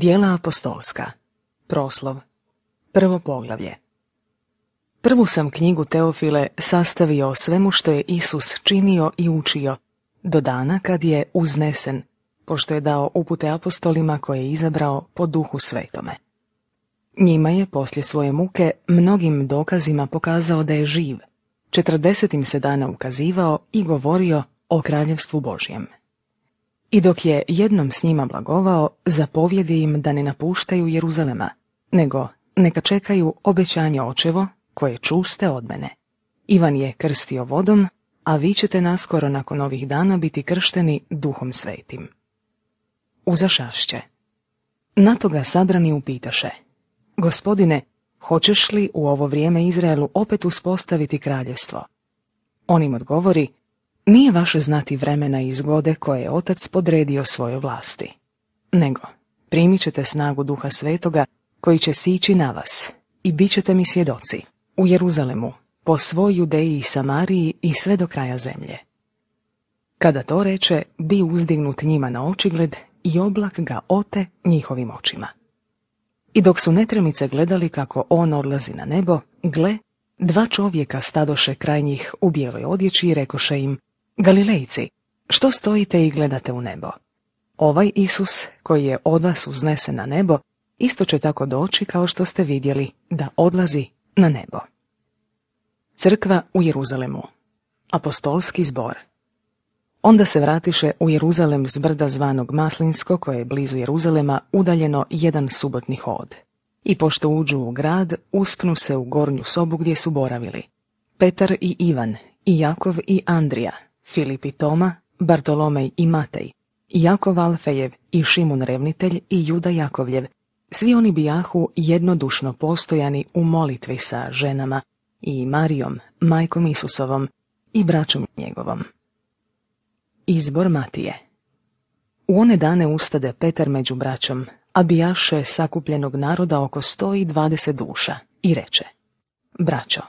Dijela apostolska. Proslov. Prvo poglavlje. Prvu sam knjigu Teofile sastavio o svemu što je Isus činio i učio, do dana kad je uznesen, pošto je dao upute apostolima koje je izabrao po duhu svetome. Njima je poslije svoje muke mnogim dokazima pokazao da je živ, četrdesetim se dana ukazivao i govorio o kraljevstvu Božjem. I dok je jednom s njima blagovao, zapovjedi im da ne napuštaju Jeruzalema, nego neka čekaju obećanje očevo koje čuste od mene. Ivan je krstio vodom, a vi ćete naskoro nakon ovih dana biti kršteni duhom svetim. Uzašašće. Na to ga Sabrani upitaše. Gospodine, hoćeš li u ovo vrijeme Izraelu opet uspostaviti kraljevstvo? On im odgovori, nije vaše znati vremena i zgode koje je otac podredio svojoj vlasti. Nego, primit ćete snagu duha svetoga koji će sići na vas i bit ćete mi svjedoci u Jeruzalemu, po svoj Judeji i Samariji i sve do kraja zemlje. Kada to reče, bi uzdignut njima na očigled i oblak ga ote njihovim očima. I dok su netremice gledali kako on odlazi na nebo, gle, dva čovjeka stadoše kraj njih u bijeloj odjeći i rekoše im, Galilejci, što stojite i gledate u nebo? Ovaj Isus, koji je od vas uznesen na nebo, isto će tako doći kao što ste vidjeli da odlazi na nebo. Crkva u Jeruzalemu Apostolski zbor Onda se vratiše u Jeruzalem s brda zvanog Maslinsko, koje je blizu Jeruzalema udaljeno jedan subotni hod. I pošto uđu u grad, uspnu se u gornju sobu gdje su boravili. Petar i Ivan, i Jakov i Andrija, Filip i Toma, Bartolomej i Matej, Jakov Alfejev i Šimun Revnitelj i Juda Jakovljev, svi oni bijahu jednodušno postojani u molitvi sa ženama i Marijom, majkom Isusovom i braćom njegovom. Izbor Matije U one dane ustade Petar među braćom, a bijaše sakupljenog naroda oko 120 duša i reče Braćo,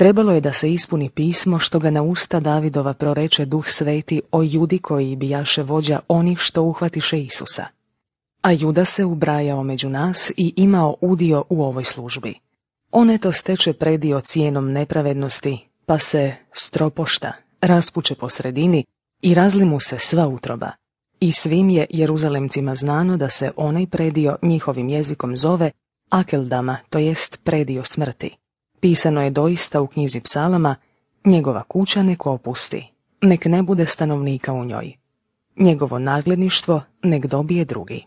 Trebalo je da se ispuni pismo što ga na usta Davidova proreče duh sveti o judi koji bijaše vođa onih što uhvatiše Isusa. A juda se ubrajao među nas i imao udio u ovoj službi. On eto steče predio cijenom nepravednosti, pa se stropošta, raspuče po sredini i razli mu se sva utroba. I svim je Jeruzalemcima znano da se onaj predio njihovim jezikom zove Akeldama, to jest predio smrti. Pisano je doista u knjizi psalama, njegova kuća nek opusti, nek ne bude stanovnika u njoj. Njegovo nagledništvo nek dobije drugi.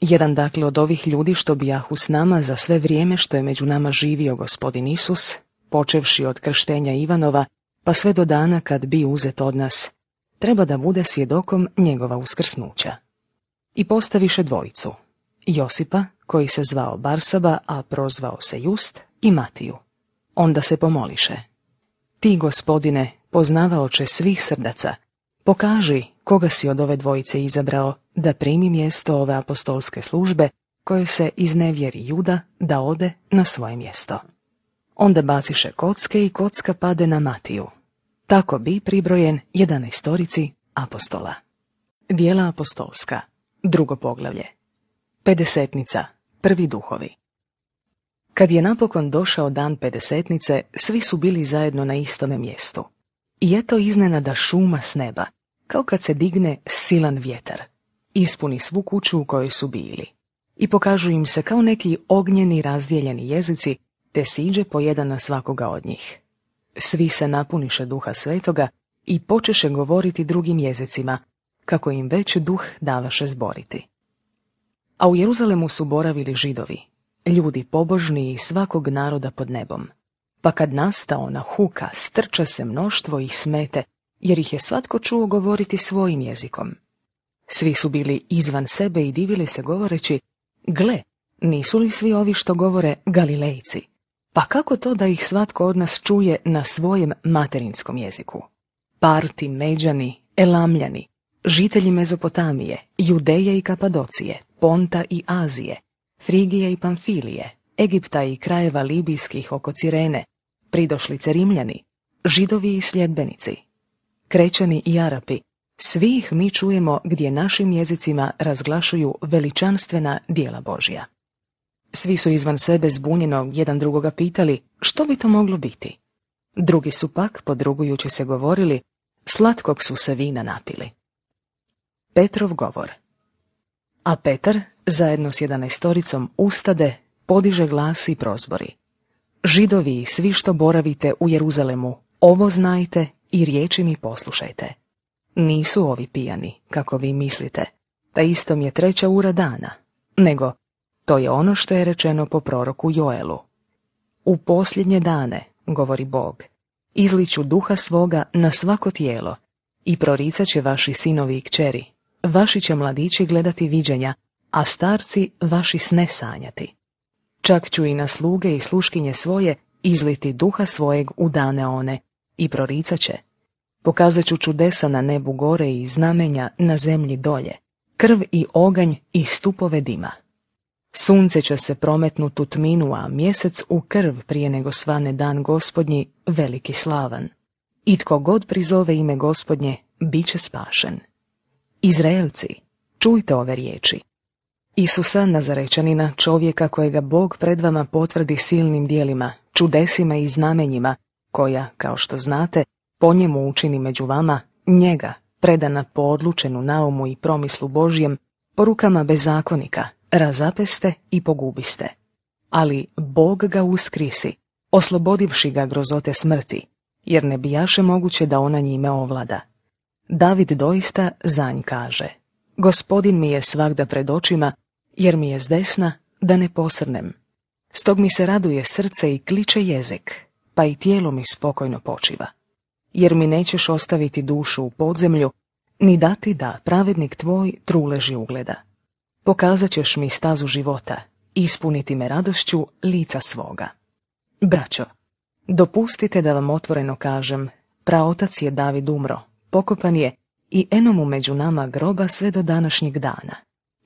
Jedan dakle od ovih ljudi što bi jahu s nama za sve vrijeme što je među nama živio gospodin Isus, počevši od krštenja Ivanova, pa sve do dana kad bi uzet od nas, treba da bude svjedokom njegova uskrsnuća. I postaviše dvojicu, Josipa, koji se zvao Barsaba, a prozvao se Just, i Matiju. Onda se pomoliše. Ti, gospodine, poznavao će svih srdaca, pokaži koga si od ove dvojice izabrao da primi mjesto ove apostolske službe koje se iznevjeri Juda da ode na svoje mjesto. Onda baciše kocke i kocka pade na Matiju. Tako bi pribrojen jedanaestorici apostola. Dijela apostolska, drugo poglavlje. Pedesetnica, prvi duhovi. Kad je napokon došao dan pedesetnice, svi su bili zajedno na istome mjestu. I eto iznenada šuma s neba, kao kad se digne silan vjetar. Ispuni svu kuću u kojoj su bili. I pokažu im se kao neki ognjeni razdjeljeni jezici, te siđe po jedan na svakoga od njih. Svi se napuniše duha svetoga i počeše govoriti drugim jezicima, kako im već duh davaše zboriti. A u Jeruzalemu su boravili židovi, ljudi pobožniji svakog naroda pod nebom. Pa kad nasta ona huka, strča se mnoštvo ih smete, jer ih je svatko čuo govoriti svojim jezikom. Svi su bili izvan sebe i divili se govoreći, gle, nisu li svi ovi što govore Galilejci? Pa kako to da ih svatko od nas čuje na svojem materinskom jeziku? Parti, Međani, Elamljani, žitelji Mezopotamije, Judeje i Kapadocije, Ponta i Azije – Frigije i Pamfilije, Egipta i krajeva Libijskih oko Cirene, pridošli Rimljani, Židovi i sljedbenici, Krećani i Arapi, svih mi čujemo gdje našim jezicima razglašuju veličanstvena dijela Božja. Svi su izvan sebe zbunjeno jedan drugoga pitali što bi to moglo biti. Drugi su pak, podrugujući se govorili, slatkog su se vina napili. Petrov govor. A Petar, zajedno s jedanaestoricom ustade, podiže glas i prozbori. Židovi i svi što boravite u Jeruzalemu, ovo znajte i riječi mi poslušajte. Nisu ovi pijani, kako vi mislite. Ta istom je treća ura dana, nego to je ono što je rečeno po proroku Joelu. U posljednje dane, govori Bog, izliću duha svoga na svako tijelo i proricat će vaši sinovi i kćeri, vaši će mladići gledati viđenja, a starci vaši sne sanjati. Čak ću i na sluge i sluškinje svoje izliti duha svojeg u dane one i proricat će. Pokazat ću čudesa na nebu gore i znamenja na zemlji dolje, krv i oganj i stupove dima. Sunce će se prometnut u tminu, a mjesec u krv prije nego svane dan gospodnji, veliki slavan. I tko god prizove ime gospodnje, bit će spašen. Izraelci, čujte ove riječi. Isusa, Nazarečanina, čovjeka kojega Bog pred vama potvrdi silnim dijelima, čudesima i znamenjima, koja, kao što znate, po njemu učini među vama, njega, predana po odlučenu naumu i promislu Božjem, porukama bezakonika, razapeste i pogubiste. Ali Bog ga uskrisi, oslobodivši ga grozote smrti, jer ne bijaše moguće da ona njime ovlada. David doista zanj kaže, Gospodin mi je svagda pred očima jer mi je s desna da ne posrnem. Stog mi se raduje srce i kliče jezik, pa i tijelo mi spokojno počiva. Jer mi nećeš ostaviti dušu u podzemlju, ni dati da pravednik tvoj truleži ugleda. Pokazat ćeš mi stazu života, ispuniti me radošću lica svoga. Braćo, dopustite da vam otvoreno kažem, praotac je David umro, pokopan je i enomu među nama groba sve do današnjeg dana.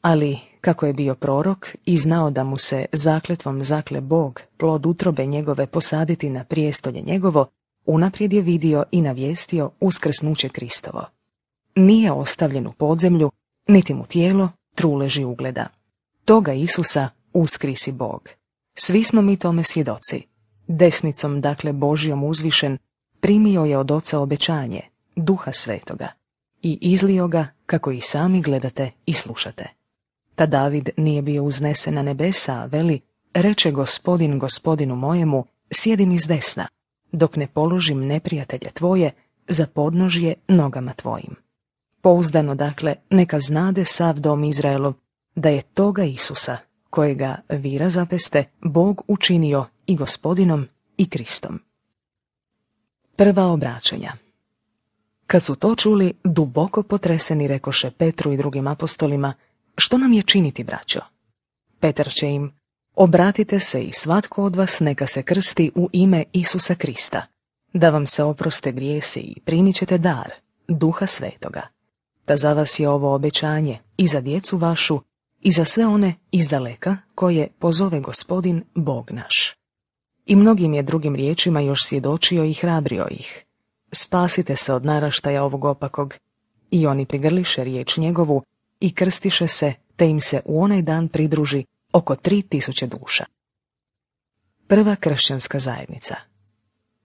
Ali kako je bio prorok i znao da mu se zakletvom zakle Bog plod utrobe njegove posaditi na prijestolje njegovo, unaprijed je vidio i navijestio uskrsnuće Kristovo. Nije ostavljen u podzemlju, niti mu tijelo truleži ugleda. Toga Isusa uskrisi Bog. Svi smo mi tome svjedoci. Desnicom, dakle Božjom uzvišen, primio je od Oca obećanje, Duha Svetoga, i izlio ga kako i sami gledate i slušate. Ta David nije bio uznesen na nebesa, veli, reče gospodin gospodinu mojemu, sjedim iz desna, dok ne položim neprijatelje tvoje za podnožje nogama tvojim. Pouzdano dakle, neka znade sav dom Izraelov, da je toga Isusa, kojega vira zapeste, Bog učinio i gospodinom i Kristom. Prva obraćanja Kad su to čuli, duboko potreseni rekoše Petru i drugim apostolima – što nam je činiti, braćo? Petar će im, obratite se i svatko od vas neka se krsti u ime Isusa Krista, da vam se oproste grijesi i primit ćete dar, duha svetoga. Da za vas je ovo obećanje i za djecu vašu i za sve one iz daleka koje pozove gospodin Bog naš. I mnogim je drugim riječima još svjedočio i hrabrio ih. Spasite se od naraštaja ovog opakog. I oni prigrliše riječ njegovu i krstiše se, te im se u onaj dan pridruži oko 3000 duša. Prva kršćanska zajednica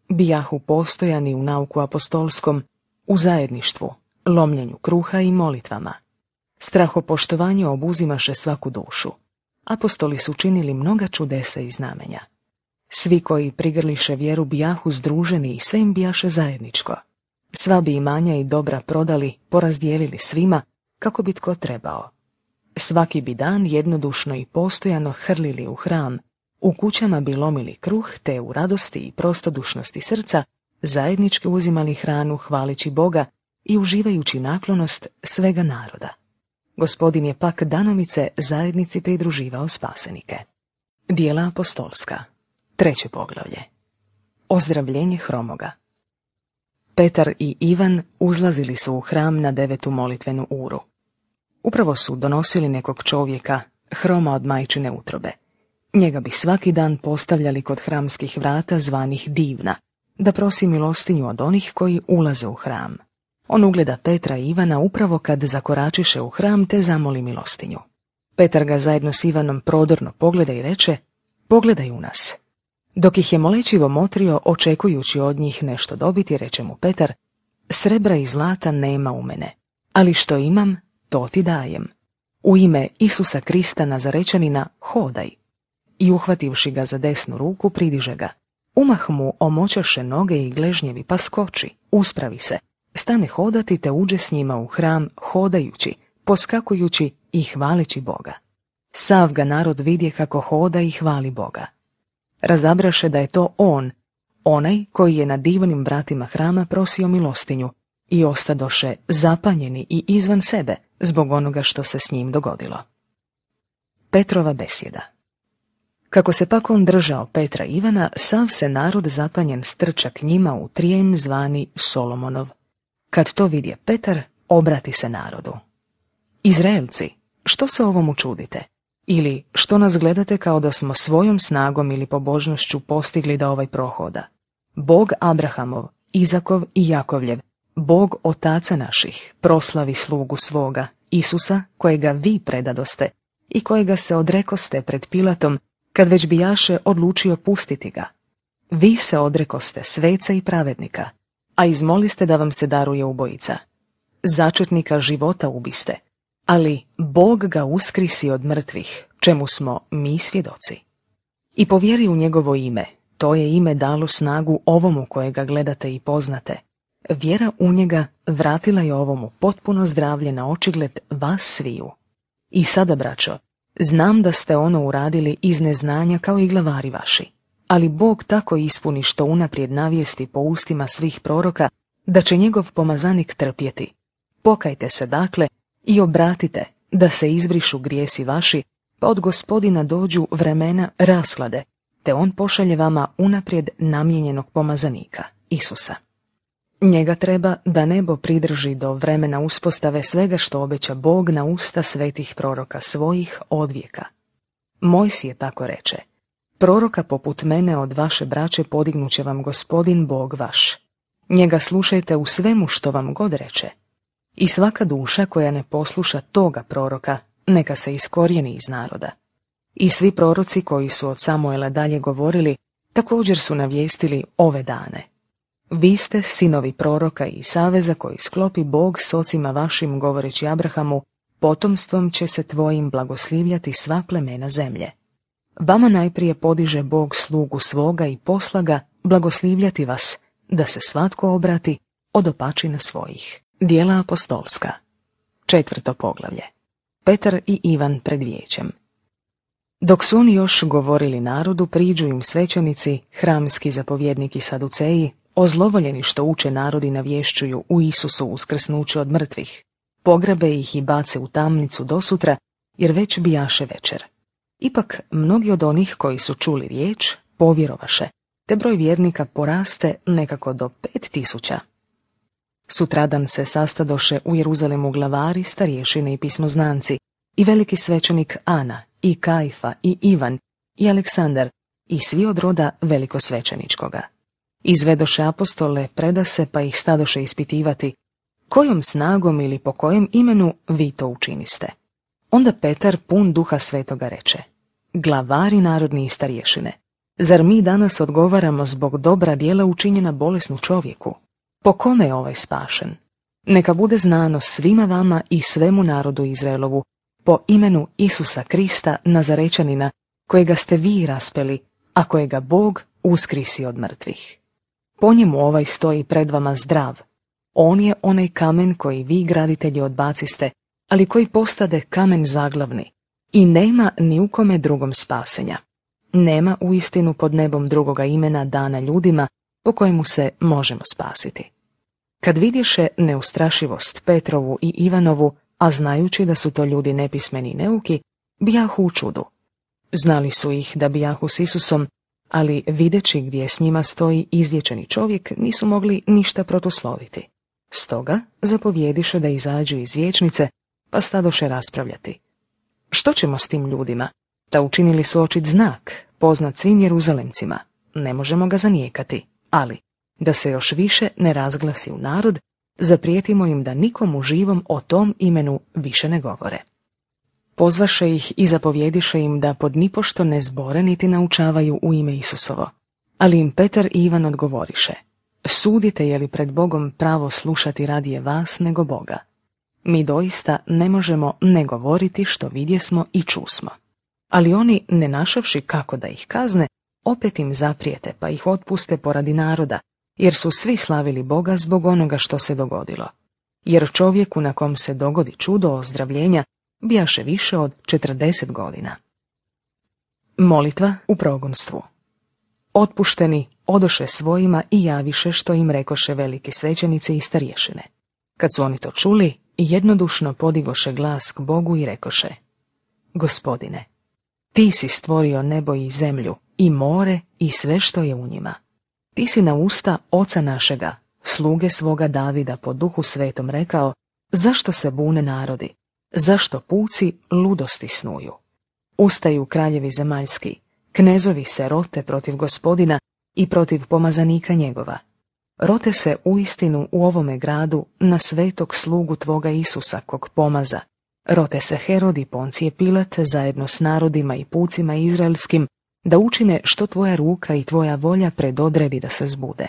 Bijahu postojani u nauku apostolskom, u zajedništvu, lomljenju kruha i molitvama. Strahopoštovanje obuzimaše svaku dušu. Apostoli su činili mnoga čudesa i znamenja. Svi koji prigrliše vjeru bijahu združeni i sve im bijaše zajedničko. Sva bi imanja i dobra prodali, porazdijelili svima, kako bi tko trebao. Svaki bi dan jednodušno i postojano hrlili u hram, u kućama bi lomili kruh te u radosti i prostodušnosti srca zajednički uzimali hranu hvalići Boga i uživajući naklonost svega naroda. Gospodin je pak danomice zajednici pridruživao spasenike. Dijela apostolska. Treće poglavlje. Ozdravljenje hromoga. Petar i Ivan uzlazili su u hram na devetu molitvenu uru. Upravo su donosili nekog čovjeka, hroma od majčine utrobe. Njega bi svaki dan postavljali kod hramskih vrata zvanih divna, da prosi milostinju od onih koji ulaze u hram. On ugleda Petra i Ivana upravo kad zakoračiše u hram te zamoli milostinju. Petar ga zajedno s Ivanom prodorno pogleda i reče, pogledaj u nas. Dok ih je molečivo motrio, očekujući od njih nešto dobiti, reče mu Petar, srebra i zlata nema u mene, ali što imam, to ti dajem. U ime Isusa Krista Nazarečanina hodaj. I uhvativši ga za desnu ruku, pridiže ga. Umah mu omoćaše noge i gležnjevi pa skoči, uspravi se. Stane hodati te uđe s njima u hram hodajući, poskakujući i hvaleći Boga. Sav ga narod vidje kako hoda i hvali Boga. Razabraše da je to on, onaj koji je na divnim bratima hrama prosio milostinju i ostadoše zapanjeni i izvan sebe, zbog onoga što se s njim dogodilo. Petrova besjeda Kako se pak on držao Petra Ivana, sav se narod zapanjen k njima u trijem zvani Solomonov. Kad to vidje Petar, obrati se narodu. Izraelci, što se ovomu čudite? Ili što nas gledate kao da smo svojom snagom ili pobožnošću postigli da ovaj prohoda? Bog Abrahamov, Izakov i Jakovljev Bog otaca naših proslavi slugu svoga, Isusa, kojega vi predadoste i kojega se odrekoste pred Pilatom, kad već bijaše odlučio pustiti ga. Vi se odrekoste sveca i pravednika, a izmoliste da vam se daruje ubojica. Začetnika života ubiste, ali Bog ga uskrisi od mrtvih, čemu smo mi svjedoci. I povjeri u njegovo ime, to je ime dalo snagu ovomu kojega gledate i poznate – Vjera u njega vratila je ovomu potpuno zdravlje na očigled vas sviju. I sada, braćo, znam da ste ono uradili iz neznanja kao i glavari vaši, ali Bog tako ispuni što unaprijed navijesti po ustima svih proroka da će njegov pomazanik trpjeti. Pokajte se dakle i obratite da se izbrišu grijesi vaši, pa od gospodina dođu vremena rasklade, te on pošalje vama unaprijed namijenjenog pomazanika, Isusa. Njega treba da nebo pridrži do vremena uspostave svega što obeća Bog na usta svetih proroka svojih odvijeka. Mojsi je tako reče, proroka poput mene od vaše braće podignuće vam gospodin Bog vaš. Njega slušajte u svemu što vam god reče. I svaka duša koja ne posluša toga proroka, neka se iskorjeni iz naroda. I svi proroci koji su od Samuela dalje govorili, također su navijestili ove dane. Vi ste sinovi proroka i saveza koji sklopi Bog s ocima vašim govoreći Abrahamu, potomstvom će se tvojim blagoslivljati sva plemena zemlje. Vama najprije podiže Bog slugu svoga i poslaga blagoslivljati vas, da se svatko obrati od opačina svojih. Dijela apostolska. Četvrto poglavlje. Petar i Ivan pred vijećem. Dok su oni još govorili narodu, priđu im svećenici, hramski zapovjednik i saduceji, Ozlovoljeni što uče narodi navješćuju u Isusu uskrsnuću od mrtvih, pograbe ih i bace u tamnicu do sutra, jer već bijaše večer. Ipak, mnogi od onih koji su čuli riječ, povjerovaše, te broj vjernika poraste nekako do pet tisuća. Sutradan se sastadoše u Jeruzalemu glavari, starješine i pismoznanci, i veliki svećenik Ana, i Kajfa, i Ivan, i Aleksandar, i svi od roda velikosvećeničkoga. Izvedoše apostole, preda se pa ih stadoše ispitivati, kojom snagom ili po kojem imenu vi to učiniste. Onda Petar pun duha svetoga reče, glavari narodni i starješine, zar mi danas odgovaramo zbog dobra dijela učinjena bolesnu čovjeku? Po kome je ovaj spašen? Neka bude znano svima vama i svemu narodu Izraelovu, po imenu Isusa Krista Nazarečanina, kojega ste vi raspeli, a kojega Bog uskrisi od mrtvih. Po njemu ovaj stoji pred vama zdrav. On je onaj kamen koji vi graditelji odbaciste, ali koji postade kamen zaglavni. I nema ni u kome drugom spasenja. Nema u istinu pod nebom drugoga imena dana ljudima po kojemu se možemo spasiti. Kad vidješe neustrašivost Petrovu i Ivanovu, a znajući da su to ljudi nepismeni i neuki, bijahu u čudu. Znali su ih da bijahu s Isusom, ali videći gdje s njima stoji izlječeni čovjek nisu mogli ništa protusloviti. Stoga zapovjediše da izađu iz vječnice, pa stadoše raspravljati. Što ćemo s tim ljudima? Ta učinili su očit znak, poznat svim Jeruzalemcima. Ne možemo ga zanijekati, ali da se još više ne razglasi u narod, zaprijetimo im da nikomu živom o tom imenu više ne govore pozvaše ih i zapovjediše im da pod nipošto ne zbore niti naučavaju u ime Isusovo. Ali im Petar i Ivan odgovoriše, sudite je li pred Bogom pravo slušati radije vas nego Boga. Mi doista ne možemo ne govoriti što vidjesmo i čusmo. Ali oni, ne našavši kako da ih kazne, opet im zaprijete pa ih otpuste poradi naroda, jer su svi slavili Boga zbog onoga što se dogodilo. Jer čovjeku na kom se dogodi čudo ozdravljenja, bijaše više od 40 godina. Molitva u progonstvu Otpušteni odoše svojima i javiše što im rekoše veliki svećenice i starješine. Kad su oni to čuli, jednodušno podigoše glas k Bogu i rekoše Gospodine, ti si stvorio nebo i zemlju, i more, i sve što je u njima. Ti si na usta oca našega, sluge svoga Davida po duhu svetom rekao, zašto se bune narodi, zašto puci ludosti snuju. Ustaju kraljevi zemaljski, knezovi se rote protiv gospodina i protiv pomazanika njegova. Rote se uistinu u ovome gradu na svetog slugu tvoga Isusa kog pomaza. Rote se Herodi Poncije Pilat zajedno s narodima i pucima izraelskim da učine što tvoja ruka i tvoja volja predodredi da se zbude.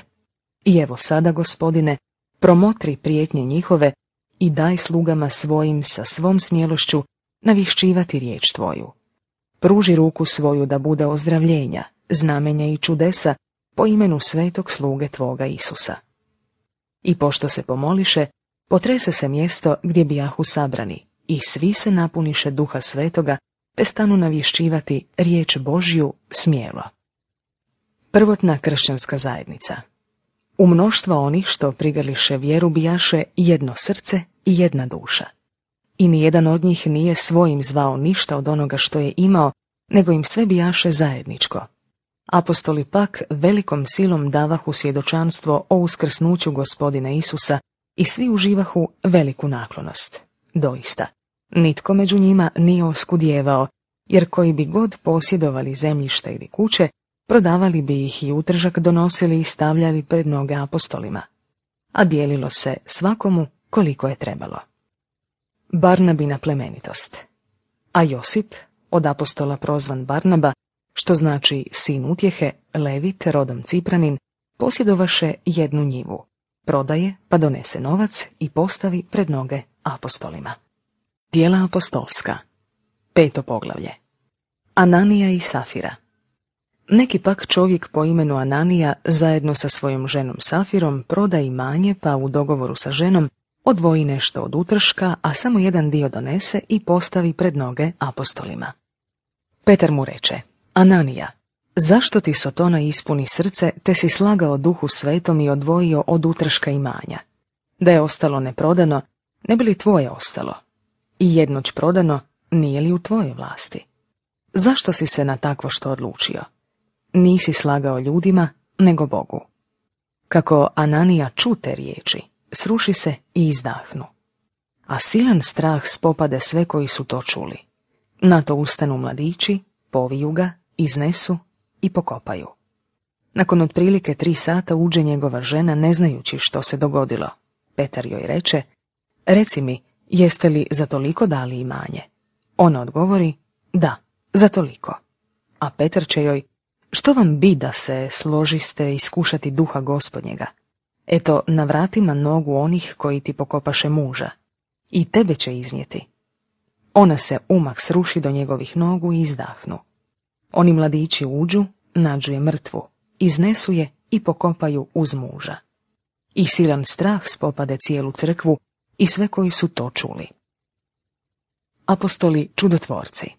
I evo sada, gospodine, promotri prijetnje njihove i daj slugama svojim sa svom smjelošću navišćivati riječ tvoju. Pruži ruku svoju da bude ozdravljenja, znamenja i čudesa po imenu svetog sluge tvoga Isusa. I pošto se pomoliše, potrese se mjesto gdje bijahu sabrani i svi se napuniše duha svetoga te stanu navješćivati riječ Božju smjelo. Prvotna kršćanska zajednica U mnoštva onih što prigrliše vjeru bijaše jedno srce i jedna duša. I nijedan od njih nije svojim zvao ništa od onoga što je imao, nego im sve bijaše zajedničko. Apostoli pak velikom silom davahu svjedočanstvo o uskrsnuću gospodina Isusa i svi uživahu veliku naklonost. Doista, nitko među njima nije oskudjevao, jer koji bi god posjedovali zemljišta ili kuće, prodavali bi ih i utržak donosili i stavljali pred noge apostolima. A dijelilo se svakomu koliko je trebalo. Barnabina plemenitost. A Josip, od apostola prozvan Barnaba, što znači sin utjehe, levit, rodom Cipranin, posjedovaše jednu njivu. Prodaje, pa donese novac i postavi pred noge apostolima. Dijela apostolska. Peto poglavlje. Ananija i Safira. Neki pak čovjek po imenu Ananija zajedno sa svojom ženom Safirom proda imanje pa u dogovoru sa ženom odvoji nešto od utrška, a samo jedan dio donese i postavi pred noge apostolima. Petar mu reče, Ananija, zašto ti Sotona ispuni srce, te si slagao duhu svetom i odvojio od utrška imanja? Da je ostalo neprodano, ne bi li tvoje ostalo? I jednoć prodano, nije li u tvojoj vlasti? Zašto si se na takvo što odlučio? Nisi slagao ljudima, nego Bogu. Kako Ananija čute riječi, sruši se i izdahnu. A silan strah spopade sve koji su to čuli. Na to ustanu mladići, poviju ga, iznesu i pokopaju. Nakon otprilike tri sata uđe njegova žena ne znajući što se dogodilo. Petar joj reče, reci mi, jeste li za toliko dali imanje? Ona odgovori, da, za toliko. A Petar će joj, što vam bi da se složiste iskušati duha gospodnjega? Eto, na vratima nogu onih koji ti pokopaše muža. I tebe će iznijeti. Ona se umak sruši do njegovih nogu i izdahnu. Oni mladići uđu, nađu je mrtvu, iznesu je i pokopaju uz muža. I silan strah spopade cijelu crkvu i sve koji su to čuli. Apostoli čudotvorci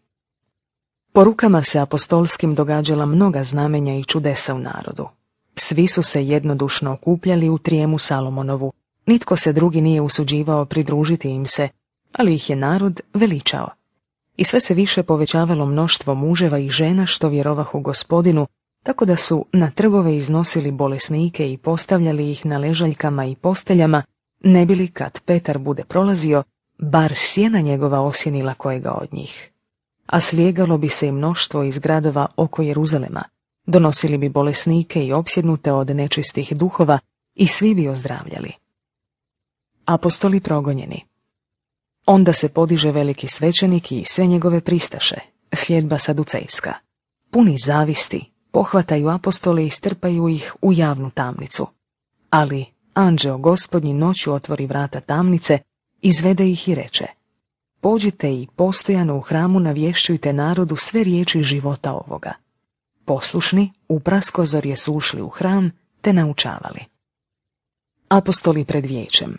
Po rukama se apostolskim događala mnoga znamenja i čudesa u narodu. Svi su se jednodušno okupljali u trijemu Salomonovu. Nitko se drugi nije usuđivao pridružiti im se, ali ih je narod veličao. I sve se više povećavalo mnoštvo muževa i žena što vjerovahu gospodinu, tako da su na trgove iznosili bolesnike i postavljali ih na ležaljkama i posteljama, ne bili kad Petar bude prolazio, bar sjena njegova osjenila kojega od njih. A slijegalo bi se i mnoštvo iz gradova oko Jeruzalema, donosili bi bolesnike i opsjednute od nečistih duhova i svi bi ozdravljali. Apostoli progonjeni Onda se podiže veliki svećenik i sve njegove pristaše, sljedba saducejska. Puni zavisti, pohvataju apostole i strpaju ih u javnu tamnicu. Ali anđeo gospodnji noću otvori vrata tamnice, izvede ih i reče Pođite i postojano u hramu navješćujte narodu sve riječi života ovoga Poslušni, u praskozorje su ušli u hram te naučavali. Apostoli pred vijećem.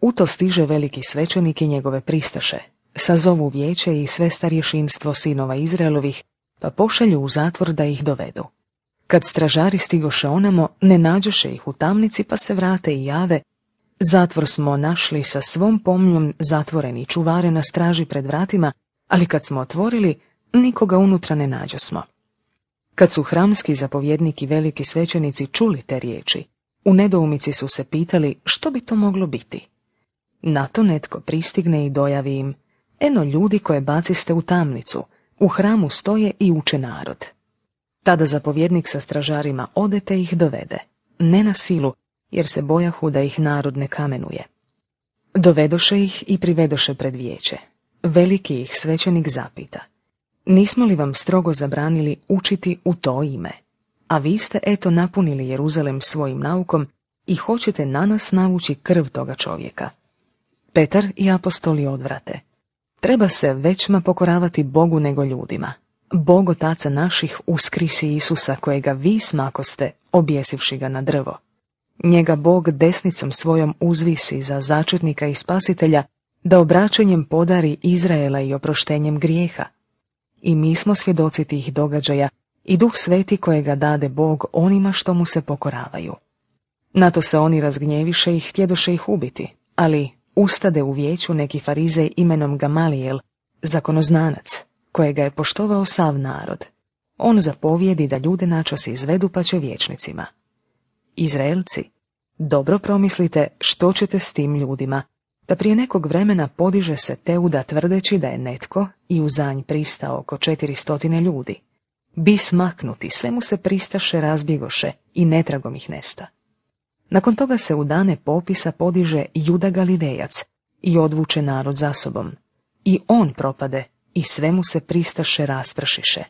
U to stiže veliki svećenik i njegove pristaše, sazovu vijeće i sve starješinstvo sinova Izraelovih, pa pošalju u zatvor da ih dovedu. Kad stražari stigoše onamo, ne nađoše ih u tamnici pa se vrate i jave, zatvor smo našli sa svom pomljom zatvoreni čuvare na straži pred vratima, ali kad smo otvorili, nikoga unutra ne nađo smo. Kad su hramski zapovjednik i veliki svećenici čuli te riječi, u nedoumici su se pitali što bi to moglo biti. Na to netko pristigne i dojavi im, eno ljudi koje baciste u tamnicu, u hramu stoje i uče narod. Tada zapovjednik sa stražarima odete ih dovede, ne na silu, jer se bojahu da ih narod ne kamenuje. Dovedoše ih i privedoše pred vijeće. Veliki ih svećenik zapita. Nismo li vam strogo zabranili učiti u to ime? A vi ste eto napunili Jeruzalem svojim naukom i hoćete na nas navući krv toga čovjeka. Petar i apostoli odvrate. Treba se većma pokoravati Bogu nego ljudima. Bog otaca naših uskrisi Isusa kojega vi smakoste, objesivši ga na drvo. Njega Bog desnicom svojom uzvisi za začetnika i spasitelja da obraćanjem podari Izraela i oproštenjem grijeha, i mi smo svjedoci tih događaja i duh sveti kojega dade Bog onima što mu se pokoravaju. Na to se oni razgnjeviše i htjedoše ih ubiti, ali ustade u vijeću neki farizej imenom Gamalijel, zakonoznanac, kojega je poštovao sav narod. On zapovijedi da ljude načas izvedu pa će vječnicima. Izraelci, dobro promislite što ćete s tim ljudima, da prije nekog vremena podiže se Teuda tvrdeći da je netko i u zanj pristao oko četiristotine ljudi. Bi smaknuti, sve mu se pristaše razbjegoše i netragom ih nesta. Nakon toga se u dane popisa podiže Juda Galilejac i odvuče narod za sobom. I on propade i sve mu se pristaše raspršiše.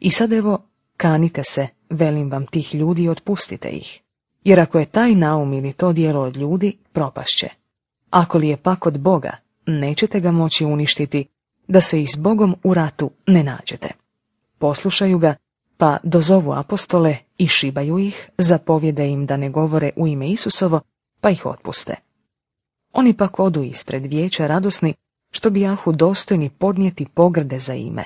I sad evo, kanite se, velim vam tih ljudi i otpustite ih. Jer ako je taj naum ili to dijelo od ljudi, propašće. Ako li je pak od Boga, nećete ga moći uništiti, da se i s Bogom u ratu ne nađete. Poslušaju ga, pa dozovu apostole i šibaju ih, zapovjede im da ne govore u ime Isusovo, pa ih otpuste. Oni pak odu ispred vijeća radosni, što bi jahu dostojni podnijeti pogrde za ime.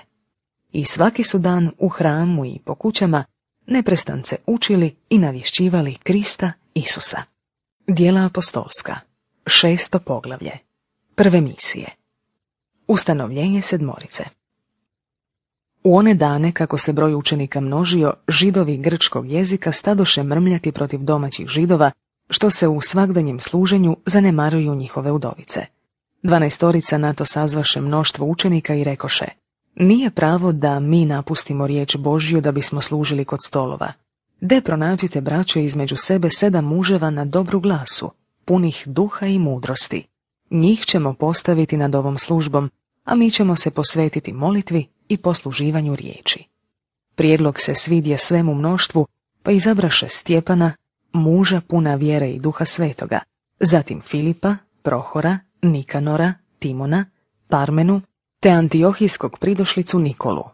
I svaki su dan u hramu i po kućama neprestance učili i navješćivali Krista Isusa. Dijela apostolska Šesto poglavlje. Prve misije. Ustanovljenje sedmorice. U one dane, kako se broj učenika množio, židovi grčkog jezika stadoše mrmljati protiv domaćih židova, što se u svakdanjem služenju zanemaruju njihove udovice. Dvanaestorica na to sazvaše mnoštvo učenika i rekoše, nije pravo da mi napustimo riječ Božju da bismo služili kod stolova. De pronađite braće između sebe sedam muževa na dobru glasu, punih duha i mudrosti. Njih ćemo postaviti nad ovom službom, a mi ćemo se posvetiti molitvi i posluživanju riječi. Prijedlog se svidje svemu mnoštvu, pa izabraše Stjepana, muža puna vjere i duha svetoga, zatim Filipa, Prohora, Nikanora, Timona, Parmenu, te antiohijskog pridošlicu Nikolu.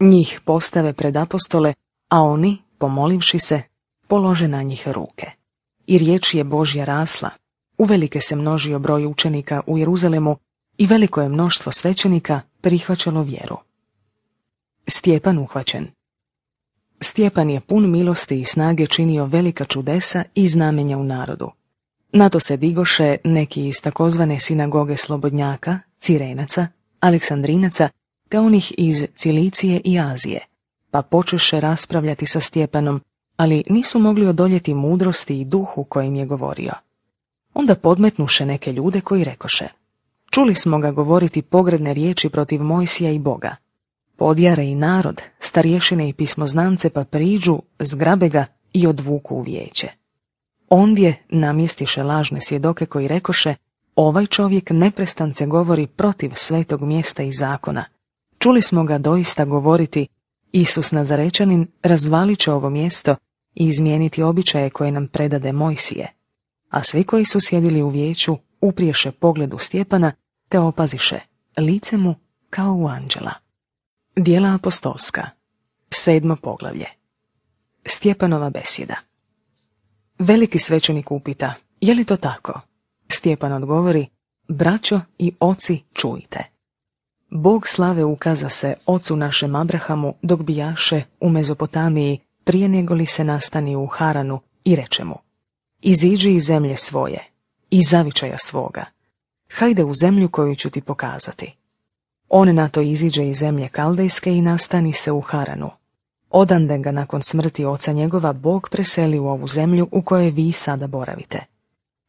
Njih postave pred apostole, a oni, pomolivši se, polože na njih ruke. I riječ je Božja rasla, uvelike se množio broj učenika u Jeruzalemu i veliko je mnoštvo svećenika prihvaćalo vjeru. Stjepan uhvaćen Stjepan je pun milosti i snage činio velika čudesa i znamenja u narodu. Na to se digoše neki iz takozvane sinagoge slobodnjaka, cirenaca, aleksandrinaca, te onih iz Cilicije i Azije, pa počeše raspravljati sa Stjepanom, ali nisu mogli odoljeti mudrosti i duhu kojim je govorio – onda podmetnuše neke ljude koji rekoše Čuli smo ga govoriti pogredne riječi protiv Mojsija i Boga. Podjare i narod, starješine i pismoznance pa priđu, zgrabe ga i odvuku u vijeće. Ondje namjestiše lažne svjedoke koji rekoše ovaj čovjek neprestance govori protiv svetog mjesta i zakona. Čuli smo ga doista govoriti Isus Nazarečanin razvalit će ovo mjesto i izmijeniti običaje koje nam predade Mojsije a svi koji su sjedili u vijeću upriješe pogledu Stjepana te opaziše lice mu kao u anđela. Dijela apostolska Sedmo poglavlje Stjepanova besjeda Veliki svećenik upita, je li to tako? Stjepan odgovori, braćo i oci čujte. Bog slave ukaza se ocu našem Abrahamu dok bijaše u Mezopotamiji prije nego li se nastani u Haranu i reče mu, Iziđi iz zemlje svoje i zavičaja svoga. Hajde u zemlju koju ću ti pokazati. On na to iziđe iz zemlje Kaldejske i nastani se u Haranu. Odande ga nakon smrti oca njegova Bog preseli u ovu zemlju u kojoj vi sada boravite.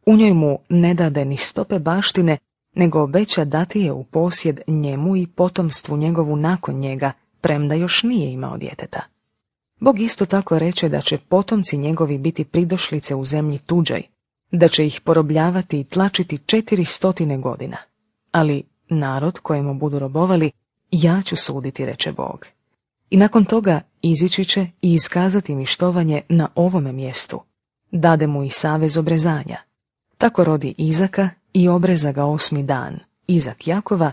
U njoj mu ne dade ni stope baštine, nego obeća dati je u posjed njemu i potomstvu njegovu nakon njega, premda još nije imao djeteta. Bog isto tako reče da će potomci njegovi biti pridošlice u zemlji tuđaj, da će ih porobljavati i tlačiti četiri stotine godina. Ali narod kojemu budu robovali, ja ću suditi, reče Bog. I nakon toga izići će i iskazati mištovanje na ovome mjestu. Dade mu i savez obrezanja. Tako rodi Izaka i obreza ga osmi dan, Izak Jakova,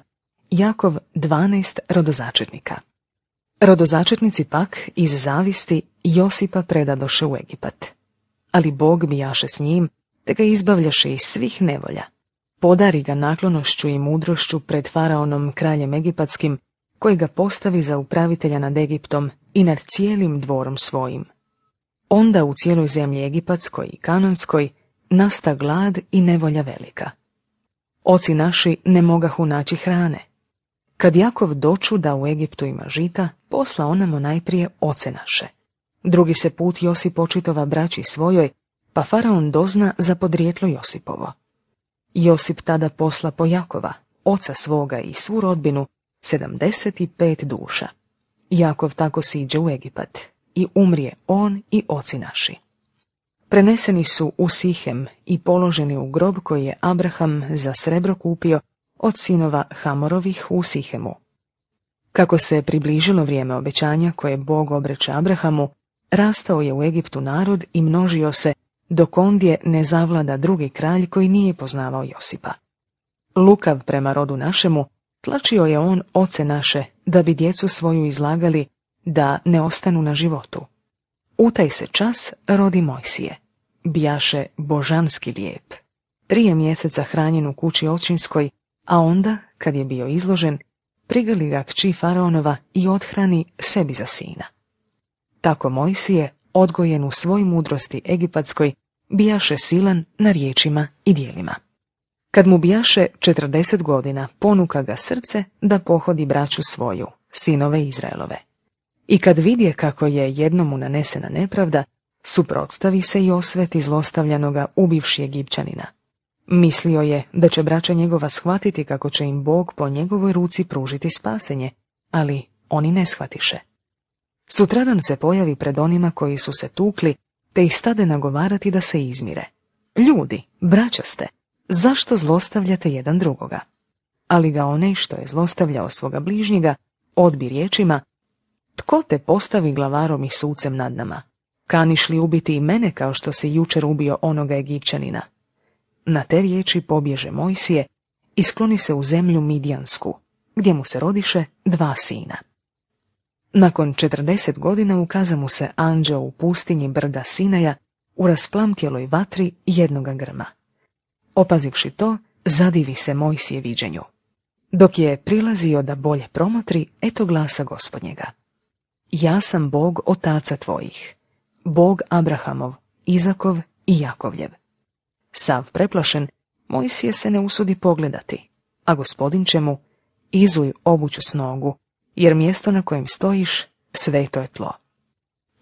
Jakov 12 rodozačetnika. Rodozačetnici pak iz zavisti Josipa predadoše u Egipat. Ali Bog bijaše s njim, te ga izbavljaše iz svih nevolja. Podari ga naklonošću i mudrošću pred faraonom kraljem egipatskim, koji ga postavi za upravitelja nad Egiptom i nad cijelim dvorom svojim. Onda u cijeloj zemlji Egipatskoj i Kananskoj nasta glad i nevolja velika. Oci naši ne mogahu naći hrane. Kad Jakov doču da u Egiptu ima žita, Posla onamo najprije oce naše. Drugi se put Josip očitova braći svojoj, pa faraon dozna za podrijetlo Josipovo. Josip tada posla po Jakova, oca svoga i svu rodbinu, pet duša. Jakov tako siđe u Egipat i umrije on i oci naši. Preneseni su u Sihem i položeni u grob koji je Abraham za srebro kupio od sinova Hamorovih u Sihemu. Kako se približilo vrijeme obećanja koje Bog obreče Abrahamu, rastao je u Egiptu narod i množio se, dok ondje ne zavlada drugi kralj koji nije poznavao Josipa. Lukav prema rodu našemu, tlačio je on oce naše, da bi djecu svoju izlagali, da ne ostanu na životu. U taj se čas rodi Mojsije. Bijaše božanski lijep. Trije mjeseca hranjen u kući očinskoj, a onda, kad je bio izložen, prigrli ga kći faraonova i odhrani sebi za sina. Tako Mojsije, odgojen u svoj mudrosti egipatskoj, bijaše silan na riječima i dijelima. Kad mu bijaše četrdeset godina, ponuka ga srce da pohodi braću svoju, sinove Izraelove. I kad vidje kako je jednomu nanesena nepravda, suprotstavi se i osveti zlostavljanoga ubivši Egipćanina, Mislio je da će braća njegova shvatiti kako će im Bog po njegovoj ruci pružiti spasenje, ali oni ne shvatiše. Sutradan se pojavi pred onima koji su se tukli, te ih stade nagovarati da se izmire. Ljudi, braća ste, zašto zlostavljate jedan drugoga? Ali ga one što je zlostavljao svoga bližnjega, odbi riječima, tko te postavi glavarom i sucem nad nama? Kaniš li ubiti i mene kao što si jučer ubio onoga Egipćanina? Na te riječi pobježe Mojsije i skloni se u zemlju Midjansku, gdje mu se rodiše dva sina. Nakon četrdeset godina ukaza mu se anđeo u pustinji brda Sinaja u rasplamtjeloj vatri jednoga grma. Opazivši to, zadivi se Mojsije viđenju. Dok je prilazio da bolje promotri, eto glasa gospodnjega. Ja sam Bog otaca tvojih, Bog Abrahamov, Izakov i Jakovljev. Sav preplašen, Mojsije se ne usudi pogledati, a gospodin će mu izuj obuću s nogu, jer mjesto na kojem stojiš to je tlo.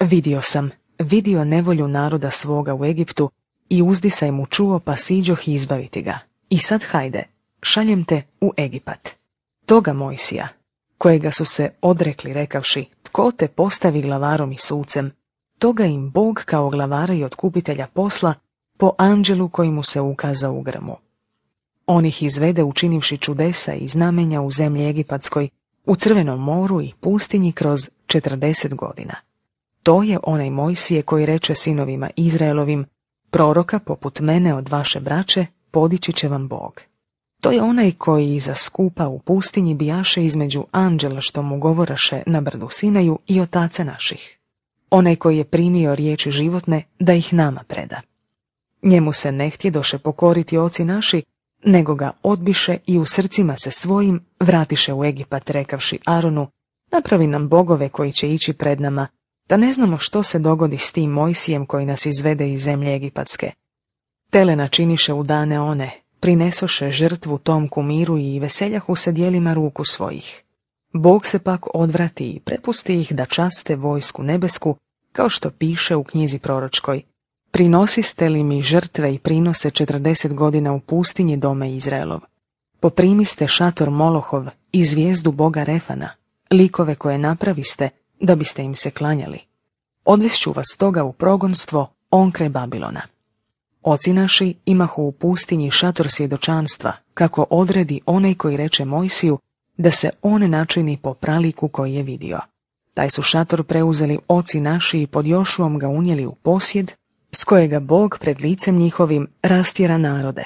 Vidio sam, vidio nevolju naroda svoga u Egiptu i uzdisaj mu čuo pa siđoh izbaviti ga. I sad hajde, šaljem te u Egipat. Toga Mojsija, kojega su se odrekli rekavši, tko te postavi glavarom i sucem, toga im Bog kao glavara i otkupitelja posla po anđelu koji mu se ukaza u grmu. On ih izvede učinivši čudesa i znamenja u zemlji Egipatskoj, u Crvenom moru i pustinji kroz 40 godina. To je onaj Mojsije koji reče sinovima Izraelovim, proroka poput mene od vaše braće podići će vam Bog. To je onaj koji iza skupa u pustinji bijaše između anđela što mu govoraše na brdu Sinaju i otaca naših. Onaj koji je primio riječi životne da ih nama preda. Njemu se ne htjedoše pokoriti oci naši, nego ga odbiše i u srcima se svojim vratiše u Egipat rekavši Aronu, napravi nam bogove koji će ići pred nama, da ne znamo što se dogodi s tim Mojsijem koji nas izvede iz zemlje Egipatske. Telena činiše u dane one, prinesoše žrtvu tom miru i veseljahu se dijelima ruku svojih. Bog se pak odvrati i prepusti ih da časte vojsku nebesku, kao što piše u knjizi proročkoj, Prinosiste li mi žrtve i prinose 40 godina u pustinji dome Izraelov? Poprimiste šator Molohov i zvijezdu boga Refana, likove koje napraviste da biste im se klanjali. Odvešću vas toga u progonstvo Onkre Babilona. Oci naši imahu u pustinji šator svjedočanstva, kako odredi onaj koji reče Mojsiju da se on načini po praliku koji je vidio. Taj su šator preuzeli oci naši i pod Jošuom ga unijeli u posjed s kojega Bog pred licem njihovim rastjera narode.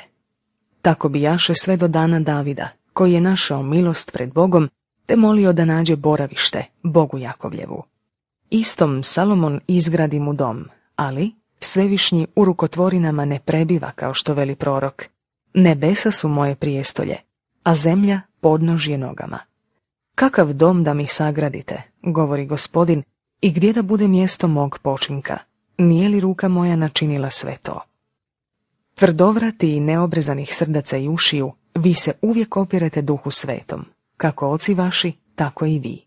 Tako bi jaše sve do dana Davida, koji je našao milost pred Bogom, te molio da nađe boravište Bogu Jakovljevu. Istom Salomon izgradi mu dom, ali svevišnji u rukotvorinama ne prebiva, kao što veli prorok. Nebesa su moje prijestolje, a zemlja podnožje nogama. Kakav dom da mi sagradite, govori gospodin, i gdje da bude mjesto mog počinka? nije li ruka moja načinila sve to? Tvrdovrati i neobrezanih srdaca i ušiju, vi se uvijek opirete duhu svetom, kako oci vaši, tako i vi.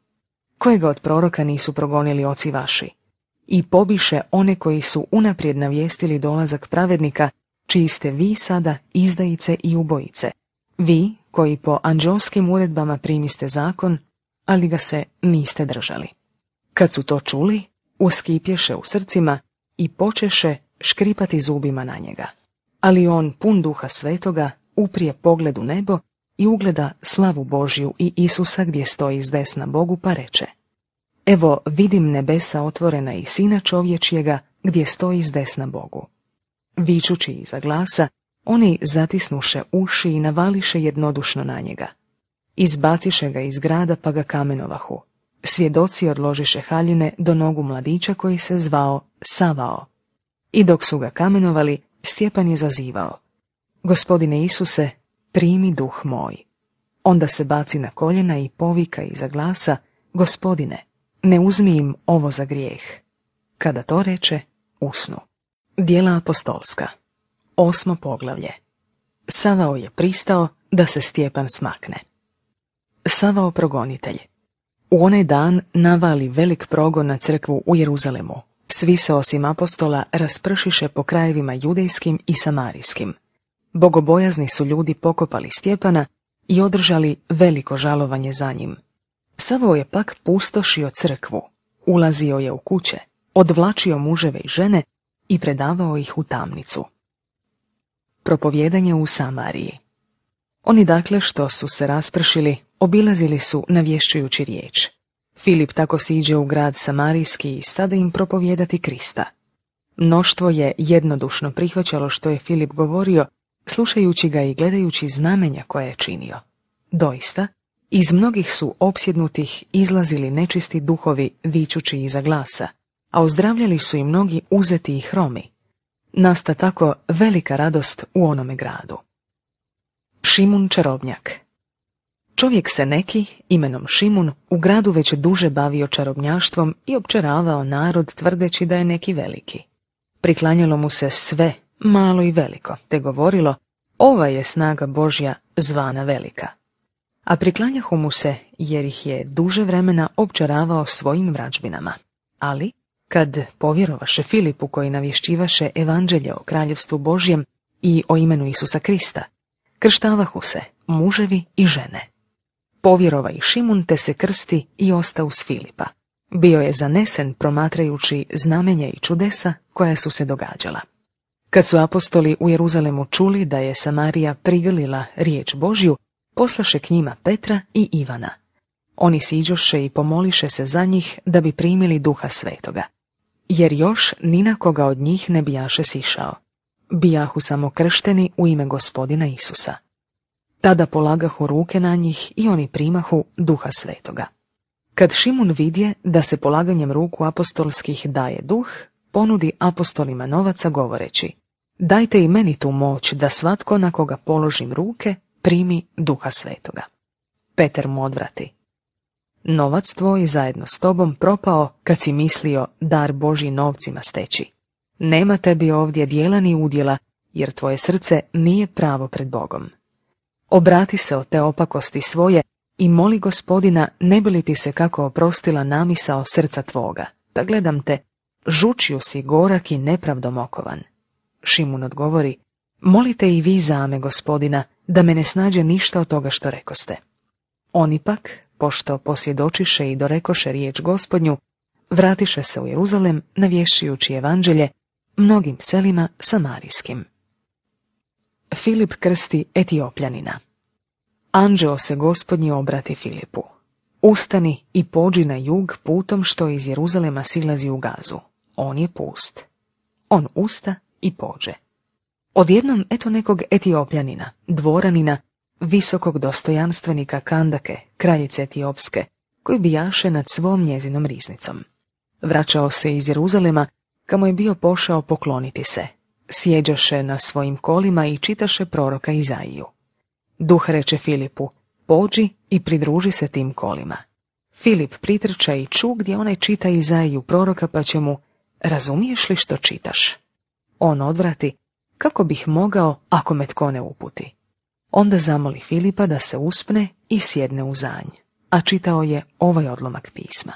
Kojega od proroka nisu progonili oci vaši? I pobiše one koji su unaprijed navjestili dolazak pravednika, čiji ste vi sada izdajice i ubojice. Vi, koji po anđelskim uredbama primiste zakon, ali ga se niste držali. Kad su to čuli, uskipješe u srcima i počeše škripati zubima na njega. Ali on, pun duha svetoga, uprije pogled u nebo i ugleda slavu Božju i Isusa gdje stoji s desna Bogu pa reče Evo vidim nebesa otvorena i sina čovječjega gdje stoji s desna Bogu. Vičući iza glasa, oni zatisnuše uši i navališe jednodušno na njega. Izbaciše ga iz grada pa ga kamenovahu. Svjedoci odložiše haljine do nogu mladića koji se zvao Savao. I dok su ga kamenovali, Stjepan je zazivao. Gospodine Isuse, primi duh moj. Onda se baci na koljena i povika iza glasa, gospodine, ne uzmi im ovo za grijeh. Kada to reče, usnu. Dijela apostolska. Osmo poglavlje. Savao je pristao da se Stjepan smakne. Savao progonitelj. U onaj dan navali velik progon na crkvu u Jeruzalemu. Svi se osim apostola raspršiše po krajevima judejskim i samarijskim. Bogobojazni su ljudi pokopali Stjepana i održali veliko žalovanje za njim. Savo je pak pustošio crkvu, ulazio je u kuće, odvlačio muževe i žene i predavao ih u tamnicu. Propovjedanje u Samariji Oni dakle što su se raspršili Obilazili su navješćujući riječ. Filip tako siđe u grad Samarijski i stade im propovijedati Krista. Mnoštvo je jednodušno prihvaćalo što je Filip govorio, slušajući ga i gledajući znamenja koje je činio. Doista, iz mnogih su opsjednutih izlazili nečisti duhovi vičući iza glasa, a ozdravljali su i mnogi uzeti i hromi. Nasta tako velika radost u onome gradu. Šimun Čarobnjak Čovjek se neki, imenom Šimun, u gradu već duže bavio čarobnjaštvom i opčeravao narod tvrdeći da je neki veliki. Priklanjalo mu se sve, malo i veliko, te govorilo, ova je snaga Božja zvana velika. A priklanjahu mu se jer ih je duže vremena opčaravao svojim vrađbinama. Ali, kad povjerovaše Filipu koji navješćivaše evanđelje o kraljevstvu Božjem i o imenu Isusa Krista, krštavahu se muževi i žene povjerova i Šimun te se krsti i osta uz Filipa. Bio je zanesen promatrajući znamenja i čudesa koja su se događala. Kad su apostoli u Jeruzalemu čuli da je Samarija prigrlila riječ Božju, poslaše k njima Petra i Ivana. Oni siđoše i pomoliše se za njih da bi primili duha svetoga. Jer još ni na koga od njih ne bijaše sišao. Bijahu samo kršteni u ime gospodina Isusa. Tada polagahu ruke na njih i oni primahu duha svetoga. Kad Šimun vidje da se polaganjem ruku apostolskih daje duh, ponudi apostolima novaca govoreći Dajte i meni tu moć da svatko na koga položim ruke primi duha svetoga. Peter mu odvrati. Novac tvoj zajedno s tobom propao kad si mislio dar Boži novcima steći. Nema tebi ovdje dijela ni udjela, jer tvoje srce nije pravo pred Bogom obrati se od te opakosti svoje i moli gospodina ne bi li ti se kako oprostila namisao srca tvoga, da gledam te, žučiju si gorak i nepravdom okovan. Šimun odgovori, molite i vi za me, gospodina, da me ne snađe ništa od toga što rekoste. On ipak, pošto posvjedočiše i dorekoše riječ gospodnju, vratiše se u Jeruzalem navješujući evanđelje mnogim selima samarijskim. Filip krsti Etiopljanina. Anđeo se gospodnji obrati Filipu. Ustani i pođi na jug putom što iz Jeruzalema silazi u gazu. On je pust. On usta i pođe. Odjednom eto nekog etiopljanina, dvoranina, visokog dostojanstvenika Kandake, kraljice Etiopske, koji bijaše nad svom njezinom riznicom. Vraćao se iz Jeruzalema, kamo je bio pošao pokloniti se, sjeđaše na svojim kolima i čitaše proroka Izaiju. Duh reče Filipu, pođi i pridruži se tim kolima. Filip pritrča i ču gdje onaj čita Izaiju proroka pa će mu, razumiješ li što čitaš? On odvrati, kako bih mogao ako me tko ne uputi? Onda zamoli Filipa da se uspne i sjedne u zanj, a čitao je ovaj odlomak pisma.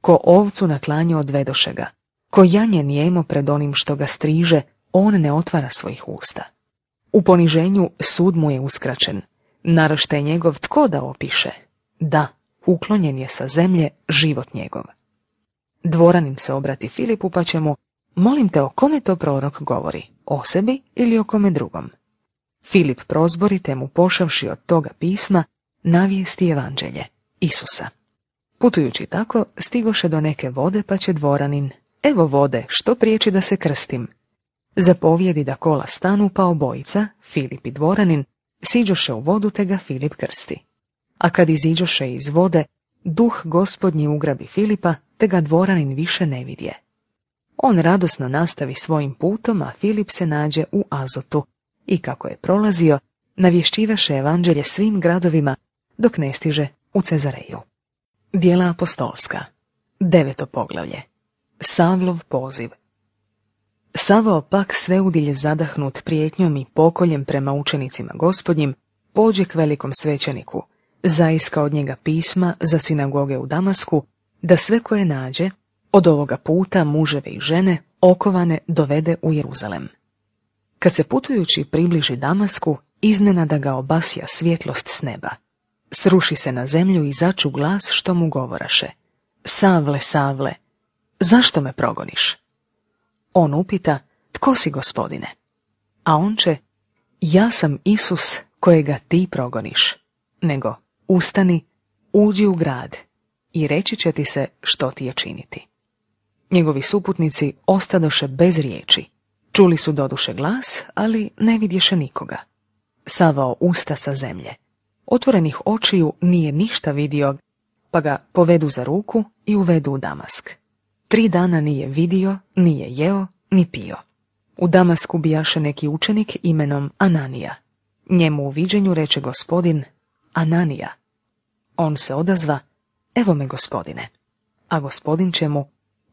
Ko ovcu na klanju odvedoše ga, Ko janje nijemo pred onim što ga striže, on ne otvara svojih usta. U poniženju sud mu je uskraćen. Narašte je njegov tko da opiše. Da, uklonjen je sa zemlje život njegov. Dvoranin se obrati Filipu pa će mu, molim te o kome to prorok govori, o sebi ili o kome drugom. Filip prozbori te mu pošavši od toga pisma, navijesti evanđelje, Isusa. Putujući tako, stigoše do neke vode pa će dvoranin Evo vode, što priječi da se krstim. Zapovjedi da kola stanu pa obojica, Filip i dvoranin, siđoše u vodu te ga Filip krsti. A kad iziđoše iz vode, duh gospodnji ugrabi Filipa te ga dvoranin više ne vidje. On radosno nastavi svojim putom, a Filip se nađe u Azotu i kako je prolazio, navješćivaše evanđelje svim gradovima dok ne stiže u Cezareju. Dijela apostolska. Deveto poglavlje. Savlov poziv Savo pak udilje zadahnut prijetnjom i pokoljem prema učenicima gospodnjim, pođe k velikom svećeniku, zaiska od njega pisma za sinagoge u Damasku, da sve koje nađe, od ovoga puta muževe i žene, okovane dovede u Jeruzalem. Kad se putujući približi Damasku, iznenada ga obasja svjetlost s neba. Sruši se na zemlju i začu glas što mu govoraše. Savle, savle, Zašto me progoniš? On upita, tko si gospodine? A on će, ja sam Isus kojega ti progoniš. Nego, ustani, uđi u grad i reći će ti se što ti je činiti. Njegovi suputnici ostadoše bez riječi. Čuli su doduše glas, ali ne vidješe nikoga. Savao usta sa zemlje. Otvorenih očiju nije ništa vidio, pa ga povedu za ruku i uvedu u Damask. Tri dana nije vidio, nije jeo, ni pio. U Damasku bijaše neki učenik imenom Ananija. Njemu u viđenju reče gospodin Ananija. On se odazva, evo me gospodine. A gospodin će mu,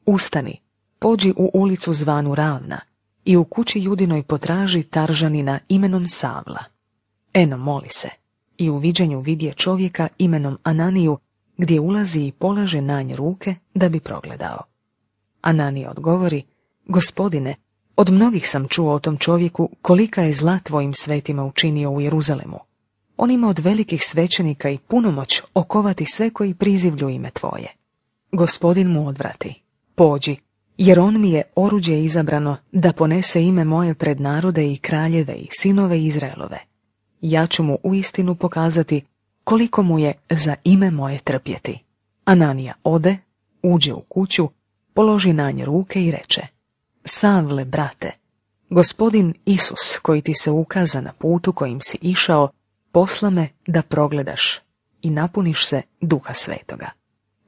ustani, pođi u ulicu zvanu Ravna i u kući Judinoj potraži taržanina imenom Savla. Eno moli se i u viđenju vidje čovjeka imenom Ananiju gdje ulazi i polaže na ruke da bi progledao. Ananija odgovori, gospodine, od mnogih sam čuo o tom čovjeku kolika je zla tvojim svetima učinio u Jeruzalemu. On ima od velikih svećenika i punomoć okovati sve koji prizivlju ime tvoje. Gospodin mu odvrati, pođi, jer on mi je oruđe izabrano da ponese ime moje pred narode i kraljeve i sinove Izraelove. Ja ću mu u istinu pokazati koliko mu je za ime moje trpjeti. Ananija ode, uđe u kuću položi na nje ruke i reče Savle, brate, gospodin Isus koji ti se ukaza na putu kojim si išao, posla me da progledaš i napuniš se duha svetoga.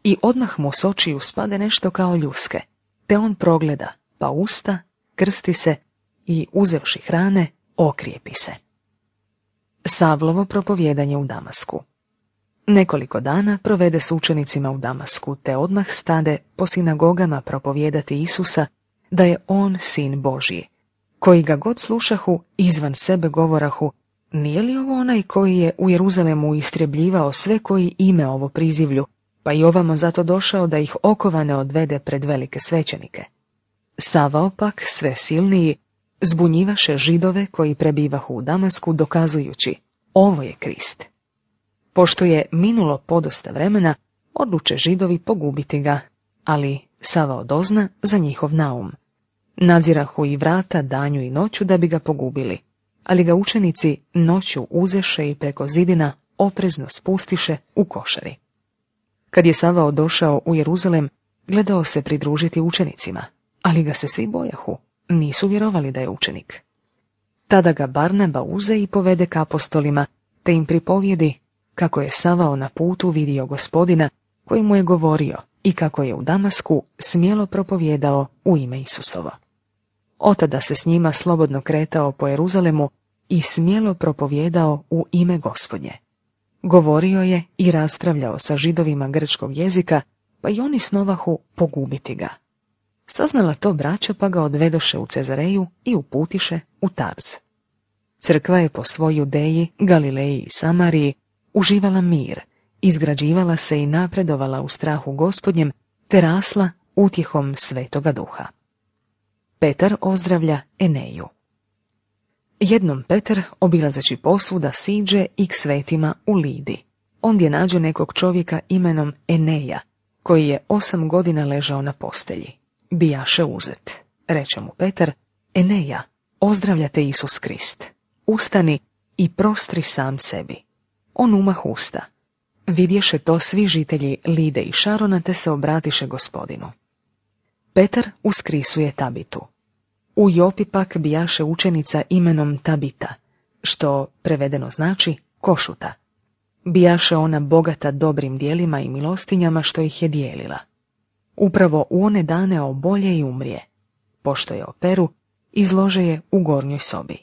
I odmah mu s očiju spade nešto kao ljuske, te on progleda, pa usta, krsti se i, uzevši hrane, okrijepi se. Savlovo propovjedanje u Damasku Nekoliko dana provede s učenicima u Damasku te odmah stade po sinagogama propovijedati Isusa da je On sin Božji, koji ga god slušahu, izvan sebe govorahu, nije li ovo onaj koji je u Jeruzalemu istrebljivao sve koji ime ovo prizivlju, pa i ovamo zato došao da ih okovane odvede pred velike svećenike. Savao pak, sve silniji, zbunjivaše židove koji prebivahu u Damasku dokazujući, ovo je Krist. Pošto je minulo podosta vremena, odluče židovi pogubiti ga, ali Sava odozna za njihov naum. Nadzirahu i vrata danju i noću da bi ga pogubili, ali ga učenici noću uzeše i preko zidina oprezno spustiše u košari. Kad je Savao došao u Jeruzalem, gledao se pridružiti učenicima, ali ga se svi bojahu, nisu vjerovali da je učenik. Tada ga Barnaba uze i povede k apostolima, te im pripovjedi kako je Savao na putu vidio gospodina koji mu je govorio i kako je u Damasku smjelo propovjedao u ime Isusova. Otada se s njima slobodno kretao po Jeruzalemu i smjelo propovjedao u ime gospodnje. Govorio je i raspravljao sa židovima grčkog jezika, pa i oni snovahu pogubiti ga. Saznala to braća pa ga odvedoše u Cezareju i uputiše u Tarz. Crkva je po svoju Deji, Galileji i Samariji uživala mir, izgrađivala se i napredovala u strahu gospodnjem, te rasla utjehom svetoga duha. Petar ozdravlja Eneju. Jednom Petar, obilazeći posvuda, siđe i k svetima u Lidi. Ondje nađe nekog čovjeka imenom Eneja, koji je osam godina ležao na postelji. Bijaše uzet. Reče mu Petar, Eneja, ozdravljate Isus Krist. Ustani i prostri sam sebi on umah usta. Vidješe to svi žitelji Lide i Šarona te se obratiše gospodinu. Petar uskrisuje Tabitu. U Jopi pak bijaše učenica imenom Tabita, što prevedeno znači košuta. Bijaše ona bogata dobrim dijelima i milostinjama što ih je dijelila. Upravo u one dane obolje i umrije. Pošto je operu, izlože je u gornjoj sobi.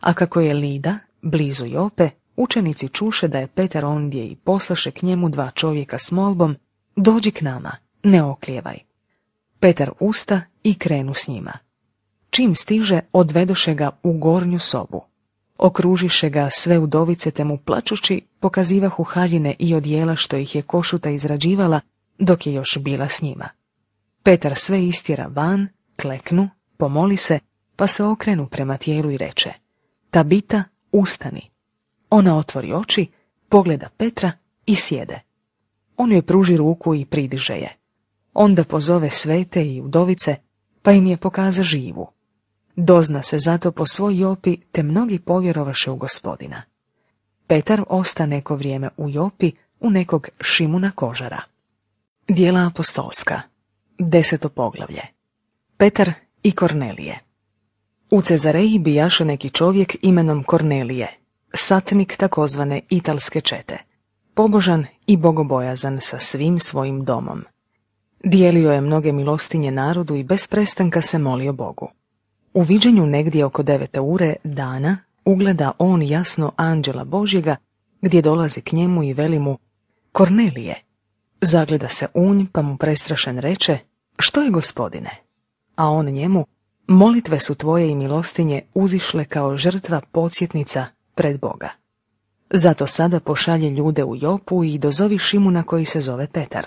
A kako je Lida, blizu Jope, Učenici čuše da je Petar ondje i poslaše k njemu dva čovjeka s molbom, dođi k nama, ne okljevaj. Petar usta i krenu s njima. Čim stiže, odvedoše ga u gornju sobu. Okružiše ga sve udovice te mu plačući pokazivahu haljine i odjela što ih je košuta izrađivala dok je još bila s njima. Petar sve istjera van, kleknu, pomoli se, pa se okrenu prema tijelu i reče Tabita, ustani. Ona otvori oči, pogleda Petra i sjede. On joj pruži ruku i pridiže je. Onda pozove svete i udovice, pa im je pokaza živu. Dozna se zato po svoj jopi, te mnogi povjerovaše u gospodina. Petar osta neko vrijeme u jopi u nekog Šimuna Kožara. Dijela apostolska. Deseto poglavlje. Petar i Kornelije. U Cezareji bijaše neki čovjek imenom Kornelije, satnik takozvane italske čete. Pobožan i bogobojazan sa svim svojim domom. Dijelio je mnoge milostinje narodu i bez prestanka se molio Bogu. U viđenju negdje oko devete ure dana ugleda on jasno anđela Božjega gdje dolazi k njemu i veli mu Kornelije. Zagleda se unj pa mu prestrašen reče Što je gospodine? A on njemu Molitve su tvoje i milostinje uzišle kao žrtva podsjetnica pred Boga. Zato sada pošalje ljude u Jopu i dozovi Šimuna koji se zove Petar.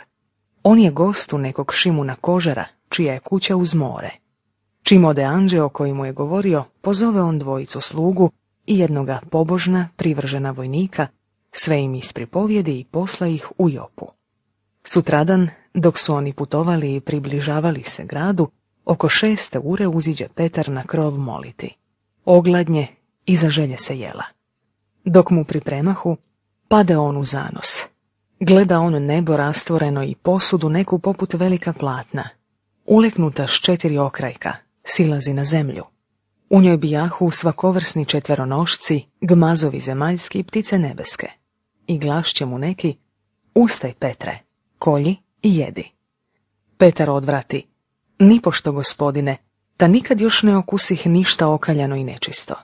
On je gost u nekog Šimuna Kožara, čija je kuća uz more. Čim ode anđeo koji mu je govorio, pozove on dvojicu slugu i jednoga pobožna, privržena vojnika, sve im ispripovjedi i posla ih u Jopu. Sutradan, dok su oni putovali i približavali se gradu, oko šeste ure uziđe Petar na krov moliti. Ogladnje i zaželje se jela. Dok mu pripremahu, pade on u zanos. Gleda on nebo rastvoreno i posudu neku poput velika platna. Uleknuta s četiri okrajka, silazi na zemlju. U njoj bijahu svakovrsni četveronošci, gmazovi zemaljski i ptice nebeske. I glašće mu neki, ustaj Petre, kolji i jedi. Petar odvrati, nipošto gospodine, ta nikad još ne okusih ništa okaljano i nečisto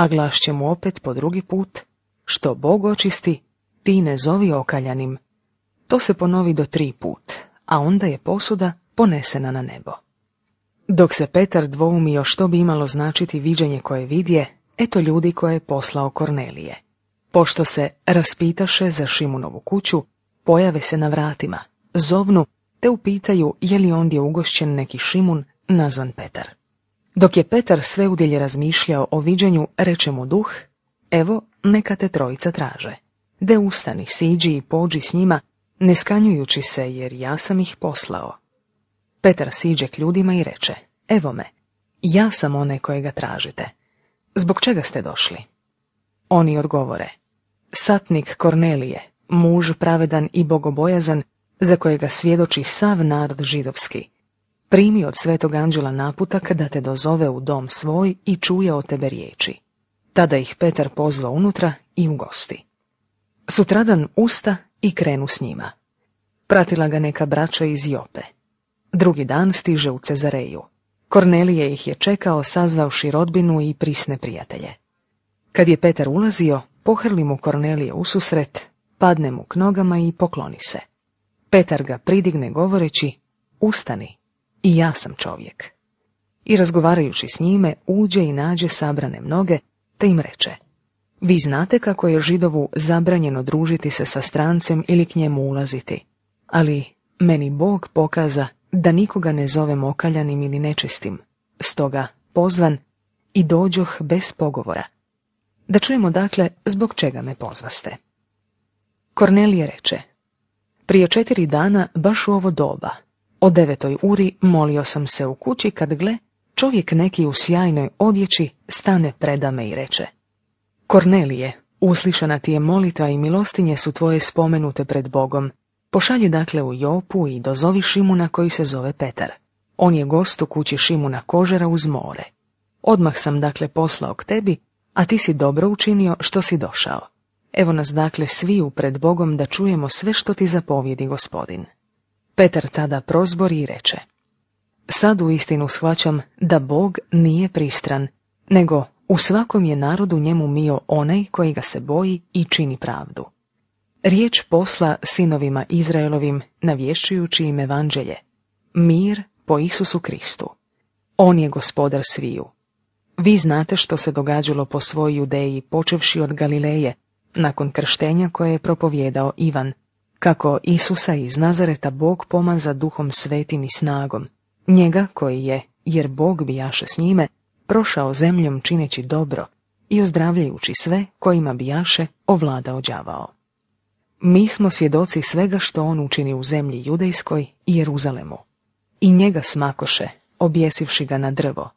a glas će mu opet po drugi put, što Bog očisti, ti ne zovi okaljanim. To se ponovi do tri put, a onda je posuda ponesena na nebo. Dok se Petar dvoumio što bi imalo značiti viđenje koje vidje, eto ljudi koje je poslao Kornelije. Pošto se raspitaše za Šimunovu kuću, pojave se na vratima, zovnu te upitaju je li ondje ugošćen neki Šimun nazvan Petar. Dok je Petar sve udjelje razmišljao o viđenju, reče mu duh, evo, neka te trojica traže. De ustani, siđi i pođi s njima, ne skanjujući se, jer ja sam ih poslao. Petar siđe k ljudima i reče, evo me, ja sam onaj kojega tražite. Zbog čega ste došli? Oni odgovore, satnik Kornelije, muž pravedan i bogobojazan, za kojega svjedoči sav narod židovski – primi od svetog anđela naputak da te dozove u dom svoj i čuje o tebe riječi. Tada ih Petar pozva unutra i u gosti. Sutradan usta i krenu s njima. Pratila ga neka braća iz Jope. Drugi dan stiže u Cezareju. Kornelije ih je čekao sazvavši rodbinu i prisne prijatelje. Kad je Petar ulazio, pohrli mu Kornelije susret, padne mu k nogama i pokloni se. Petar ga pridigne govoreći, ustani, i ja sam čovjek. I razgovarajući s njime, uđe i nađe sabrane mnoge, te im reče Vi znate kako je židovu zabranjeno družiti se sa strancem ili k njemu ulaziti, ali meni Bog pokaza da nikoga ne zovem okaljanim ili nečistim, stoga pozvan i dođoh bez pogovora. Da čujemo dakle zbog čega me pozvaste. Kornelije reče, prije četiri dana baš u ovo doba o devetoj uri molio sam se u kući kad gle, čovjek neki u sjajnoj odjeći stane predame i reče. Kornelije, uslišana ti je molitva i milostinje su tvoje spomenute pred Bogom. Pošalji dakle u Jopu i dozovi Šimuna koji se zove Petar. On je gost u kući Šimuna Kožera uz more. Odmah sam dakle poslao k tebi, a ti si dobro učinio što si došao. Evo nas dakle svi pred Bogom da čujemo sve što ti zapovjedi gospodin. Petar tada prozbori i reče Sad u istinu shvaćam da Bog nije pristran, nego u svakom je narodu njemu mio onaj koji ga se boji i čini pravdu. Riječ posla sinovima Izraelovim navješćujući im evanđelje. Mir po Isusu Kristu. On je gospodar sviju. Vi znate što se događalo po svojoj judeji počevši od Galileje, nakon krštenja koje je propovjedao Ivan, kako Isusa iz Nazareta Bog pomaza duhom svetim i snagom, njega koji je, jer Bog bijaše s njime, prošao zemljom čineći dobro i ozdravljajući sve kojima bijaše ovladao đavao. Mi smo svjedoci svega što on učini u zemlji judejskoj i Jeruzalemu. I njega smakoše, objesivši ga na drvo.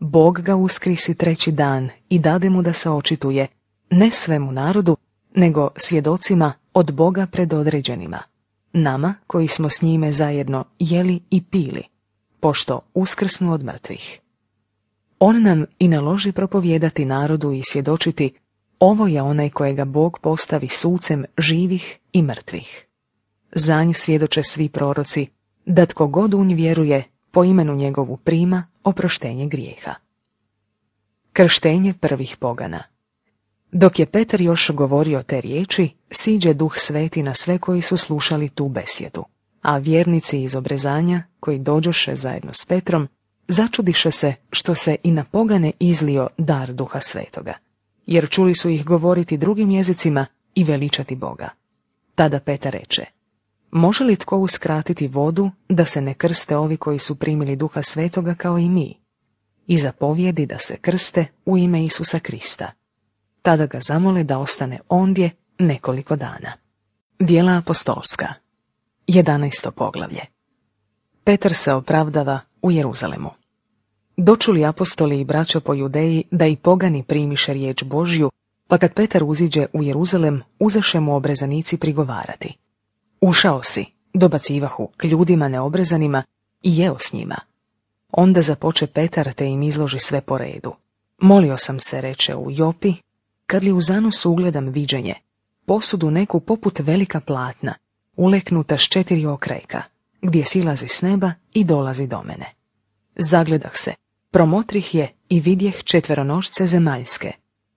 Bog ga uskrisi treći dan i dade mu da se očituje, ne svemu narodu, nego svjedocima od Boga određenima, nama koji smo s njime zajedno jeli i pili, pošto uskrsnu od mrtvih. On nam i naloži propovijedati narodu i svjedočiti ovo je onaj kojega Bog postavi sucem živih i mrtvih. Za nj svjedoče svi proroci, da tko god u vjeruje, po imenu njegovu prima oproštenje grijeha. Krštenje prvih pogana – dok je Petar još govorio te riječi, siđe duh sveti na sve koji su slušali tu besjedu, a vjernici iz obrezanja, koji dođoše zajedno s Petrom, začudiše se što se i na pogane izlio dar duha svetoga, jer čuli su ih govoriti drugim jezicima i veličati Boga. Tada Petar reče, može li tko uskratiti vodu da se ne krste ovi koji su primili duha svetoga kao i mi? I zapovjedi da se krste u ime Isusa Krista – tada ga zamole da ostane ondje nekoliko dana. Dijela apostolska 11. poglavlje Petar se opravdava u Jeruzalemu. Dočuli apostoli i braća po judeji da i pogani primiše riječ Božju, pa kad Petar uziđe u Jeruzalem, uzeše mu obrezanici prigovarati. Ušao si, dobacivahu k ljudima neobrezanima i jeo s njima. Onda započe Petar te im izloži sve po redu. Molio sam se, reče u Jopi, kad li u zanosu ugledam viđenje, posudu neku poput velika platna, uleknuta s četiri okrajka, gdje silazi s neba i dolazi do mene. Zagledah se, promotrih je i vidjeh četveronošce zemaljske,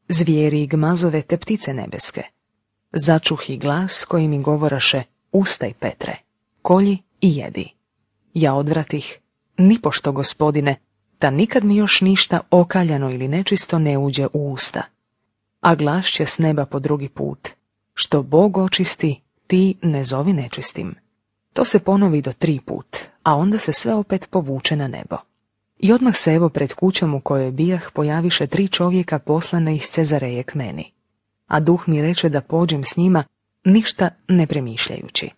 zvijeri i gmazove te ptice nebeske. Začuh i glas koji mi govoraše, ustaj Petre, kolji i jedi. Ja odvratih, nipošto gospodine, da nikad mi još ništa okaljano ili nečisto ne uđe u usta a glas će s neba po drugi put. Što Bog očisti, ti ne zovi nečistim. To se ponovi do tri put, a onda se sve opet povuče na nebo. I odmah se evo pred kućom u kojoj bijah pojaviše tri čovjeka poslane iz Cezareje k meni. A duh mi reče da pođem s njima, ništa ne premišljajući.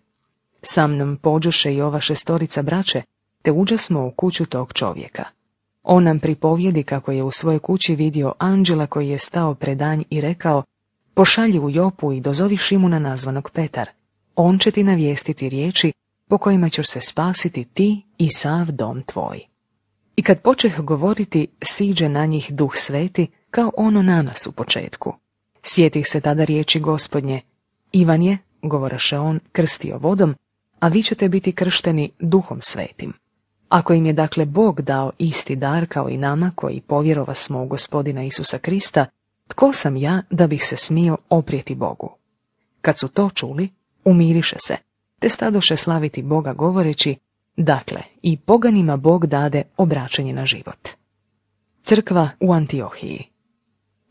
Sa mnom pođoše i ova šestorica braće, te uđe smo u kuću tog čovjeka. On nam pripovjedi kako je u svojoj kući vidio anđela koji je stao predanj i rekao Pošalji u Jopu i dozovi Šimuna nazvanog Petar. On će ti navijestiti riječi po kojima ćeš se spasiti ti i sav dom tvoj. I kad počeh govoriti, siđe na njih duh sveti kao ono na nas u početku. Sjetih se tada riječi gospodnje, Ivan je, govoraše on, krstio vodom, a vi ćete biti kršteni duhom svetim. Ako im je dakle Bog dao isti dar kao i nama koji povjerova smo u gospodina Isusa Krista, tko sam ja da bih se smio oprijeti Bogu? Kad su to čuli, umiriše se, te stadoše slaviti Boga govoreći, dakle, i poganima Bog dade obraćanje na život. Crkva u Antiohiji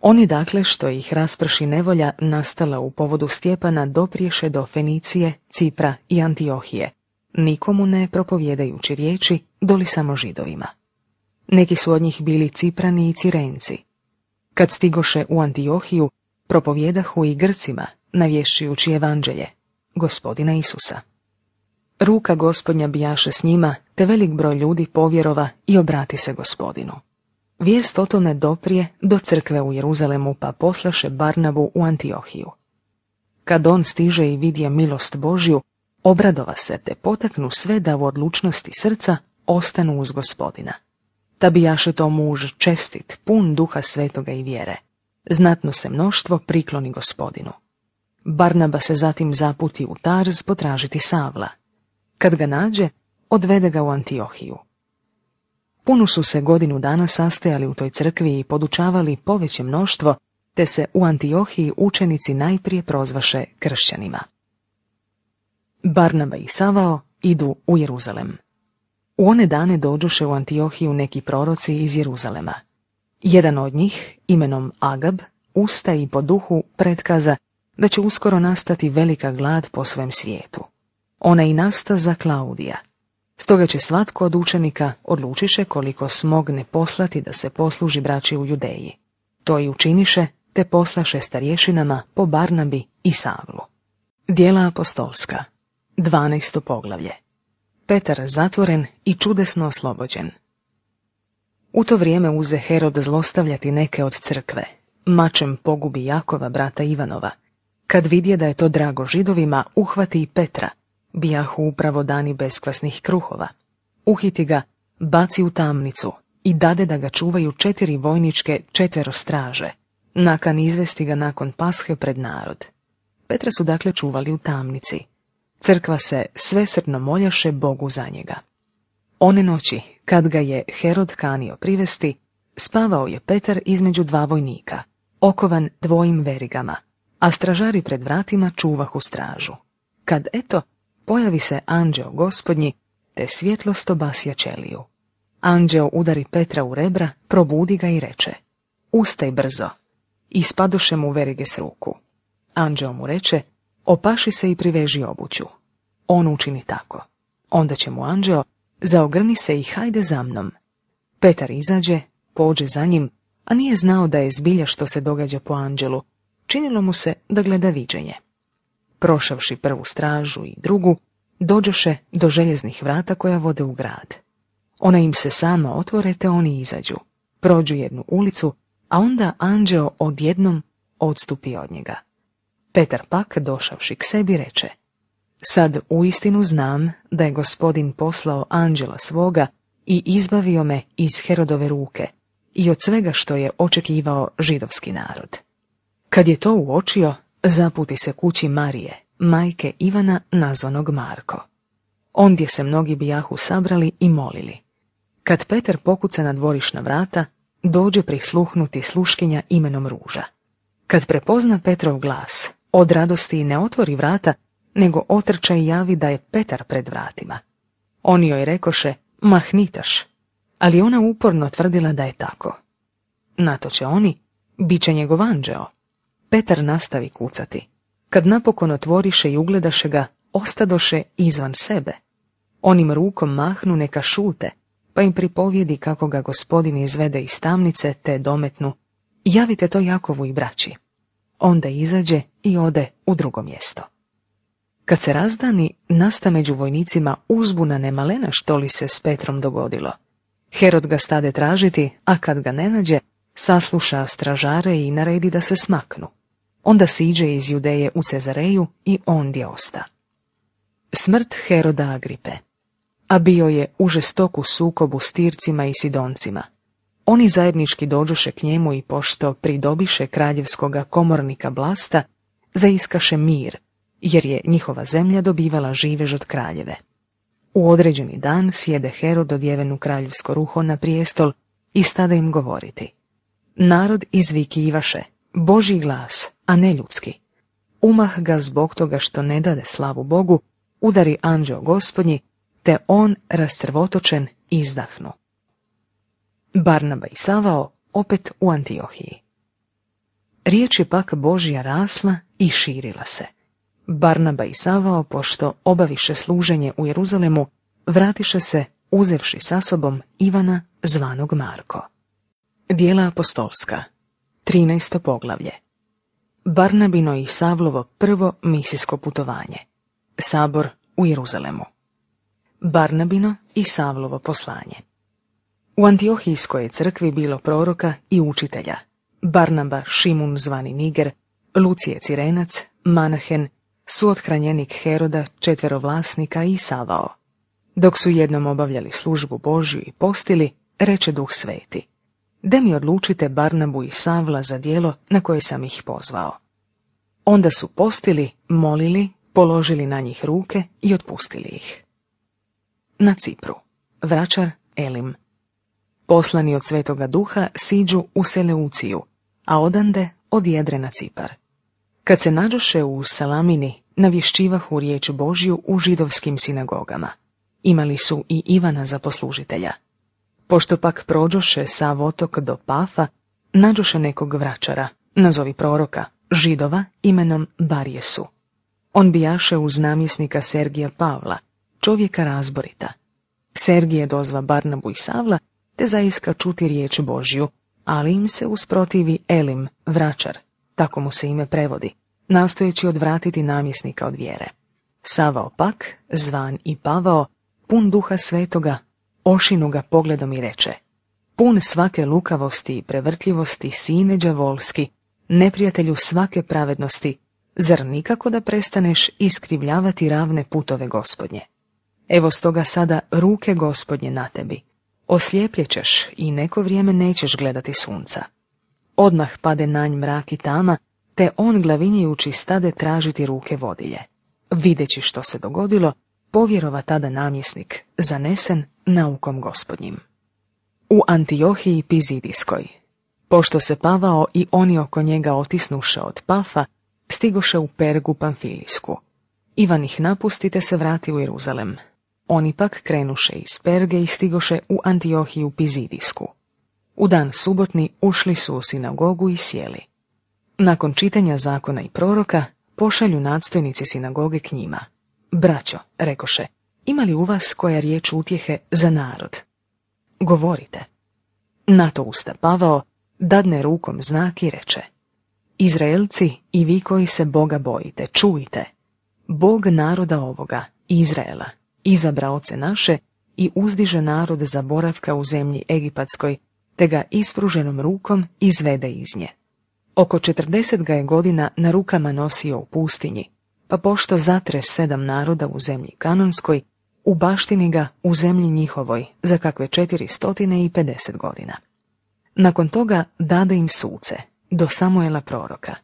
Oni dakle, što ih rasprši nevolja, nastala u povodu Stjepana dopriješe do Fenicije, Cipra i Antiohije, nikomu ne propovjedajući riječi, doli samo židovima. Neki su od njih bili Ciprani i Cirenci. Kad stigoše u Antiohiju, propovjedahu i Grcima, navješujući evanđelje, gospodina Isusa. Ruka gospodnja bijaše s njima, te velik broj ljudi povjerova i obrati se gospodinu. Vijest o tome doprije do crkve u Jeruzalemu, pa poslaše Barnabu u Antiohiju. Kad on stiže i vidje milost Božju, obradova se te potaknu sve da u odlučnosti srca ostanu uz gospodina. Da bijaše to muž čestit, pun duha svetoga i vjere. Znatno se mnoštvo prikloni gospodinu. Barnaba se zatim zaputi u Tarz potražiti Savla. Kad ga nađe, odvede ga u Antiohiju. Punu su se godinu dana sastajali u toj crkvi i podučavali poveće mnoštvo, te se u Antiohiji učenici najprije prozvaše kršćanima. Barnaba i Savao idu u Jeruzalem. U one dane dođuše u Antiohiju neki proroci iz Jeruzalema. Jedan od njih, imenom Agab, usta i po duhu predkaza da će uskoro nastati velika glad po svem svijetu. Ona i nasta za Klaudija. Stoga će svatko od učenika odlučiše koliko smogne poslati da se posluži braći u Judeji. To i učiniše, te poslaše starješinama po Barnabi i Savlu. Dijela apostolska, 12. poglavlje. Petar zatvoren i čudesno oslobođen. U to vrijeme uze Herod zlostavljati neke od crkve. Mačem pogubi Jakova, brata Ivanova. Kad vidje da je to drago židovima, uhvati i Petra. Bijahu upravo dani beskvasnih kruhova. Uhiti ga, baci u tamnicu i dade da ga čuvaju četiri vojničke četvero straže. Nakan izvesti ga nakon pashe pred narod. Petra su dakle čuvali u tamnici. Crkva se svesrdno moljaše Bogu za njega. One noći, kad ga je Herod kanio privesti, spavao je Petar između dva vojnika, okovan dvojim verigama, a stražari pred vratima čuvahu stražu. Kad eto, pojavi se anđeo gospodnji, te svjetlost obasja čeliju. Anđeo udari Petra u rebra, probudi ga i reče, ustaj brzo. Ispadoše mu verige s ruku. Anđeo mu reče, Opaši se i priveži obuću. On učini tako. Onda će mu anđeo, zaogrni se i hajde za mnom. Petar izađe, pođe za njim, a nije znao da je zbilja što se događa po anđelu. Činilo mu se da gleda viđenje. Prošavši prvu stražu i drugu, dođoše do željeznih vrata koja vode u grad. Ona im se sama otvore te oni izađu, prođu jednu ulicu, a onda anđeo odjednom odstupi od njega. Petar pak, došavši k sebi, reče Sad uistinu znam da je gospodin poslao anđela svoga i izbavio me iz Herodove ruke i od svega što je očekivao židovski narod. Kad je to uočio, zaputi se kući Marije, majke Ivana nazvanog Marko. Ondje se mnogi bijahu sabrali i molili. Kad Peter pokuca na dvorišna vrata, dođe prisluhnuti sluškinja imenom Ruža. Kad prepozna Petrov glas, od radosti ne otvori vrata, nego otrča i javi da je Petar pred vratima. Oni joj rekoše, mahnitaš, ali ona uporno tvrdila da je tako. Na to će oni, bit će njegov anđeo. Petar nastavi kucati. Kad napokon otvoriše i ugledaše ga, ostadoše izvan sebe. Onim rukom mahnu neka šute, pa im pripovjedi kako ga gospodin izvede iz tamnice te dometnu, javite to Jakovu i braći onda izađe i ode u drugo mjesto. Kad se razdani, nasta među vojnicima uzbuna nemalena što li se s Petrom dogodilo. Herod ga stade tražiti, a kad ga ne nađe, sasluša stražare i naredi da se smaknu. Onda siđe iz Judeje u Cezareju i ondje osta. Smrt Heroda Agripe A bio je u žestoku sukobu s Tircima i Sidoncima – oni zajednički dođuše k njemu i pošto pridobiše kraljevskoga komornika blasta, zaiskaše mir, jer je njihova zemlja dobivala živež od kraljeve. U određeni dan sjede Herod u kraljevsko ruho na prijestol i stada im govoriti. Narod izvikivaše, Boži glas, a ne ljudski. Umah ga zbog toga što ne dade slavu Bogu, udari anđeo gospodnji, te on rascrvotočen izdahnu. Barnaba i Savao opet u Antiohiji. Riječ je pak Božja rasla i širila se. Barnaba i Savao, pošto obaviše služenje u Jeruzalemu, vratiše se, uzevši sa sobom Ivana zvanog Marko. Dijela apostolska, 13. poglavlje. Barnabino i Savlovo prvo misijsko putovanje. Sabor u Jeruzalemu. Barnabino i Savlovo poslanje. U Antiohijskoj je crkvi bilo proroka i učitelja. Barnaba Šimum zvani Niger, Lucije Cirenac, Manahen, suothranjenik Heroda, četverovlasnika i Savao. Dok su jednom obavljali službu Božju i postili, reče Duh Sveti. De mi odlučite Barnabu i Savla za dijelo na koje sam ih pozvao. Onda su postili, molili, položili na njih ruke i otpustili ih. Na Cipru. Vračar Elim poslani od Svetoga Duha, siđu u Seleuciju, a odande od Jedre na Cipar. Kad se nađoše u Salamini, navješćivahu riječ Božju u židovskim sinagogama. Imali su i Ivana za poslužitelja. Pošto pak prođoše sav otok do Pafa, nađoše nekog vračara, nazovi proroka, židova imenom Barjesu. On bijaše uz namjesnika Sergija Pavla, čovjeka razborita. Sergije dozva Barnabu i Savla te zaiska čuti riječ Božju, ali im se usprotivi Elim, vračar, tako mu se ime prevodi, nastojeći odvratiti namjesnika od vjere. Savao pak, zvan i pavao, pun duha svetoga, ošinu ga pogledom i reče, pun svake lukavosti i prevrtljivosti, sine đavolski, neprijatelju svake pravednosti, zar nikako da prestaneš iskrivljavati ravne putove gospodnje? Evo stoga sada ruke gospodnje na tebi, Oslijepljećeš i neko vrijeme nećeš gledati sunca. Odmah pade na nj mrak i tama, te on glavinjajući stade tražiti ruke vodilje. Videći što se dogodilo, povjerova tada namjesnik, zanesen naukom gospodnjim. U Antiohiji Pizidiskoj. Pošto se Pavao i oni oko njega otisnuše od Pafa, stigoše u Pergu Pamfilijsku. Ivan ih napustite se vrati u Jeruzalem, oni pak krenuše iz Perge i stigoše u Antiohiju Pizidisku. U dan subotni ušli su u sinagogu i sjeli. Nakon čitanja zakona i proroka, pošalju nadstojnici sinagoge k njima. Braćo, rekoše, ima li u vas koja riječ utjehe za narod? Govorite. Na to usta Pavao dadne rukom znak i reče. Izraelci i vi koji se Boga bojite, čujte. Bog naroda ovoga, Izraela, izabraoce naše i uzdiže narod za boravka u zemlji Egipatskoj, te ga ispruženom rukom izvede iz nje. Oko četrdeset ga je godina na rukama nosio u pustinji, pa pošto zatre sedam naroda u zemlji kanonskoj, u baštini ga u zemlji njihovoj za kakve pedeset godina. Nakon toga dade im suce, do Samuela proroka.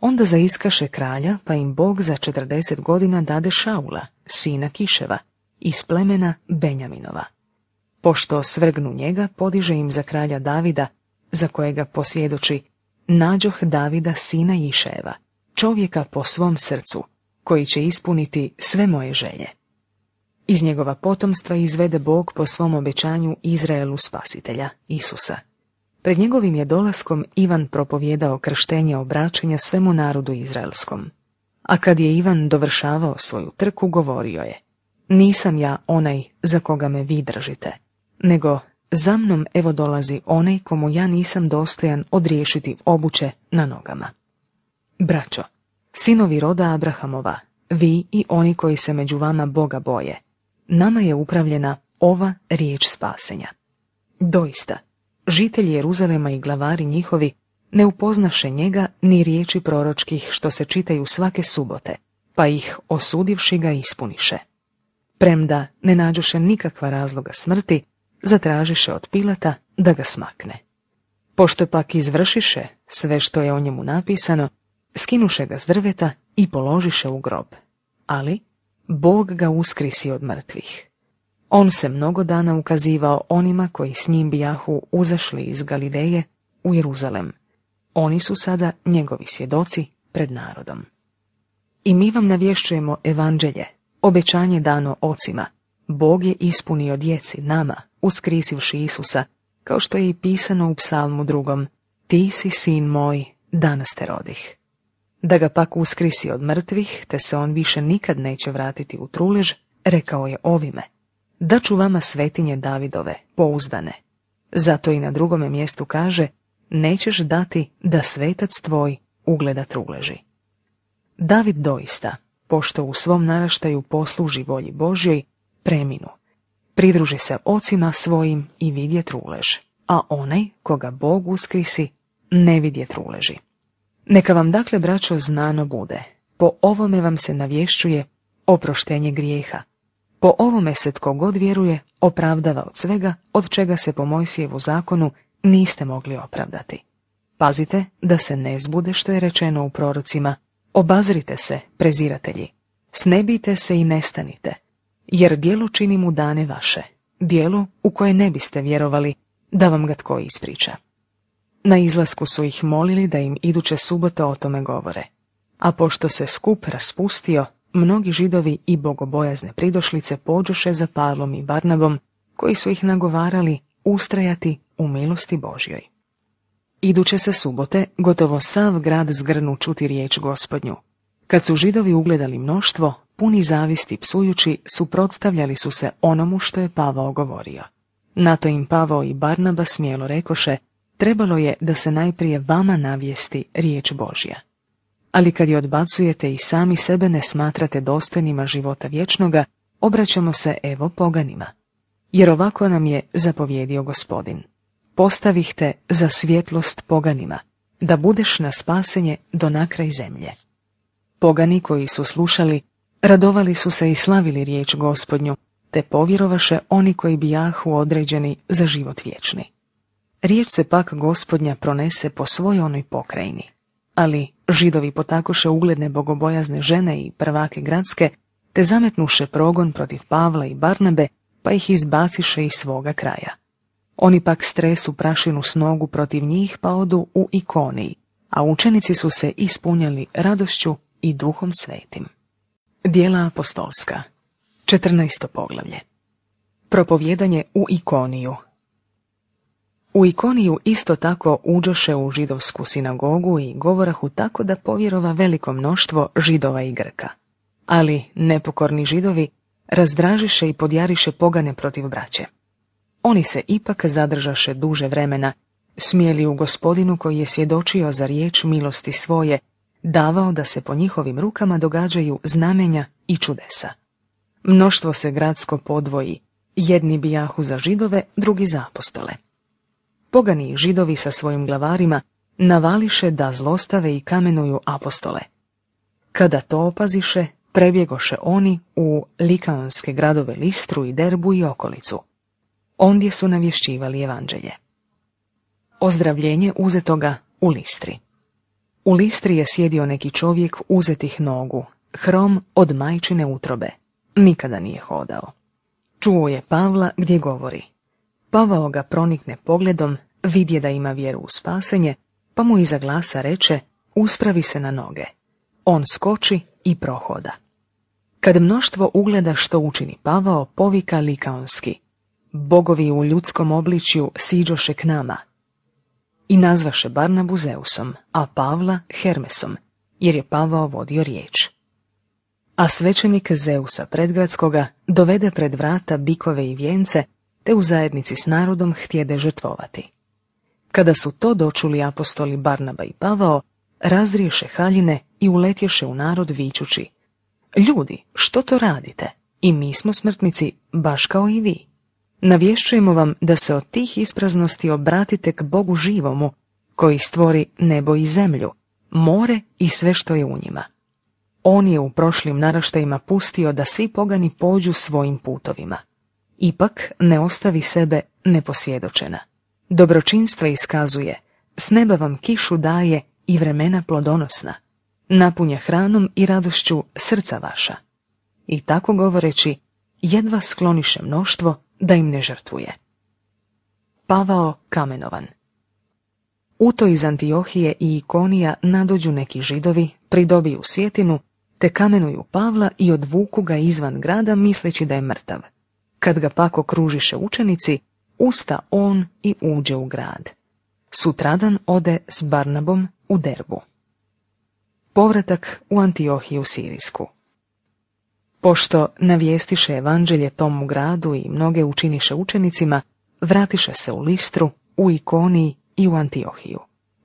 Onda zaiskaše kralja, pa im Bog za četrdeset godina dade Šaula, sina Kiševa, iz plemena Benjaminova. Pošto svrgnu njega, podiže im za kralja Davida, za kojega posjedoči, nađoh Davida sina Iševa, čovjeka po svom srcu, koji će ispuniti sve moje želje. Iz njegova potomstva izvede Bog po svom obećanju Izraelu spasitelja, Isusa. Pred njegovim je dolaskom Ivan propovjedao krštenje obraćanja svemu narodu izraelskom. A kad je Ivan dovršavao svoju trku, govorio je – nisam ja onaj za koga me vi držite, nego za mnom evo dolazi onaj komu ja nisam dostojan odriješiti obuće na nogama. Braćo, sinovi roda Abrahamova, vi i oni koji se među vama Boga boje, nama je upravljena ova riječ spasenja. Doista, žitelji Jeruzalema i glavari njihovi ne upoznaše njega ni riječi proročkih što se čitaju svake subote, pa ih osudivši ga ispuniše premda ne nađuše nikakva razloga smrti, zatražiše od Pilata da ga smakne. Pošto pak izvršiše sve što je o njemu napisano, skinuše ga s drveta i položiše u grob. Ali Bog ga uskrisi od mrtvih. On se mnogo dana ukazivao onima koji s njim bijahu uzašli iz Galileje u Jeruzalem. Oni su sada njegovi svjedoci pred narodom. I mi vam navješćujemo evanđelje Obećanje dano ocima, Bog je ispunio djeci, nama, uskrisivši Isusa, kao što je i pisano u psalmu drugom, ti si sin moj, danas te rodih. Da ga pak uskrisi od mrtvih, te se on više nikad neće vratiti u trulež, rekao je ovime, da ću vama svetinje Davidove, pouzdane. Zato i na drugome mjestu kaže, nećeš dati da svetac tvoj ugleda truleži. David doista, pošto u svom naraštaju posluži volji Božjoj, preminu. Pridruži se ocima svojim i vidje trulež, a onaj koga Bog uskrisi, ne vidje truleži. Neka vam dakle, braćo, znano bude, po ovome vam se navješćuje oproštenje grijeha. Po ovome se tko god vjeruje opravdava od svega od čega se po Mojsijevu zakonu niste mogli opravdati. Pazite da se ne zbude što je rečeno u prorocima – Obazrite se, preziratelji, snebite se i nestanite, jer dijelu čini mu dane vaše, dijelu u koje ne biste vjerovali da vam ga tko ispriča. Na izlasku su ih molili da im iduće subote o tome govore, a pošto se skup raspustio, mnogi židovi i bogobojazne pridošlice pođuše za Pavlom i Barnabom, koji su ih nagovarali ustrajati u milosti Božjoj. Iduće se subote gotovo sav grad zgrnu čuti riječ gospodnju. Kad su židovi ugledali mnoštvo, puni zavisti psujući, suprotstavljali su se onomu što je Pavao govorio. Na to im Pavao i Barnaba smjelo rekoše, trebalo je da se najprije vama navijesti riječ Božja. Ali kad je odbacujete i sami sebe ne smatrate dostojnima života vječnoga, obraćamo se evo poganima. Jer ovako nam je zapovjedio gospodin postavih te za svjetlost poganima, da budeš na spasenje do nakraj zemlje. Pogani koji su slušali, radovali su se i slavili riječ gospodnju, te povjerovaše oni koji bi jahu određeni za život vječni. Riječ se pak gospodnja pronese po svoj onoj pokrajini, ali židovi potakoše ugledne bogobojazne žene i prvake gradske, te zametnuše progon protiv Pavla i Barnabe, pa ih izbaciše iz svoga kraja. Oni pak stresu prašinu s nogu protiv njih pa odu u ikoniji, a učenici su se ispunjali radošću i duhom svetim. Dijela apostolska 14. poglavlje Propovjedanje u ikoniju U ikoniju isto tako uđoše u židovsku sinagogu i govorahu tako da povjerova veliko mnoštvo židova i grka. Ali nepokorni židovi razdražiše i podjariše pogane protiv braće oni se ipak zadržaše duže vremena, smjeli u gospodinu koji je svjedočio za riječ milosti svoje, davao da se po njihovim rukama događaju znamenja i čudesa. Mnoštvo se gradsko podvoji, jedni bijahu za židove, drugi za apostole. Pogani židovi sa svojim glavarima navališe da zlostave i kamenuju apostole. Kada to opaziše, prebjegoše oni u likaonske gradove Listru i Derbu i okolicu ondje su navješćivali evanđelje. Ozdravljenje uzetoga u listri. U listri je sjedio neki čovjek uzetih nogu, hrom od majčine utrobe. Nikada nije hodao. Čuo je Pavla gdje govori. Pavao ga pronikne pogledom, vidje da ima vjeru u spasenje, pa mu iza glasa reče, uspravi se na noge. On skoči i prohoda. Kad mnoštvo ugleda što učini Pavao, povika likaonski – bogovi u ljudskom obličju siđoše k nama. I nazvaše Barnabu Zeusom, a Pavla Hermesom, jer je Pavao vodio riječ. A svećenik Zeusa predgradskoga dovede pred vrata bikove i vjence, te u zajednici s narodom htjede žrtvovati. Kada su to dočuli apostoli Barnaba i Pavao, razriješe haljine i uletješe u narod vičući. Ljudi, što to radite? I mi smo smrtnici, baš kao i vi. Navješćujemo vam da se od tih ispraznosti obratite k Bogu živomu, koji stvori nebo i zemlju, more i sve što je u njima. On je u prošlim naraštajima pustio da svi pogani pođu svojim putovima. Ipak ne ostavi sebe neposvjedočena. Dobročinstva iskazuje, s neba vam kišu daje i vremena plodonosna. Napunja hranom i radošću srca vaša. I tako govoreći, jedva skloniše mnoštvo da im ne žrtvuje. Pavao Kamenovan U to iz Antiohije i Ikonija nadođu neki židovi, pridobiju svjetinu, te kamenuju Pavla i odvuku ga izvan grada misleći da je mrtav. Kad ga pak okružiše učenici, usta on i uđe u grad. Sutradan ode s Barnabom u derbu. Povratak u Antiohiju Sirijsku. Pošto navijestiše evanđelje tomu gradu i mnoge učiniše učenicima, vratiše se u Listru, u Ikoniji i u Antiohiju.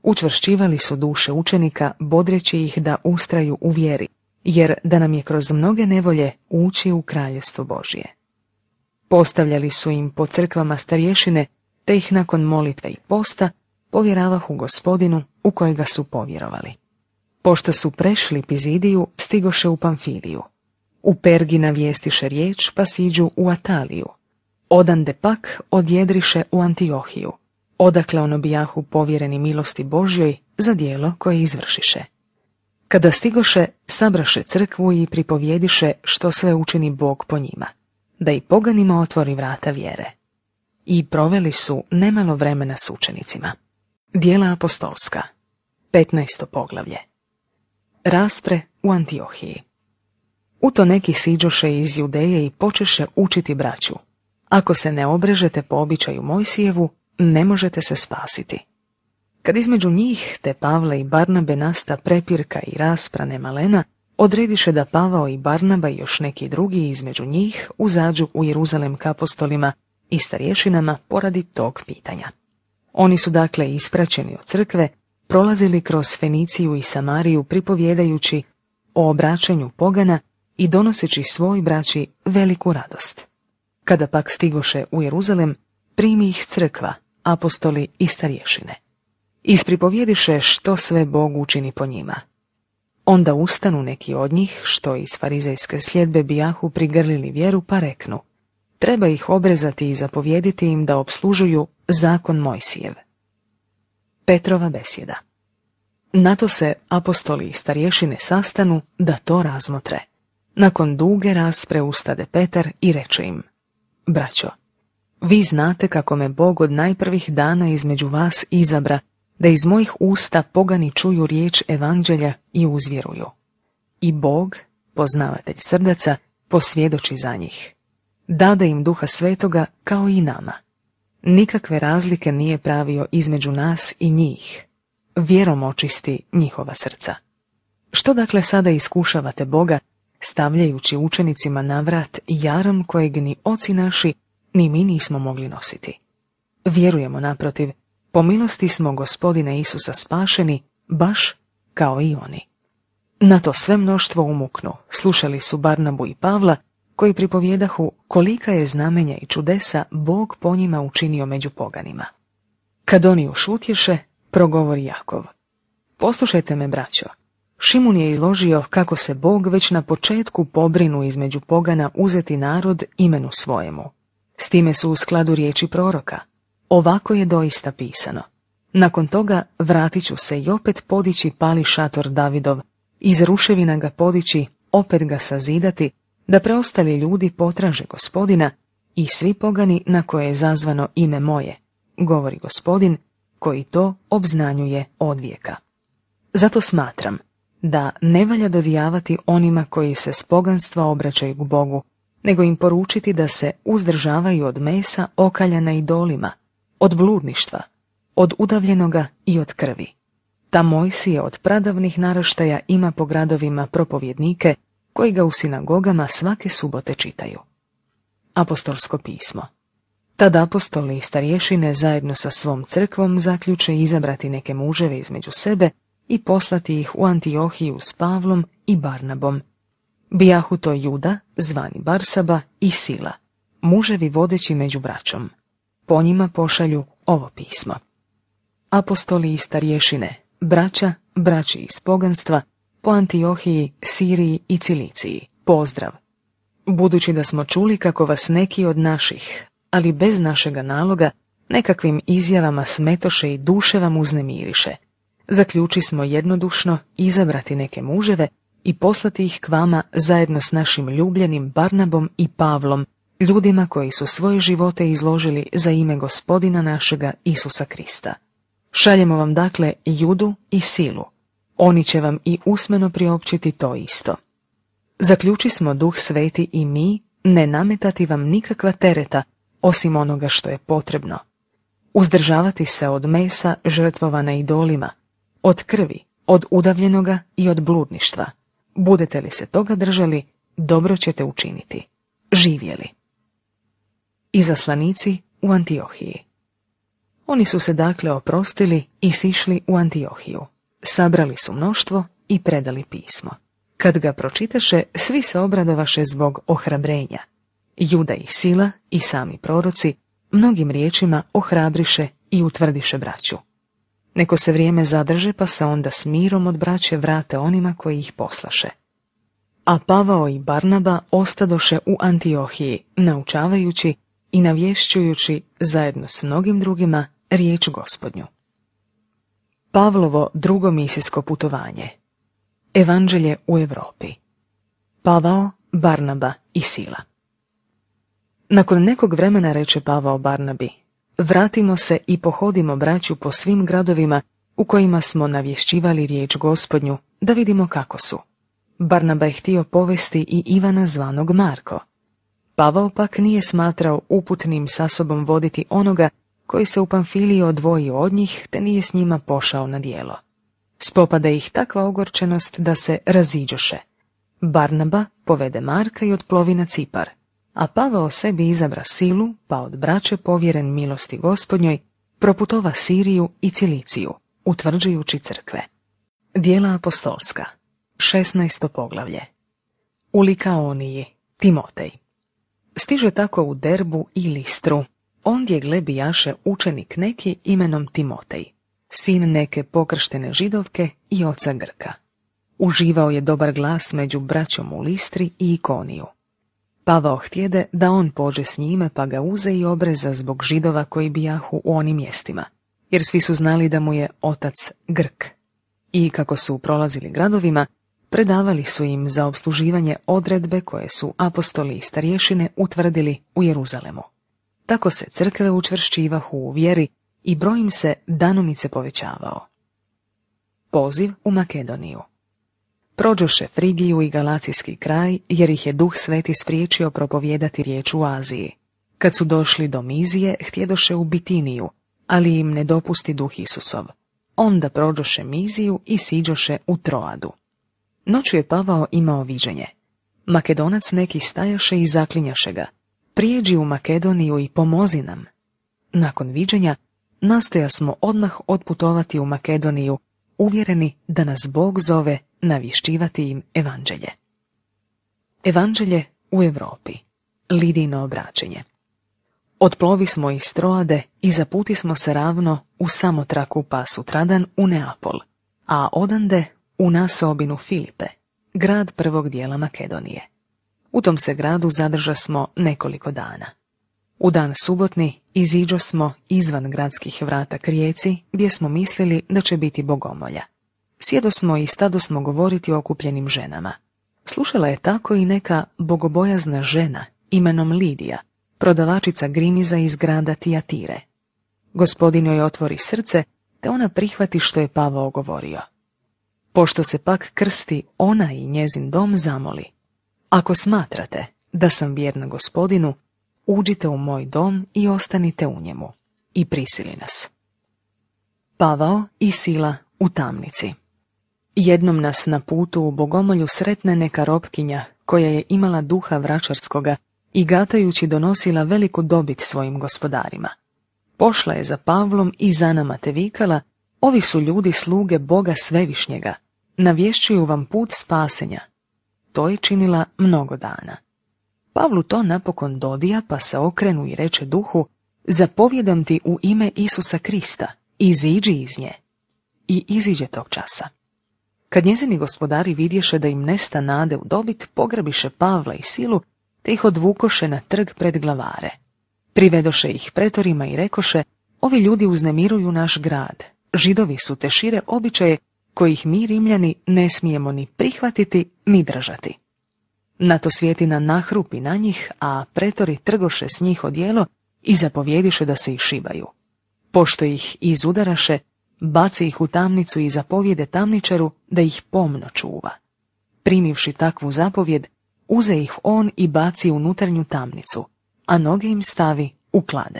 Učvršćivali su duše učenika, bodreći ih da ustraju u vjeri, jer da nam je kroz mnoge nevolje ući u kraljestvo Božije. Postavljali su im po crkvama starješine, te ih nakon molitve i posta povjeravahu gospodinu u kojega su povjerovali. Pošto su prešli Pizidiju, stigoše u Pamfiliju, u Pergi navijestiše riječ pa siđu u Ataliju. Odande pak odjedriše u Antiohiju, odakle ono bijahu povjereni milosti Božjoj za dijelo koje izvršiše. Kada stigoše, sabraše crkvu i pripovjediše što sve učini Bog po njima, da i poganima otvori vrata vjere. I proveli su nemalo vremena s učenicima. Dijela apostolska, 15. poglavlje. Raspre u Antiohiji. U to neki siđoše iz Judeje i počeše učiti braću. Ako se ne obrežete po običaju Mojsijevu, ne možete se spasiti. Kad između njih te Pavle i Barnabe nasta prepirka i rasprane malena, odrediše da Pavao i Barnaba i još neki drugi između njih uzađu u Jeruzalem kapostolima apostolima i starješinama poradi tog pitanja. Oni su dakle ispraćeni od crkve, prolazili kroz Feniciju i Samariju pripovjedajući o obraćanju pogana i donoseći svoj braći veliku radost. Kada pak stigoše u Jeruzalem, primi ih crkva, apostoli i starješine. Ispripovjediše što sve Bog učini po njima. Onda ustanu neki od njih, što iz farizejske sljedbe bijahu prigrlili vjeru, pa reknu, treba ih obrezati i zapovjediti im da obslužuju zakon Mojsijev. Petrova besjeda. Na to se apostoli i starješine sastanu da to razmotre. Nakon duge raspre ustade Petar i reče im, braćo, vi znate kako me Bog od najprvih dana između vas izabra, da iz mojih usta pogani čuju riječ evanđelja i uzvjeruju. I Bog, poznavatelj srdaca, posvjedoči za njih. Dada im duha svetoga kao i nama. Nikakve razlike nije pravio između nas i njih. Vjerom očisti njihova srca. Što dakle sada iskušavate Boga, stavljajući učenicima na vrat jaram kojeg ni oci naši, ni mi nismo mogli nositi. Vjerujemo naprotiv, po milosti smo gospodine Isusa spašeni, baš kao i oni. Na to sve mnoštvo umuknu, slušali su Barnabu i Pavla, koji pripovjedahu kolika je znamenja i čudesa Bog po njima učinio među poganima. Kad oni ušutješe, progovori Jakov. Poslušajte me, braćo, Šimun je izložio kako se Bog već na početku pobrinu između pogana uzeti narod imenu svojemu. S time su u skladu riječi proroka. Ovako je doista pisano. Nakon toga vratit ću se i opet podići pali šator Davidov, iz ruševina ga podići, opet ga sazidati, da preostali ljudi potraže gospodina i svi pogani na koje je zazvano ime moje, govori gospodin, koji to obznanjuje od vijeka. Zato smatram, da ne valja dodijavati onima koji se s poganstva obraćaju k Bogu, nego im poručiti da se uzdržavaju od mesa okaljana idolima, od bludništva, od udavljenoga i od krvi. Ta Mojsije od pradavnih naraštaja ima po gradovima propovjednike koji ga u sinagogama svake subote čitaju. Apostolsko pismo Tad apostoli i starješine zajedno sa svom crkvom zaključe izabrati neke muževe između sebe i poslati ih u Antiohiju s Pavlom i Barnabom. Bijahu to Juda, zvani Barsaba i Sila, muževi vodeći među braćom. Po njima pošalju ovo pismo. Apostoli i starješine, braća, braći iz poganstva, po Antiohiji, Siriji i Ciliciji. Pozdrav! Budući da smo čuli kako vas neki od naših, ali bez našega naloga, nekakvim izjavama smetoše i duše vam uznemiriše – zaključi smo jednodušno izabrati neke muževe i poslati ih k vama zajedno s našim ljubljenim Barnabom i Pavlom, ljudima koji su svoje živote izložili za ime gospodina našega Isusa Krista. Šaljemo vam dakle judu i silu. Oni će vam i usmeno priopćiti to isto. Zaključi smo duh sveti i mi ne nametati vam nikakva tereta osim onoga što je potrebno. Uzdržavati se od mesa žrtvovana idolima – od krvi, od udavljenoga i od bludništva. Budete li se toga držali, dobro ćete učiniti. Živjeli. I zaslanici u Antiohiji. Oni su se dakle oprostili i sišli u Antiohiju. Sabrali su mnoštvo i predali pismo. Kad ga pročitaše, svi se obradovaše zbog ohrabrenja. Juda i Sila i sami proroci mnogim riječima ohrabriše i utvrdiše braću. Neko se vrijeme zadrže pa se onda s mirom od braće vrate onima koji ih poslaše. A Pavao i Barnaba ostadoše u Antiohiji, naučavajući i navješćujući zajedno s mnogim drugima riječ gospodnju. Pavlovo drugo misijsko putovanje Evanđelje u Europi Pavao, Barnaba i Sila Nakon nekog vremena reče Pavao Barnabi, vratimo se i pohodimo braću po svim gradovima u kojima smo navješćivali riječ gospodnju, da vidimo kako su. Barnaba je htio povesti i Ivana zvanog Marko. Pavao pak nije smatrao uputnim sa sobom voditi onoga koji se u Pamfiliji odvojio od njih te nije s njima pošao na dijelo. Spopada ih takva ogorčenost da se raziđoše. Barnaba povede Marka i odplovi na Cipar – a Pavao sebi izabra silu, pa od braće povjeren milosti gospodnjoj, proputova Siriju i Ciliciju, utvrđujući crkve. Dijela apostolska, 16. poglavlje. U Likaoniji, Timotej. Stiže tako u Derbu i Listru, ondje glebijaše učenik neki imenom Timotej, sin neke pokrštene židovke i oca Grka. Uživao je dobar glas među braćom u Listri i Ikoniju Pavao htjede da on pođe s njime pa ga uze i obreza zbog židova koji bijahu u onim mjestima, jer svi su znali da mu je otac Grk. I kako su prolazili gradovima, predavali su im za obsluživanje odredbe koje su apostoli i starješine utvrdili u Jeruzalemu. Tako se crkve učvršćivahu u vjeri i brojim se danomice povećavao. Poziv u Makedoniju prođoše Frigiju i Galacijski kraj, jer ih je duh sveti spriječio propovijedati riječ u Aziji. Kad su došli do Mizije, htjedoše u Bitiniju, ali im ne dopusti duh Isusov. Onda prođoše Miziju i siđoše u Troadu. Noću je Pavao imao viđenje. Makedonac neki stajaše i zaklinjaše ga. Prijeđi u Makedoniju i pomozi nam. Nakon viđenja, nastoja smo odmah otputovati u Makedoniju, uvjereni da nas Bog zove navješćivati im evanđelje. Evanđelje u Europi. Lidino obraćenje. Otplovi smo iz Troade i zaputi smo se ravno u samotraku pa sutradan u Neapol, a odande u nasobinu Filipe, grad prvog dijela Makedonije. U tom se gradu zadrža smo nekoliko dana. U dan subotni iziđo smo izvan gradskih vrata Krijeci gdje smo mislili da će biti bogomolja. Sjedo smo i stado smo govoriti o okupljenim ženama. Slušala je tako i neka bogobojazna žena imenom Lidija, prodavačica grimiza iz grada Tijatire. Gospodin joj otvori srce, te ona prihvati što je Pavao govorio. Pošto se pak krsti ona i njezin dom zamoli. Ako smatrate da sam vjerna gospodinu, uđite u moj dom i ostanite u njemu. I prisili nas. Pavao i Sila u tamnici. Jednom nas na putu u Bogomolju sretne neka robkinja, koja je imala duha vračarskoga i gatajući donosila veliku dobit svojim gospodarima. Pošla je za Pavlom i za nama te vikala, ovi su ljudi sluge Boga Svevišnjega, navješćuju vam put spasenja. To je činila mnogo dana. Pavlu to napokon dodija pa se okrenu i reče duhu, zapovjedam ti u ime Isusa Krista, iziđi iz nje. I iziđe tog časa. Kad njezini gospodari vidješe da im nesta nade u dobit, pograbiše Pavla i silu, te ih odvukoše na trg pred glavare. Privedoše ih pretorima i rekoše, ovi ljudi uznemiruju naš grad, židovi su te šire običaje kojih mi rimljani ne smijemo ni prihvatiti ni držati. Na to svjetina nahrupi na njih, a pretori trgoše s njih odjelo i zapovjediše da se išibaju. Pošto ih izudaraše, baci ih u tamnicu i zapovjede tamničaru da ih pomno čuva. Primivši takvu zapovjed, uze ih on i baci u unutarnju tamnicu, a noge im stavi u klade.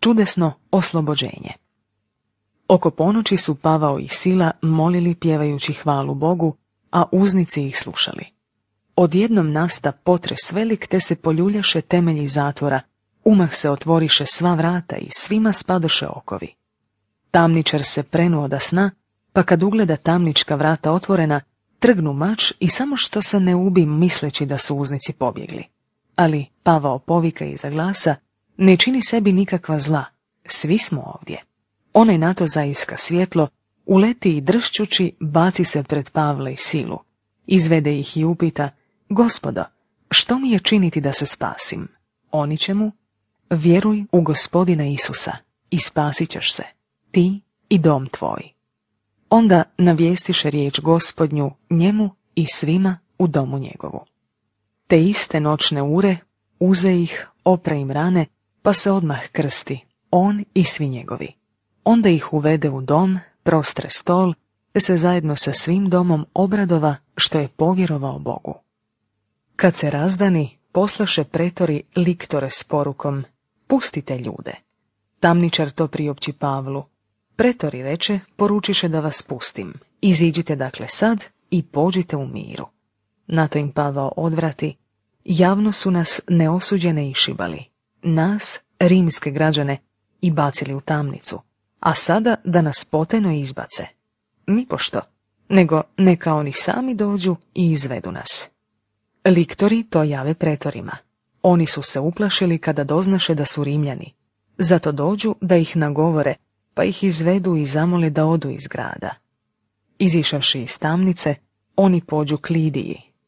Čudesno oslobođenje. Oko ponoći su Pavao i Sila molili pjevajući hvalu Bogu, a uznici ih slušali. Odjednom nasta potres velik, te se poljuljaše temelji zatvora, umah se otvoriše sva vrata i svima spadoše okovi. Tamničar se prenuo da sna, pa kad ugleda tamnička vrata otvorena, trgnu mač i samo što se ne ubi misleći da su uznici pobjegli. Ali Pavao povika iza glasa, ne čini sebi nikakva zla, svi smo ovdje. Onaj na to zaiska svjetlo, uleti i dršćući baci se pred Pavla i silu. Izvede ih i upita, gospodo, što mi je činiti da se spasim? Oni će mu, vjeruj u gospodina Isusa i spasit ćeš se ti i dom tvoj. Onda navijestiše riječ gospodnju njemu i svima u domu njegovu. Te iste noćne ure uze ih, opre im rane, pa se odmah krsti, on i svi njegovi. Onda ih uvede u dom, prostre stol, te se zajedno sa svim domom obradova što je povjerovao Bogu. Kad se razdani, poslaše pretori liktore s porukom Pustite ljude. Tamničar to priopći Pavlu, Pretori reče, poručiše da vas pustim. Iziđite dakle sad i pođite u miru. Na to im Pavao odvrati, javno su nas neosuđene išibali, nas, rimske građane, i bacili u tamnicu, a sada da nas poteno izbace. Nipošto, nego neka oni sami dođu i izvedu nas. Liktori to jave pretorima. Oni su se uplašili kada doznaše da su rimljani. Zato dođu da ih nagovore pa ih izvedu i zamole da odu iz grada. Izišavši iz tamnice, oni pođu k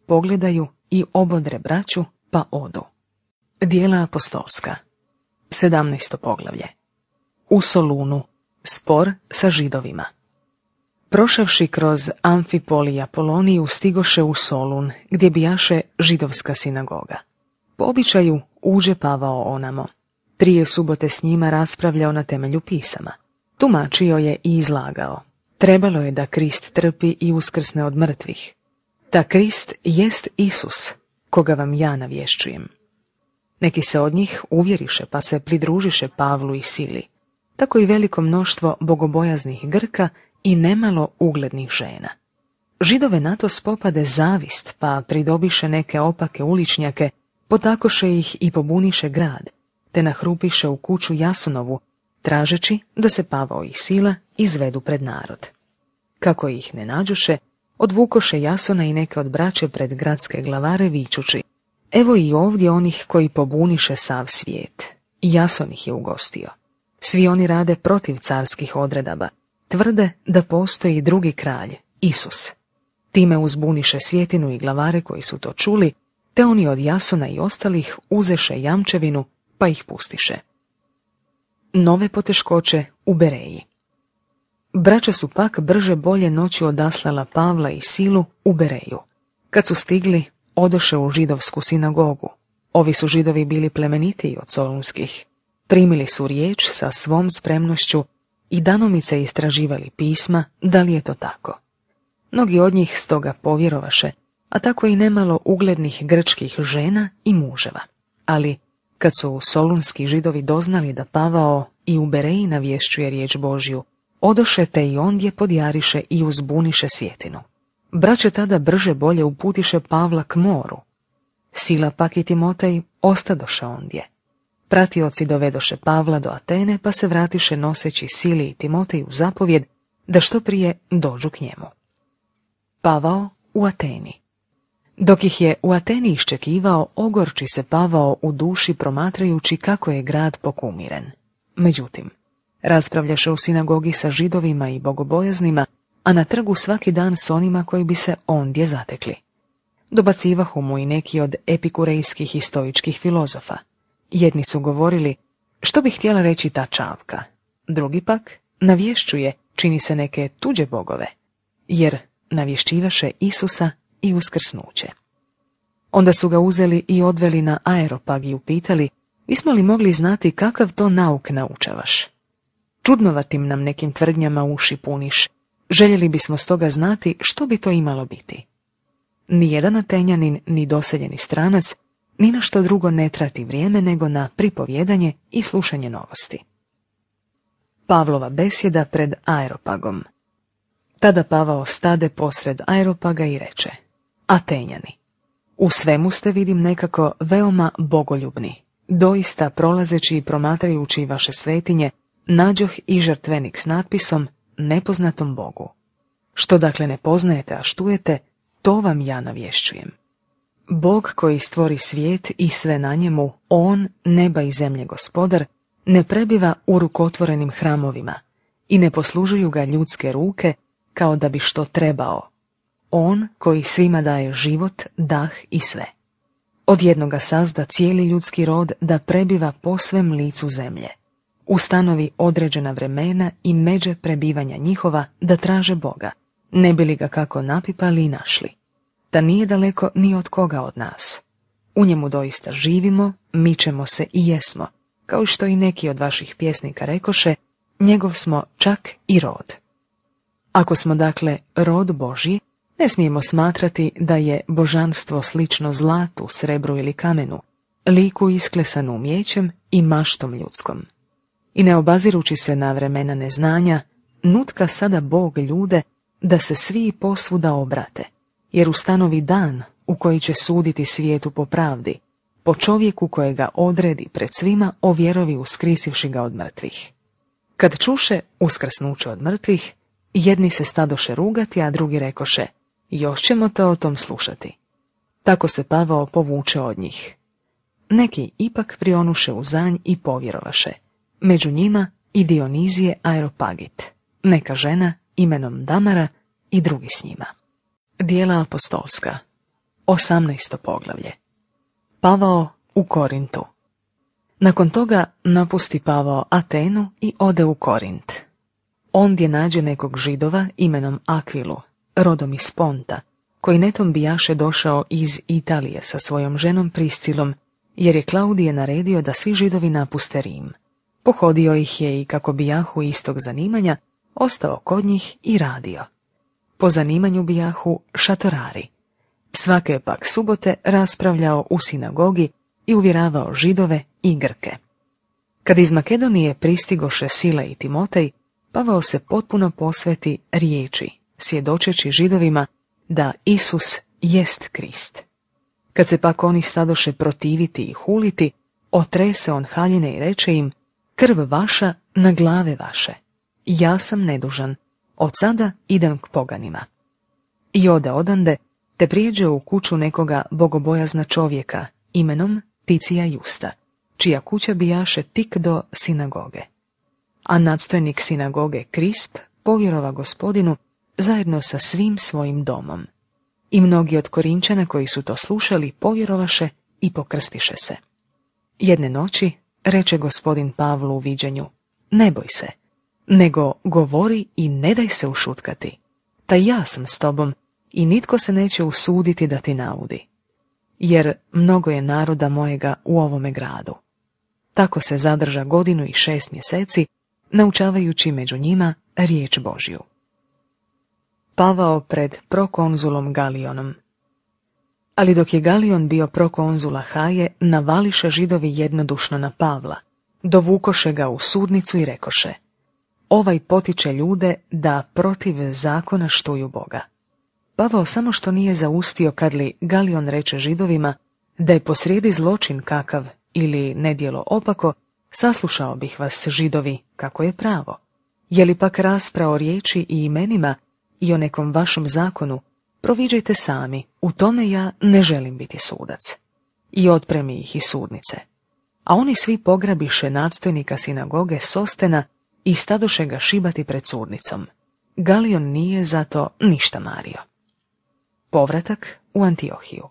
pogledaju i obodre braću, pa odu. Dijela apostolska 17. poglavlje U Solunu Spor sa židovima Prošavši kroz Amfipoli i Apoloniju stigoše u Solun, gdje bijaše židovska sinagoga. Po običaju uđe Pavao onamo. Trije subote s njima raspravljao na temelju pisama. Tumačio je i izlagao. Trebalo je da Krist trpi i uskrsne od mrtvih. Ta Krist jest Isus, koga vam ja navješćujem. Neki se od njih uvjeriše pa se pridružiše Pavlu i Sili, tako i veliko mnoštvo bogobojaznih Grka i nemalo uglednih žena. Židove na to spopade zavist, pa pridobiše neke opake uličnjake, potakoše ih i pobuniše grad, te nahrupiše u kuću jasonovu tražeći da se Pavao i Sila izvedu pred narod. Kako ih ne nađuše, odvukoše Jasona i neke od braće pred gradske glavare vičući, evo i ovdje onih koji pobuniše sav svijet. Jason ih je ugostio. Svi oni rade protiv carskih odredaba, tvrde da postoji drugi kralj, Isus. Time uzbuniše svjetinu i glavare koji su to čuli, te oni od Jasona i ostalih uzeše jamčevinu pa ih pustiše nove poteškoće u Bereji. Braća su pak brže bolje noću odaslala Pavla i Silu u Bereju. Kad su stigli, odoše u židovsku sinagogu. Ovi su židovi bili plemenitiji od solunskih. Primili su riječ sa svom spremnošću i danomice istraživali pisma da li je to tako. Mnogi od njih stoga povjerovaše, a tako i nemalo uglednih grčkih žena i muževa. Ali kad su solunski židovi doznali da Pavao i u Bereji navješćuje riječ Božju, odoše te i ondje podjariše i uzbuniše svjetinu. Braće tada brže bolje uputiše Pavla k moru. Sila pak i Timotej ostadoše ondje. Pratioci dovedoše Pavla do Atene pa se vratiše noseći Sili i u zapovjed da što prije dođu k njemu. Pavao u Ateni. Dok ih je u Ateni iščekivao, ogorči se pavao u duši promatrajući kako je grad pokumiren. Međutim, raspravljaše u sinagogi sa židovima i bogobojaznima, a na trgu svaki dan s onima koji bi se ondje zatekli. Dobacivahu mu i neki od epikurejskih i stoičkih filozofa. Jedni su govorili, što bi htjela reći ta čavka, drugi pak navješćuje, čini se neke tuđe bogove, jer navješćivaše Isusa i uskrsnuće. Onda su ga uzeli i odveli na aeropag i upitali, bismo li mogli znati kakav to nauk naučavaš? Čudnovatim nam nekim tvrdnjama uši puniš. Željeli bismo stoga znati što bi to imalo biti. Nijedan Atenjanin, ni doseljeni stranac, ni na što drugo ne trati vrijeme nego na pripovjedanje i slušanje novosti. Pavlova besjeda pred aeropagom. Tada Pavao stade posred aeropaga i reče – Atenjani. U svemu ste vidim nekako veoma bogoljubni, doista prolazeći i promatrajući vaše svetinje, nađoh i žrtvenik s natpisom nepoznatom Bogu. Što dakle ne poznajete, a štujete, to vam ja navješćujem. Bog koji stvori svijet i sve na njemu, on, neba i zemlje gospodar, ne prebiva u rukotvorenim hramovima i ne poslužuju ga ljudske ruke kao da bi što trebao, on koji svima daje život, dah i sve. Od jednoga sazda cijeli ljudski rod da prebiva po svem licu zemlje. Ustanovi određena vremena i međe prebivanja njihova da traže Boga, ne bili ga kako napipali i našli. Da nije daleko ni od koga od nas. U njemu doista živimo, mičemo se i jesmo, kao što i neki od vaših pjesnika rekoše, njegov smo čak i rod. Ako smo dakle rod Božji, ne smijemo smatrati da je božanstvo slično zlatu, srebru ili kamenu, liku isklesanu umijećem i maštom ljudskom. I ne obazirući se na vremena neznanja, nutka sada Bog ljude da se svi posvuda obrate, jer ustanovi dan u koji će suditi svijetu po pravdi, po čovjeku kojega odredi pred svima o vjerovi uskrisivši ga od mrtvih. Kad čuše uskrsnuće od mrtvih, jedni se stadoše rugati, a drugi rekoše – još ćemo te o tom slušati. Tako se Pavao povuče od njih. Neki ipak prionuše u zanj i povjerovaše. Među njima i Dionizije Aeropagit, neka žena imenom Damara i drugi s njima. Dijela apostolska, 18. poglavlje. Pavao u Korintu. Nakon toga napusti Pavao Atenu i ode u Korint. Ondje nađe nekog židova imenom Akvilu, rodom iz Ponta, koji netom bijaše došao iz Italije sa svojom ženom Priscilom, jer je Klaudije naredio da svi židovi napuste Rim. Pohodio ih je i kako bijahu istog zanimanja, ostao kod njih i radio. Po zanimanju bijahu šatorari. Svake pak subote raspravljao u sinagogi i uvjeravao židove i grke. Kad iz Makedonije pristigoše Sile i Timotej, Pavao se potpuno posveti riječi svjedočeći židovima da Isus jest Krist. Kad se pak oni stadoše protiviti i huliti, otrese on haljine i reče im, krv vaša na glave vaše. Ja sam nedužan, od sada idem k poganima. I ode odande, te prijeđe u kuću nekoga bogobojazna čovjeka, imenom Ticija Justa, čija kuća bijaše tik do sinagoge. A nadstojnik sinagoge Krisp povjerova gospodinu zajedno sa svim svojim domom. I mnogi od korinčana koji su to slušali povjerovaše i pokrstiše se. Jedne noći reče gospodin Pavlu u viđenju, ne boj se, nego govori i ne daj se ušutkati. Ta ja sam s tobom i nitko se neće usuditi da ti naudi. Jer mnogo je naroda mojega u ovome gradu. Tako se zadrža godinu i šest mjeseci, naučavajući među njima riječ Božju pavao pred prokonzulom Galionom. Ali dok je Galion bio prokonzula Haje, navališe židovi jednodušno na Pavla, dovukoše ga u sudnicu i rekoše Ovaj potiče ljude da protiv zakona štuju Boga. Pavao samo što nije zaustio kad li Galion reče židovima da je posrijedi zločin kakav ili nedjelo opako, saslušao bih vas, židovi, kako je pravo. Je li pak rasprao riječi i imenima i o nekom vašem zakonu proviđajte sami, u tome ja ne želim biti sudac. I otpremi ih i sudnice. A oni svi pograbiše nadstojnika sinagoge Sostena i stadoše ga šibati pred sudnicom. Galion nije zato ništa mario. Povratak u Antiohiju.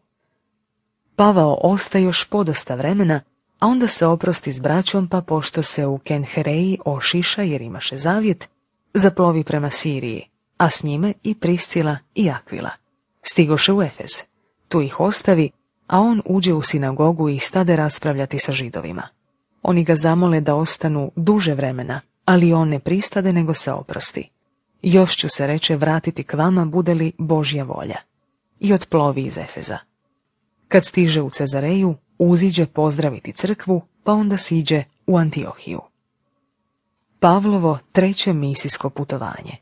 Pavao ostaje još podosta vremena, a onda se oprosti s braćom pa pošto se u Kenhereji ošiša jer imaše zavjet, zaplovi prema Siriji, a s njime i Priscila i Akvila. Stigoše u Efez. Tu ih ostavi, a on uđe u sinagogu i stade raspravljati sa židovima. Oni ga zamole da ostanu duže vremena, ali on ne pristade nego se oprosti. Još ću se reče vratiti k vama bude li Božja volja. I otplovi iz Efeza. Kad stiže u Cezareju, uziđe pozdraviti crkvu, pa onda siđe u Antiohiju. Pavlovo treće misijsko putovanje.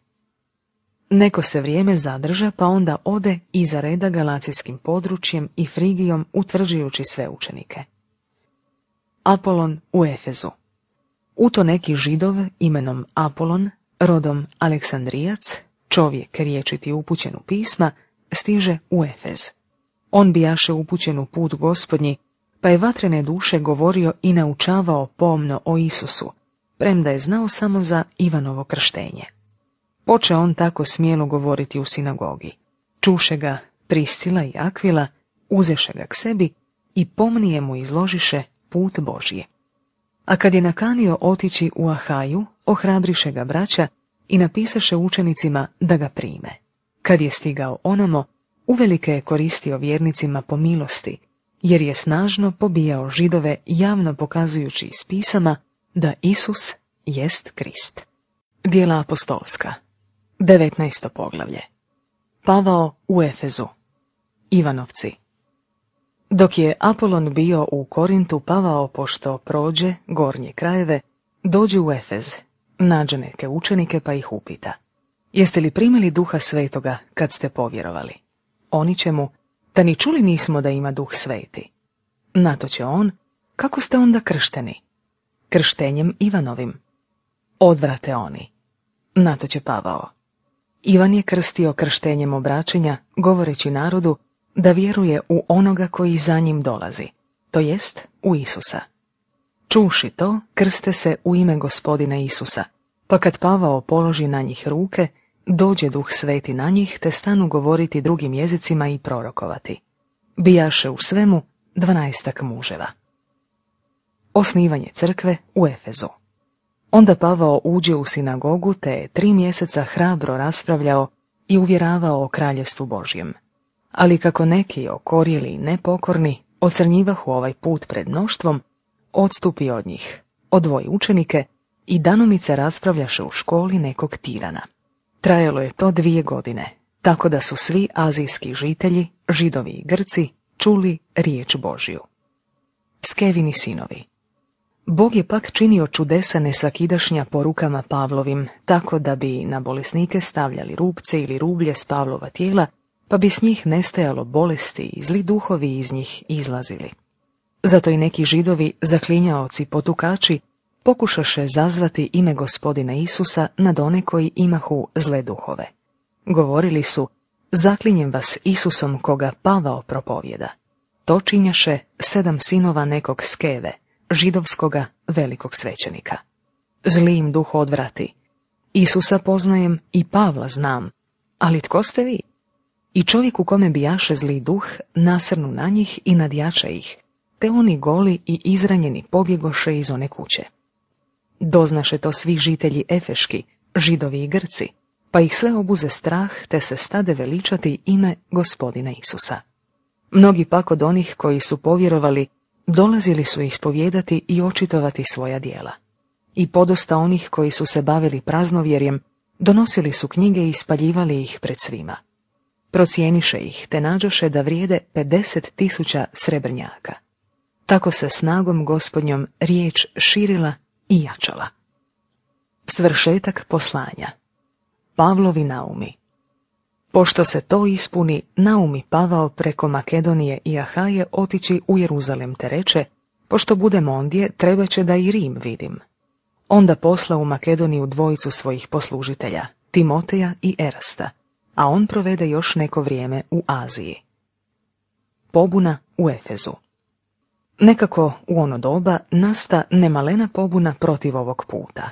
Neko se vrijeme zadrža pa onda ode iza reda galacijskim područjem i Frigijom utvrđujući sve učenike. Apolon u Efezu U to neki židov imenom Apolon, rodom Aleksandrijac, čovjek riječiti upućenu pisma, stiže u Efez. On bijaše upućenu put gospodnji, pa je vatrene duše govorio i naučavao pomno o Isusu, premda je znao samo za Ivanovo krštenje. Poče on tako smjelo govoriti u sinagogi. Čuše ga Priscila i Akvila, uzeše ga k sebi i pomnije mu izložiše put Božje. A kad je nakanio otići u Ahaju, ohrabriše ga braća i napisaše učenicima da ga prime. Kad je stigao onamo, uvelike je koristio vjernicima po milosti, jer je snažno pobijao židove javno pokazujući iz pisama da Isus jest Krist. Dijela apostolska 19. poglavlje. Pavao u Efezu. Ivanovci. Dok je Apolon bio u Korintu, Pavao, pošto prođe gornje krajeve, dođe u Efez, nađe neke učenike pa ih upita. Jeste li primili duha svetoga kad ste povjerovali? Oni će mu, da ni čuli nismo da ima duh sveti. Nato će on, kako ste onda kršteni? Krštenjem Ivanovim. Odvrate oni. Nato će Pavao. Ivan je krstio krštenjem obračenja, govoreći narodu da vjeruje u onoga koji za njim dolazi, to jest u Isusa. Čuši to, krste se u ime gospodina Isusa, pa kad Pavao položi na njih ruke, dođe duh sveti na njih te stanu govoriti drugim jezicima i prorokovati. Bijaše u svemu dvanaestak muževa. Osnivanje crkve u Efezu Onda Pavao uđe u sinagogu te je tri mjeseca hrabro raspravljao i uvjeravao o kraljevstvu Božjem. Ali kako neki okorili i nepokorni ocrnjivahu ovaj put pred mnoštvom, odstupi od njih, odvoji učenike i danomice raspravljaše u školi nekog tirana. Trajalo je to dvije godine, tako da su svi azijski žitelji, židovi i grci, čuli riječ Božju. Skevini sinovi Bog je pak činio čudesa nesakidašnja porukama Pavlovim, tako da bi na bolesnike stavljali rupce ili rublje s Pavlova tijela, pa bi s njih nestajalo bolesti i zli duhovi iz njih izlazili. Zato i neki židovi, zaklinjaoci potukači, pokušaše zazvati ime gospodina Isusa nad one koji imahu zle duhove. Govorili su, zaklinjem vas Isusom koga Pavao propovjeda. To činjaše sedam sinova nekog skeve, židovskoga velikog svećenika. Zli im duh odvrati. Isusa poznajem i Pavla znam, ali tko ste vi? I čovjek u kome bijaše zli duh nasrnu na njih i nadjača ih, te oni goli i izranjeni pobjegoše iz one kuće. Doznaše to svi žitelji Efeški, židovi i Grci, pa ih sve obuze strah te se stade veličati ime gospodina Isusa. Mnogi pak od onih koji su povjerovali dolazili su ispovjedati i očitovati svoja dijela. I podosta onih koji su se bavili praznovjerjem, donosili su knjige i spaljivali ih pred svima. Procijeniše ih te nađoše da vrijede 50 srebrnjaka. Tako se snagom gospodnjom riječ širila i jačala. Svršetak poslanja Pavlovi naumi Pošto se to ispuni, Naumi Pavao preko Makedonije i Ahaje otići u Jeruzalem te reče, pošto budem ondje, treba će da i Rim vidim. Onda posla u Makedoniju dvojicu svojih poslužitelja, Timoteja i Erasta, a on provede još neko vrijeme u Aziji. Pobuna u Efezu Nekako u ono doba nasta nemalena pobuna protiv ovog puta.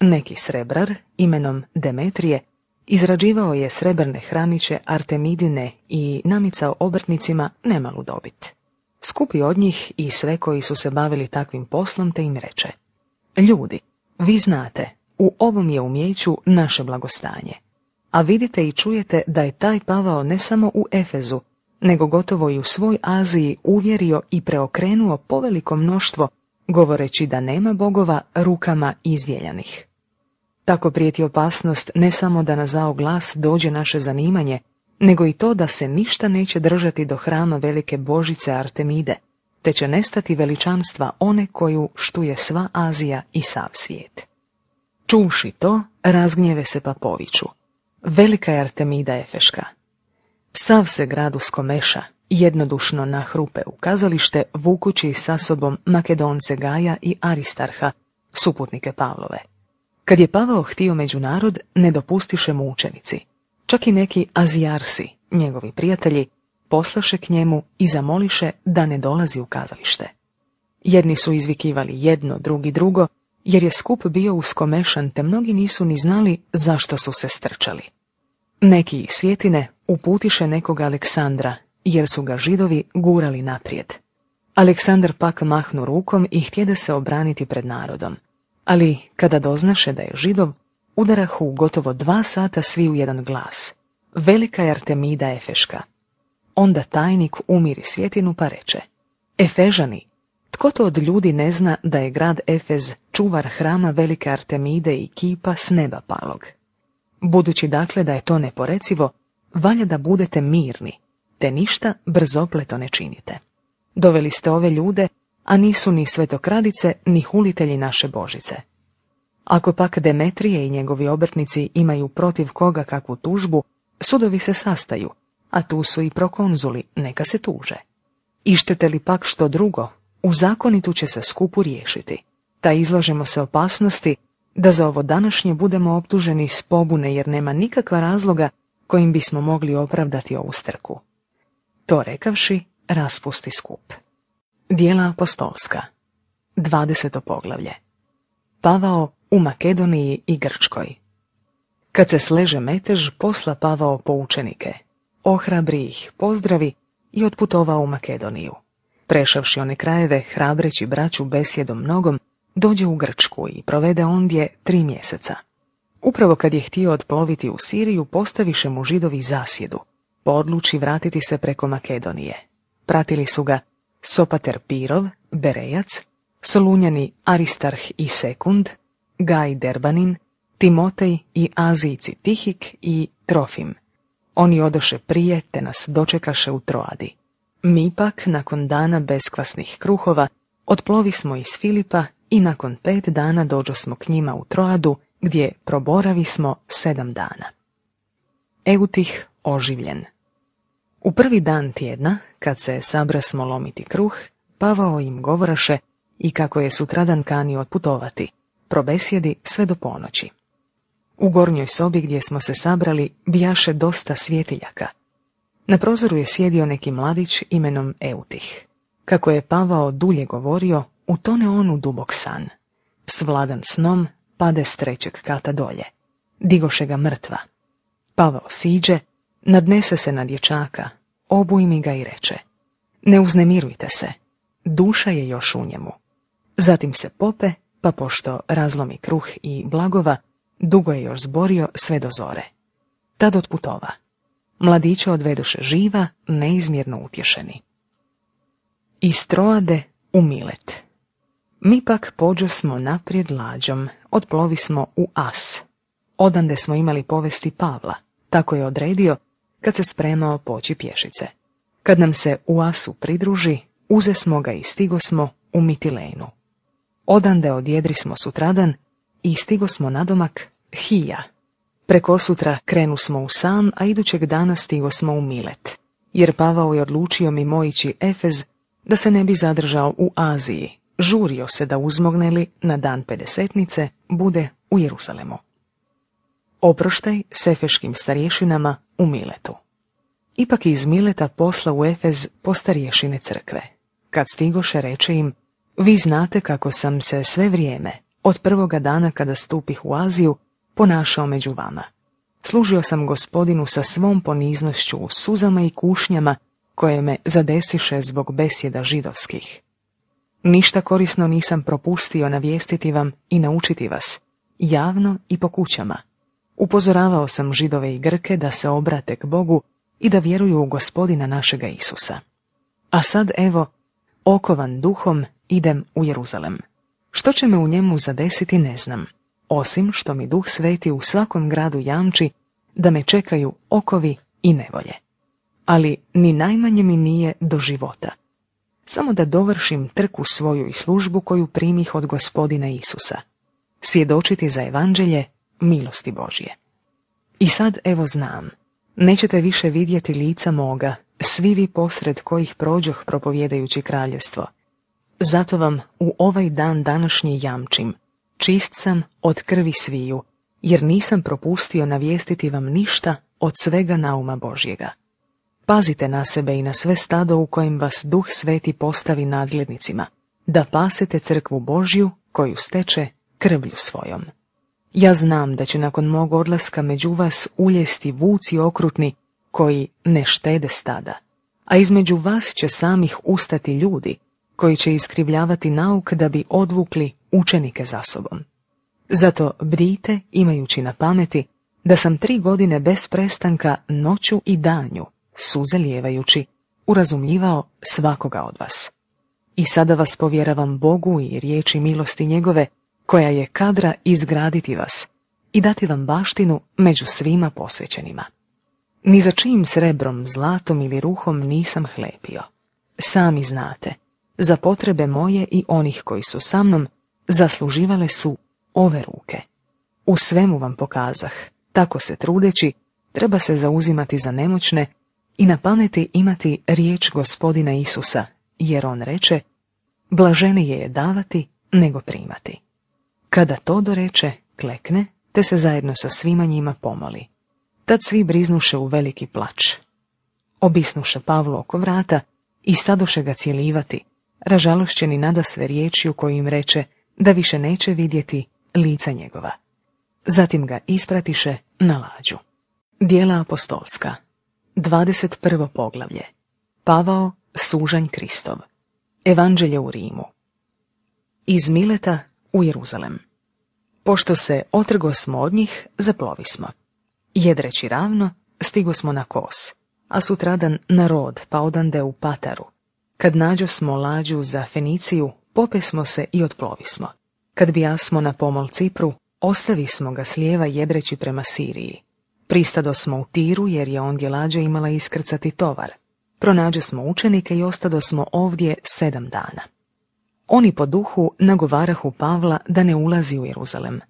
Neki srebrar, imenom Demetrije, Izrađivao je srebrne hramiće Artemidine i namicao obrtnicima nemalu dobit. Skupi od njih i sve koji su se bavili takvim poslom te im reče Ljudi, vi znate, u ovom je umjeću naše blagostanje. A vidite i čujete da je taj pavao ne samo u Efezu, nego gotovo i u svoj Aziji uvjerio i preokrenuo poveliko mnoštvo, govoreći da nema bogova rukama izdjeljanih. Tako prijeti opasnost ne samo da na zao glas dođe naše zanimanje, nego i to da se ništa neće držati do hrama velike božice Artemide, te će nestati veličanstva one koju štuje sva Azija i sav svijet. Čuvši to, razgnjeve se Papoviću. Velika je Artemida Efeška. Sav se gradu skomeša, jednodušno na hrupe u kazalište, vukući sa sobom Makedonce Gaja i Aristarha, suputnike Pavlove. Kad je Pavao htio međunarod, ne dopustiše mu učenici. Čak i neki azijarsi, njegovi prijatelji, poslaše k njemu i zamoliše da ne dolazi u kazalište. Jedni su izvikivali jedno, drugi drugo, jer je skup bio uskomešan te mnogi nisu ni znali zašto su se strčali. Neki svjetine uputiše nekoga Aleksandra, jer su ga židovi gurali naprijed. Aleksandar pak mahnu rukom i htjede se obraniti pred narodom ali kada doznaše da je židov, udarahu gotovo dva sata svi u jedan glas. Velika je Artemida Efeška. Onda tajnik umiri svjetinu pa reče. Efežani, tko to od ljudi ne zna da je grad Efez čuvar hrama velike Artemide i kipa s neba palog? Budući dakle da je to neporecivo, valja da budete mirni, te ništa brzopleto ne činite. Doveli ste ove ljude a nisu ni svetokradice ni hulitelji naše Božice. Ako pak Demetrije i njegovi obrtnici imaju protiv koga kakvu tužbu, sudovi se sastaju, a tu su i prokonzuli, neka se tuže. Ištete li pak što drugo, u zakonitu će se skupu riješiti, ta izložemo se opasnosti da za ovo današnje budemo optuženi s pobune jer nema nikakva razloga kojim bismo mogli opravdati ovu strku. To rekavši, raspusti skup. Dijela apostolska 20. poglavlje Pavao u Makedoniji i Grčkoj Kad se sleže metež, posla Pavao po učenike. Ohrabri ih, pozdravi i otputovao u Makedoniju. Prešavši one krajeve, hrabreći braću besjedom mnogom, dođe u Grčku i provede ondje tri mjeseca. Upravo kad je htio odploviti u Siriju, postaviše mu židovi zasjedu. Podluči vratiti se preko Makedonije. Pratili su ga – Sopater Pirov, Berejac, Solunjani Aristarh i Sekund, Gaj Derbanin, Timotej i Azijci Tihik i Trofim. Oni odoše prije te nas dočekaše u Troadi. Mi pak, nakon dana beskvasnih kruhova, otplovi smo iz Filipa i nakon pet dana dođo smo k njima u Troadu, gdje proboravi smo sedam dana. Eutih oživljen. U prvi dan tjedna, kad se sabrasmo lomiti kruh, Pavao im govoraše i kako je sutradan kanio otputovati, probesjedi sve do ponoći. U gornjoj sobi gdje smo se sabrali bijaše dosta svjetiljaka. Na prozoru je sjedio neki mladić imenom Eutih. Kako je Pavao dulje govorio, u tone onu dubok san. S vladan snom pade s trećeg kata dolje. Digoše ga mrtva. Pavao siđe, Nadnese se na dječaka, obujmi ga i reče. Ne uznemirujte se, duša je još u njemu. Zatim se pope, pa pošto razlomi kruh i blagova, dugo je još zborio sve do zore. Tad otputova. Mladiće odveduše živa, neizmjerno utješeni. Istroade Troade u Milet. Mi pak pođo smo naprijed lađom, odplovi smo u As. Odande smo imali povesti Pavla, tako je odredio kad se spremao poći pješice. Kad nam se u Asu pridruži, uze smo ga i stigo smo u Mitilenu. Odande odjedri smo sutradan i stigo smo na domak Hija. Preko sutra krenu smo u Sam, a idućeg dana stigo smo u Milet, jer Pavao je odlučio mi mojići Efez da se ne bi zadržao u Aziji. Žurio se da uzmogneli na dan pedesetnice bude u Jeruzalemu oproštaj sefeškim starješinama u Miletu. Ipak iz Mileta posla u Efez po starješine crkve. Kad stigoše reče im, vi znate kako sam se sve vrijeme, od prvoga dana kada stupih u Aziju, ponašao među vama. Služio sam gospodinu sa svom poniznošću u suzama i kušnjama koje me zadesiše zbog besjeda židovskih. Ništa korisno nisam propustio navijestiti vam i naučiti vas, javno i po kućama, Upozoravao sam židove i grke da se obrate k Bogu i da vjeruju u gospodina našega Isusa. A sad evo, okovan duhom idem u Jeruzalem. Što će me u njemu zadesiti ne znam, osim što mi duh sveti u svakom gradu jamči da me čekaju okovi i nevolje. Ali ni najmanje mi nije do života. Samo da dovršim trku svoju i službu koju primih od gospodina Isusa. Svjedočiti za evanđelje milosti Božje. I sad evo znam, nećete više vidjeti lica moga, svi vi posred kojih prođoh propovjedajući kraljevstvo. Zato vam u ovaj dan današnji jamčim, čist sam od krvi sviju, jer nisam propustio navijestiti vam ništa od svega nauma Božjega. Pazite na sebe i na sve stado u kojem vas Duh Sveti postavi nadglednicima, da pasete crkvu Božju koju steče krvlju svojom. Ja znam da će nakon mog odlaska među vas uljesti vuci okrutni koji ne štede stada, a između vas će samih ustati ljudi koji će iskrivljavati nauk da bi odvukli učenike za sobom. Zato brite, imajući na pameti, da sam tri godine bez prestanka noću i danju, suze lijevajući, urazumljivao svakoga od vas. I sada vas povjeravam Bogu i riječi milosti njegove, koja je kadra izgraditi vas i dati vam baštinu među svima posvećenima. Ni za čijim srebrom, zlatom ili ruhom nisam hlepio. Sami znate, za potrebe moje i onih koji su sa mnom zasluživale su ove ruke. U svemu vam pokazah, tako se trudeći, treba se zauzimati za nemoćne i na pameti imati riječ gospodina Isusa, jer on reče, blaženi je davati nego primati. Kada to doreče, klekne, te se zajedno sa svima njima pomoli. Tad svi briznuše u veliki plač. Obisnuše Pavlu oko vrata i stadoše ga cjelivati, ražalošćeni nada sve riječi u kojoj reče da više neće vidjeti lica njegova. Zatim ga ispratiše na lađu. Dijela apostolska 21. poglavlje Pavao, sužanj Kristov Evanđelje u Rimu Iz Mileta u Jeruzalem Pošto se otrgo smo od njih, zaplovi smo. Jedreći ravno, stigo smo na kos, a sutradan na rod, pa odande u Pataru. Kad nađo smo lađu za Feniciju, popesmo se i otplovi smo. Kad bi smo na pomol Cipru, ostavi smo ga slijeva jedreći prema Siriji. Pristado smo u Tiru jer je ondje lađa imala iskrcati tovar. Pronađo smo učenike i ostado smo ovdje sedam dana. Oni po duhu nagovarahu Pavla da ne ulazi u Jeruzalem,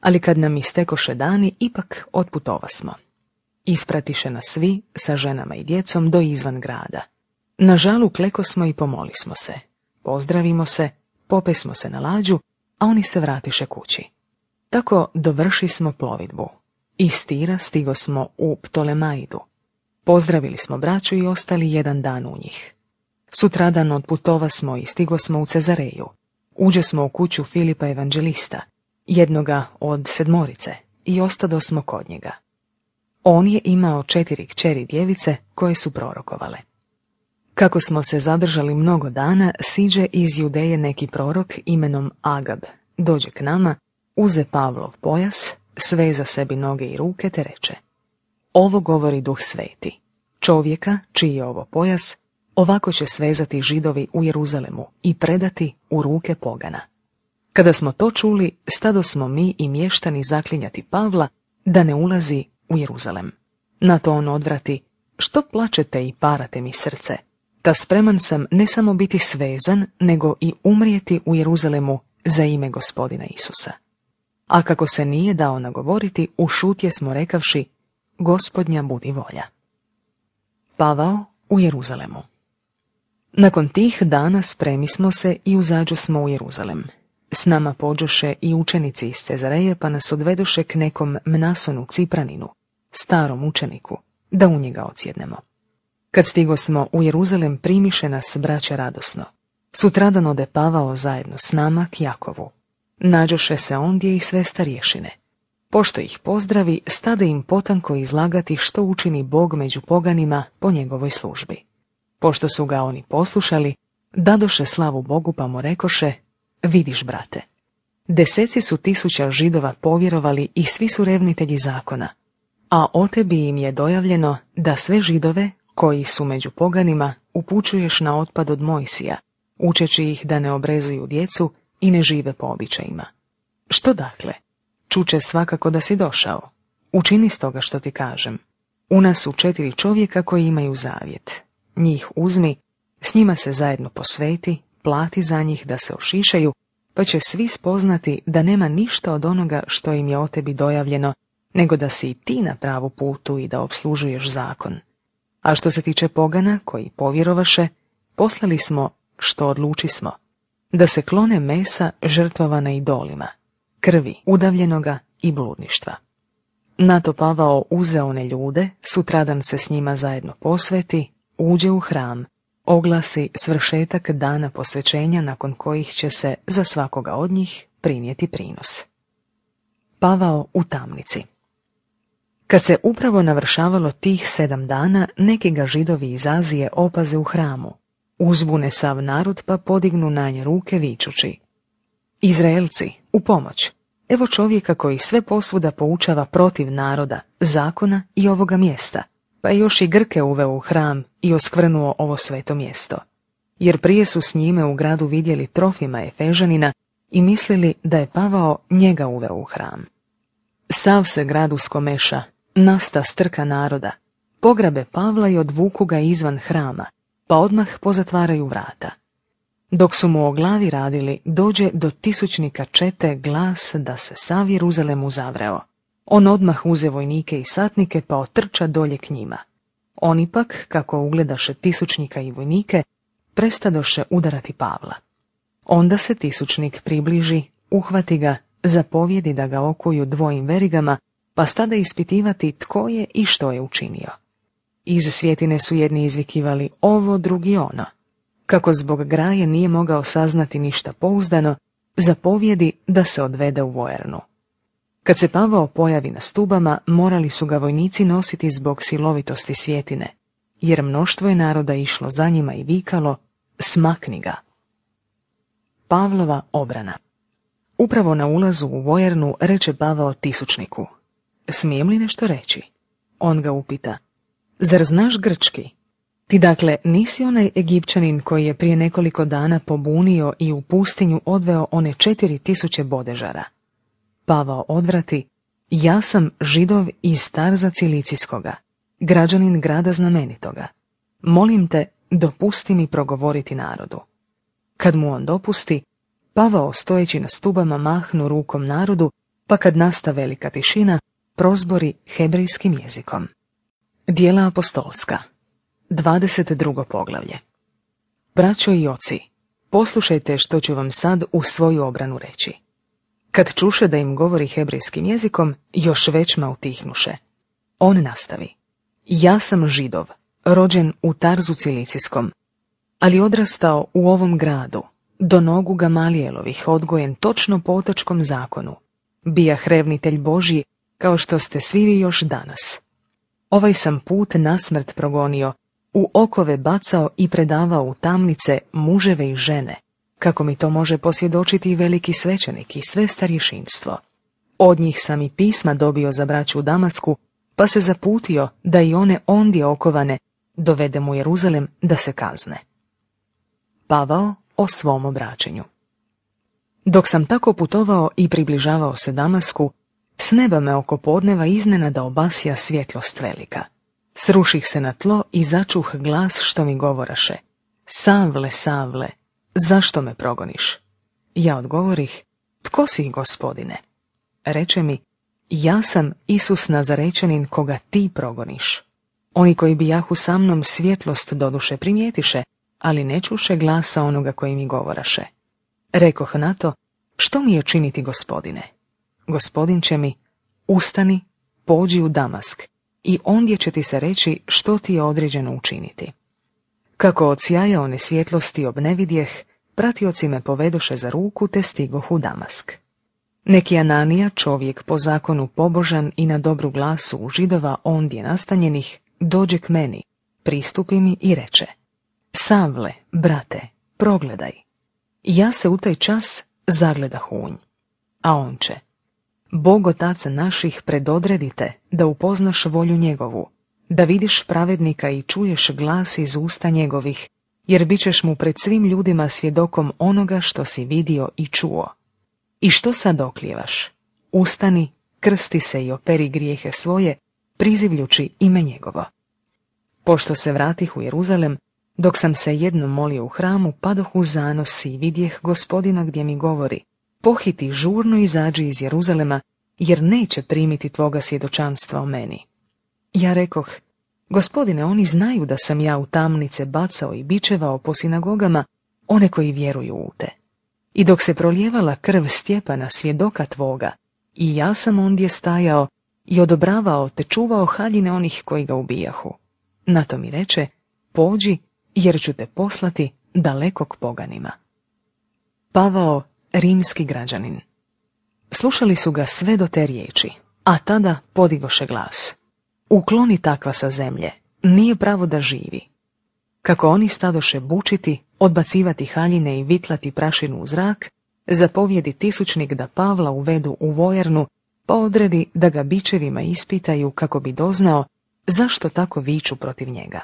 ali kad nam istekoše dani, ipak otputova smo. Ispratiše nas svi, sa ženama i djecom, do izvan grada. Na žalu kleko smo i pomoli smo se. Pozdravimo se, popesmo se na lađu, a oni se vratiše kući. Tako dovrši smo plovidbu. Iz Tira stigo smo u Ptolemaidu. Pozdravili smo braću i ostali jedan dan u njih. Sutradan odputova smo i stigo smo u Cezareju. Uđe smo u kuću Filipa Evanđelista, jednoga od sedmorice, i ostado smo kod njega. On je imao četiri kćeri djevice koje su prorokovale. Kako smo se zadržali mnogo dana, siđe iz Judeje neki prorok imenom Agab, dođe k nama, uze Pavlov pojas, sve za sebi noge i ruke te reče. Ovo govori duh sveti. Čovjeka, čiji je ovo pojas, Ovako će svezati židovi u Jeruzalemu i predati u ruke pogana. Kada smo to čuli, stado smo mi i mještani zaklinjati Pavla da ne ulazi u Jeruzalem. Na to on odvrati, što plačete i parate mi srce, ta spreman sam ne samo biti svezan, nego i umrijeti u Jeruzalemu za ime gospodina Isusa. A kako se nije dao nagovoriti, u šutje smo rekavši, gospodnja budi volja. Pavao u Jeruzalemu. Nakon tih dana spremi smo se i uzađo smo u Jeruzalem. S nama pođoše i učenici iz Cezareje pa nas odvedoše k nekom mnasonu Cipraninu, starom učeniku, da u njega odsjednemo. Kad stigo smo u Jeruzalem primiše nas braća radosno. Sutradan ode Pavao zajedno s nama k Jakovu. Nađoše se ondje i sve starješine. Pošto ih pozdravi, stade im potanko izlagati što učini Bog među poganima po njegovoj službi. Pošto su ga oni poslušali, dadoše slavu Bogu pa mu rekoše, vidiš brate, deseci su tisuća židova povjerovali i svi su revnitelji zakona, a o tebi im je dojavljeno da sve židove koji su među poganima upućuješ na otpad od Mojsija, učeći ih da ne obrezuju djecu i ne žive po običajima. Što dakle? Čuče svakako da si došao. Učini stoga što ti kažem. U nas su četiri čovjeka koji imaju zavjet njih uzmi, s njima se zajedno posveti, plati za njih da se ošišaju, pa će svi spoznati da nema ništa od onoga što im je o tebi dojavljeno, nego da si i ti na pravu putu i da obslužuješ zakon. A što se tiče pogana koji povjerovaše, poslali smo što odluči smo, da se klone mesa žrtvovana idolima, krvi, udavljenoga i bludništva. Nato Pavao uze one ljude, sutradan se s njima zajedno posveti, uđe u hram, oglasi svršetak dana posvećenja nakon kojih će se za svakoga od njih primijeti prinos. Pavao u tamnici Kad se upravo navršavalo tih sedam dana, neki ga židovi iz Azije opaze u hramu, uzbune sav narod pa podignu na nje ruke vičući. Izraelci, u pomoć! Evo čovjeka koji sve posvuda poučava protiv naroda, zakona i ovoga mjesta – pa je još i Grke uveo u hram i oskvrnuo ovo sveto mjesto. Jer prije su s njime u gradu vidjeli trofima Efežanina i mislili da je Pavao njega uveo u hram. Sav se grad uskomeša, nasta strka naroda, pograbe Pavla i odvuku ga izvan hrama, pa odmah pozatvaraju vrata. Dok su mu o glavi radili, dođe do tisućnika čete glas da se sav Jeruzalem zavreo. On odmah uze vojnike i satnike pa otrča dolje k njima. On ipak, kako ugledaše tisućnika i vojnike, prestadoše udarati Pavla. Onda se tisućnik približi, uhvati ga, zapovjedi da ga okuju dvojim verigama, pa stada ispitivati tko je i što je učinio. Iz svjetine su jedni izvikivali ovo, drugi ono. Kako zbog graje nije mogao saznati ništa pouzdano, zapovjedi da se odvede u vojernu. Kad se Pavao pojavi na stubama, morali su ga vojnici nositi zbog silovitosti svjetine, jer mnoštvo je naroda išlo za njima i vikalo, smakni ga. Pavlova obrana Upravo na ulazu u vojarnu reče Pavao tisučniku. Smijem li nešto reći? On ga upita. Zar znaš grčki? Ti dakle nisi onaj egipćanin koji je prije nekoliko dana pobunio i u pustinju odveo one četiri tisuće bodežara. Pavao odvrati, ja sam židov i starza Cilicijskoga, građanin grada znamenitoga. Molim te, dopusti mi progovoriti narodu. Kad mu on dopusti, Pavao stojeći na stubama mahnu rukom narodu, pa kad nasta velika tišina, prozbori hebrejskim jezikom. Dijela apostolska 22. poglavlje Braćo i oci, poslušajte što ću vam sad u svoju obranu reći. Kad čuše da im govori hebrejskim jezikom, još većma utihnuše. On nastavi. Ja sam židov, rođen u Tarzu Cilicijskom, ali odrastao u ovom gradu, do nogu Gamalijelovih odgojen točno po otačkom zakonu. Bija hrevnitelj Boži kao što ste svi vi još danas. Ovaj sam put nasmrt progonio, u okove bacao i predavao u tamnice muževe i žene, kako mi to može posvjedočiti i veliki svećenik i sve starješinstvo. Od njih sam i pisma dobio za braću u Damasku, pa se zaputio da i one ondje okovane dovede mu Jeruzalem da se kazne. Pavao o svom obraćenju. Dok sam tako putovao i približavao se Damasku, s neba me oko podneva iznenada obasija svjetlost velika. Sruših se na tlo i začuh glas što mi govoraše. Savle, savle, Zašto me progoniš? Ja odgovorih, tko si gospodine? Reče mi, ja sam Isus Nazarečanin koga ti progoniš. Oni koji bi jahu sa mnom svjetlost doduše primijetiše, ali ne čuše glasa onoga koji mi govoraše. Rekoh na to, što mi je činiti gospodine? Gospodin će mi, ustani, pođi u Damask i ondje će ti se reći što ti je određeno učiniti. Kako od sjaja one svjetlosti obnevidjeh, pratioci me povedoše za ruku te stigoh u Damask. Neki Ananija, čovjek po zakonu pobožan i na dobru glasu u židova ondje nastanjenih, dođe k meni, pristupi mi i reče Savle, brate, progledaj. Ja se u taj čas zagleda hunj, a on će. Bog otaca naših predodredite da upoznaš volju njegovu, da vidiš pravednika i čuješ glas iz usta njegovih, jer bit ćeš mu pred svim ljudima svjedokom onoga što si vidio i čuo. I što sad oklijevaš? Ustani, krsti se i operi grijehe svoje, prizivljući ime njegovo. Pošto se vratih u Jeruzalem, dok sam se jednom molio u hramu, padoh u zanos i vidjeh gospodina gdje mi govori, pohiti žurno izađi iz Jeruzalema, jer neće primiti tvoga svjedočanstva o meni. Ja rekoh, Gospodine, oni znaju da sam ja u tamnice bacao i bičevao po sinagogama one koji vjeruju u te. I dok se prolijevala krv Stjepana svjedoka tvoga, i ja sam ondje stajao i odobravao te čuvao haljine onih koji ga ubijahu. Na to mi reče, pođi jer ću te poslati dalekog poganima. Pavao, rimski građanin. Slušali su ga sve do te riječi, a tada podigoše glas. Ukloni takva sa zemlje, nije pravo da živi. Kako oni stadoše bučiti, odbacivati haljine i vitlati prašinu u zrak, zapovjedi tisućnik da Pavla uvedu u vojarnu, pa odredi da ga bičevima ispitaju kako bi doznao zašto tako viču protiv njega.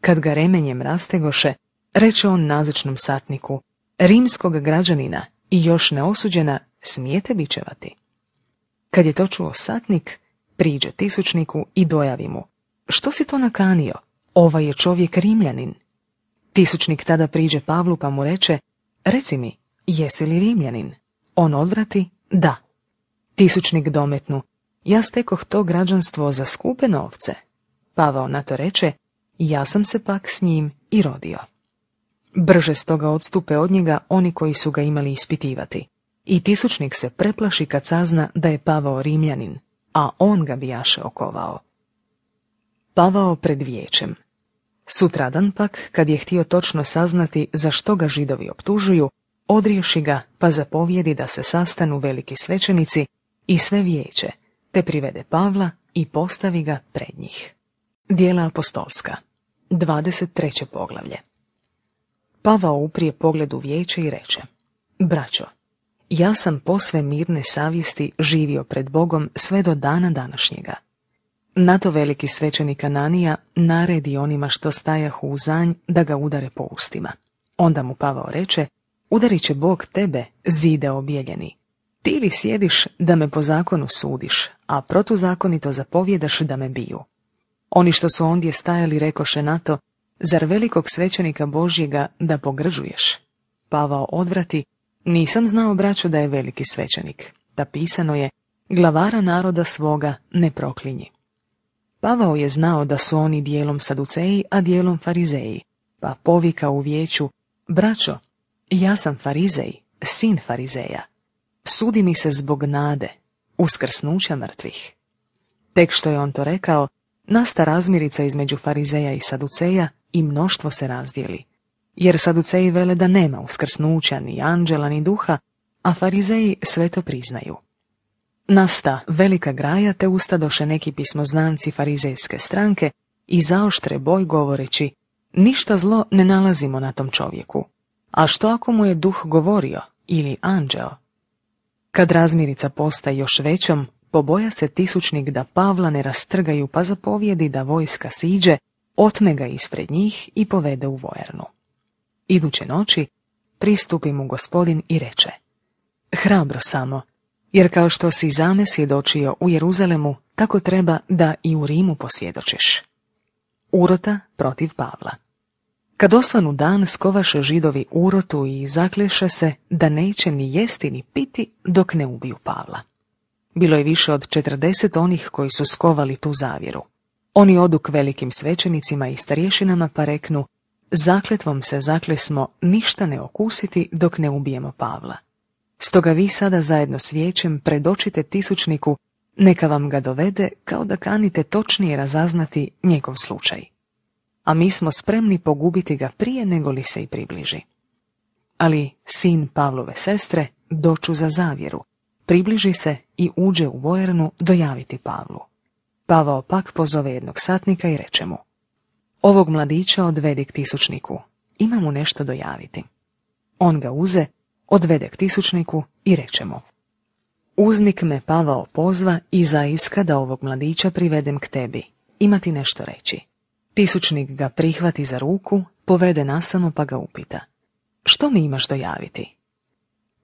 Kad ga remenjem rastegoše, reče on nazočnom satniku, rimskog građanina i još neosuđena smijete bičevati. Kad je to čuo satnik, priđe tisućniku i dojavi mu. Što si to nakanio? Ovaj je čovjek rimljanin. Tisućnik tada priđe Pavlu pa mu reče, reci mi, jesi li rimljanin? On odvrati, da. Tisućnik dometnu, ja stekoh to građanstvo za skupe novce. Pavao na to reče, ja sam se pak s njim i rodio. Brže stoga odstupe od njega oni koji su ga imali ispitivati. I tisućnik se preplaši kad sazna da je Pavao rimljanin, a on ga bijaše okovao. Pavao pred vijećem. Sutradan pak, kad je htio točno saznati za što ga židovi optužuju, odriješi ga pa zapovjedi da se sastanu veliki svećenici i sve vijeće, te privede Pavla i postavi ga pred njih. Dijela apostolska 23. poglavlje Pavao uprije pogledu u vijeće i reče Braćo, ja sam posve mirne savjesti živio pred Bogom sve do dana današnjega. Na to veliki svećenik Ananija naredi onima što stajahu u zanj da ga udare po ustima. Onda mu Pavao reče, udari će Bog tebe, zide objeljeni. Ti li sjediš da me po zakonu sudiš, a protuzakonito zapovjedaš da me biju? Oni što su ondje stajali rekoše na to, zar velikog svećenika Božjega da pogržuješ? Pavao odvrati, nisam znao, braću, da je veliki svećenik, da pisano je glavara naroda svoga ne proklinji. Pavao je znao da su oni dijelom saduceji, a dijelom farizeji, pa povika u vijeću, braćo, ja sam farizej, sin farizeja, sudi mi se zbog nade, uskrsnuća mrtvih. Tek što je on to rekao, nasta razmirica između farizeja i saduceja i mnoštvo se razdijeli jer saduceji vele da nema uskrsnuća ni anđela ni duha, a farizeji sve to priznaju. Nasta velika graja te ustadoše neki pismoznanci farizejske stranke i zaoštre boj govoreći ništa zlo ne nalazimo na tom čovjeku. A što ako mu je duh govorio ili anđeo? Kad razmirica postaje još većom, poboja se tisućnik da Pavla ne rastrgaju pa zapovjedi da vojska siđe, otme ga ispred njih i povede u vojarnu. Iduće noći pristupi mu gospodin i reče Hrabro samo, jer kao što si zame svjedočio u Jeruzalemu, tako treba da i u Rimu posvjedočiš. Urota protiv Pavla Kad osvanu dan skovaše židovi urotu i zakleše se da neće ni jesti ni piti dok ne ubiju Pavla. Bilo je više od četrdeset onih koji su skovali tu zavjeru. Oni odu k velikim svećenicima i starješinama pa reknu, zakletvom se smo ništa ne okusiti dok ne ubijemo Pavla. Stoga vi sada zajedno s vijećem predočite tisućniku, neka vam ga dovede kao da kanite točnije razaznati njegov slučaj. A mi smo spremni pogubiti ga prije nego li se i približi. Ali sin Pavlove sestre doću za zavjeru, približi se i uđe u vojernu dojaviti Pavlu. Pavao pak pozove jednog satnika i reče mu – Ovog mladića odvedi k tisućniku. Ima mu nešto dojaviti. On ga uze, odvede k tisućniku i reče mu. Uznik me Pavao pozva i zaiska da ovog mladića privedem k tebi. Ima ti nešto reći. Tisućnik ga prihvati za ruku, povede nasamo pa ga upita. Što mi imaš dojaviti?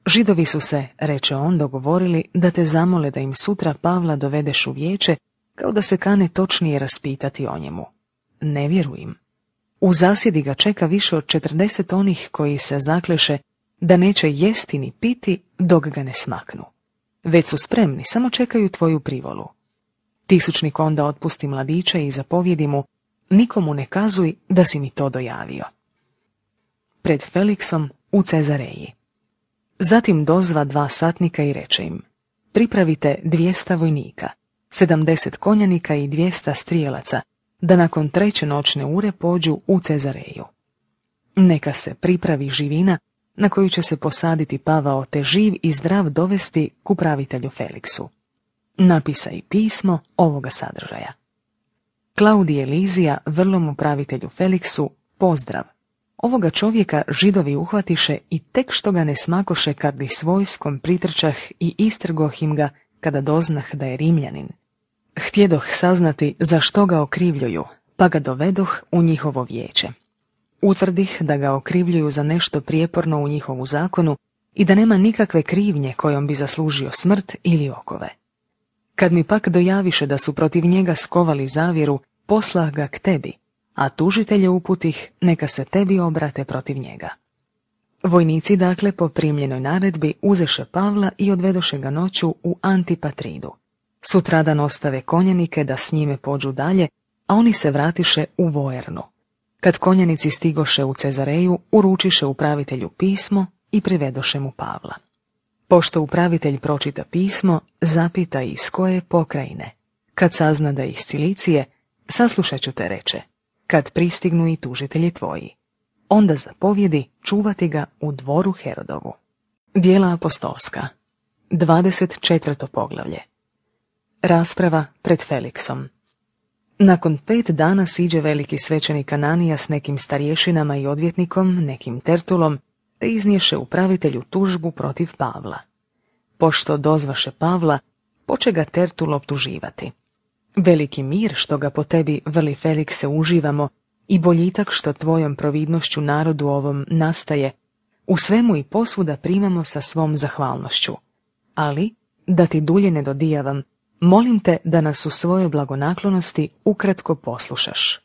Židovi su se, reče on, dogovorili da te zamole da im sutra Pavla dovedeš u vijeće, kao da se kane točnije raspitati o njemu ne vjerujem. U zasjedi ga čeka više od 40 onih koji se zakleše da neće jesti ni piti dok ga ne smaknu. Već su spremni, samo čekaju tvoju privolu. Tisućnik onda otpusti mladića i zapovjedi mu, nikomu ne kazuj da si mi to dojavio. Pred Felixom u Cezareji. Zatim dozva dva satnika i reče im, pripravite 200 vojnika, sedamdeset konjanika i 200 strijelaca, da nakon treće noćne ure pođu u Cezareju. Neka se pripravi živina na koju će se posaditi Pavao te živ i zdrav dovesti ku upravitelju Feliksu. Napisa i pismo ovoga sadržaja. Klaudi Elizija, vrlom upravitelju Feliksu pozdrav. Ovoga čovjeka židovi uhvatiše i tek što ga ne smakoše kad bi svojskom pritrčah i istrgohim ga kada doznah da je rimljanin, Htjedoh saznati za što ga okrivljuju, pa ga dovedoh u njihovo vijeće. Utvrdih da ga okrivljuju za nešto prijeporno u njihovu zakonu i da nema nikakve krivnje kojom bi zaslužio smrt ili okove. Kad mi pak dojaviše da su protiv njega skovali zavjeru, poslah ga k tebi, a tužitelje uputih neka se tebi obrate protiv njega. Vojnici dakle po primljenoj naredbi uzeše Pavla i odvedoše ga noću u Antipatridu. Sutradan ostave konjenike da s njime pođu dalje, a oni se vratiše u vojernu. Kad konjenici stigoše u Cezareju, uručiše upravitelju pismo i privedoše mu Pavla. Pošto upravitelj pročita pismo, zapita iz koje pokrajine. Kad sazna da je iz Cilicije, saslušat ću te reče. Kad pristignu i tužitelji tvoji. Onda zapovjedi čuvati ga u dvoru Herodovu. Dijela apostolska. 24. poglavlje. Rasprava pred Felixom Nakon pet dana siđe veliki svećenik Ananija s nekim starješinama i odvjetnikom, nekim tertulom, te iznješe upravitelju tužbu protiv Pavla. Pošto dozvaše Pavla, poče ga tertul optuživati. Veliki mir što ga po tebi, vrli Felikse, uživamo i boljitak što tvojom providnošću narodu ovom nastaje, u svemu i posuda primamo sa svom zahvalnošću. Ali, da ti dulje ne dodijavam, Molim te da nas u svojoj blagonaklonosti ukratko poslušaš.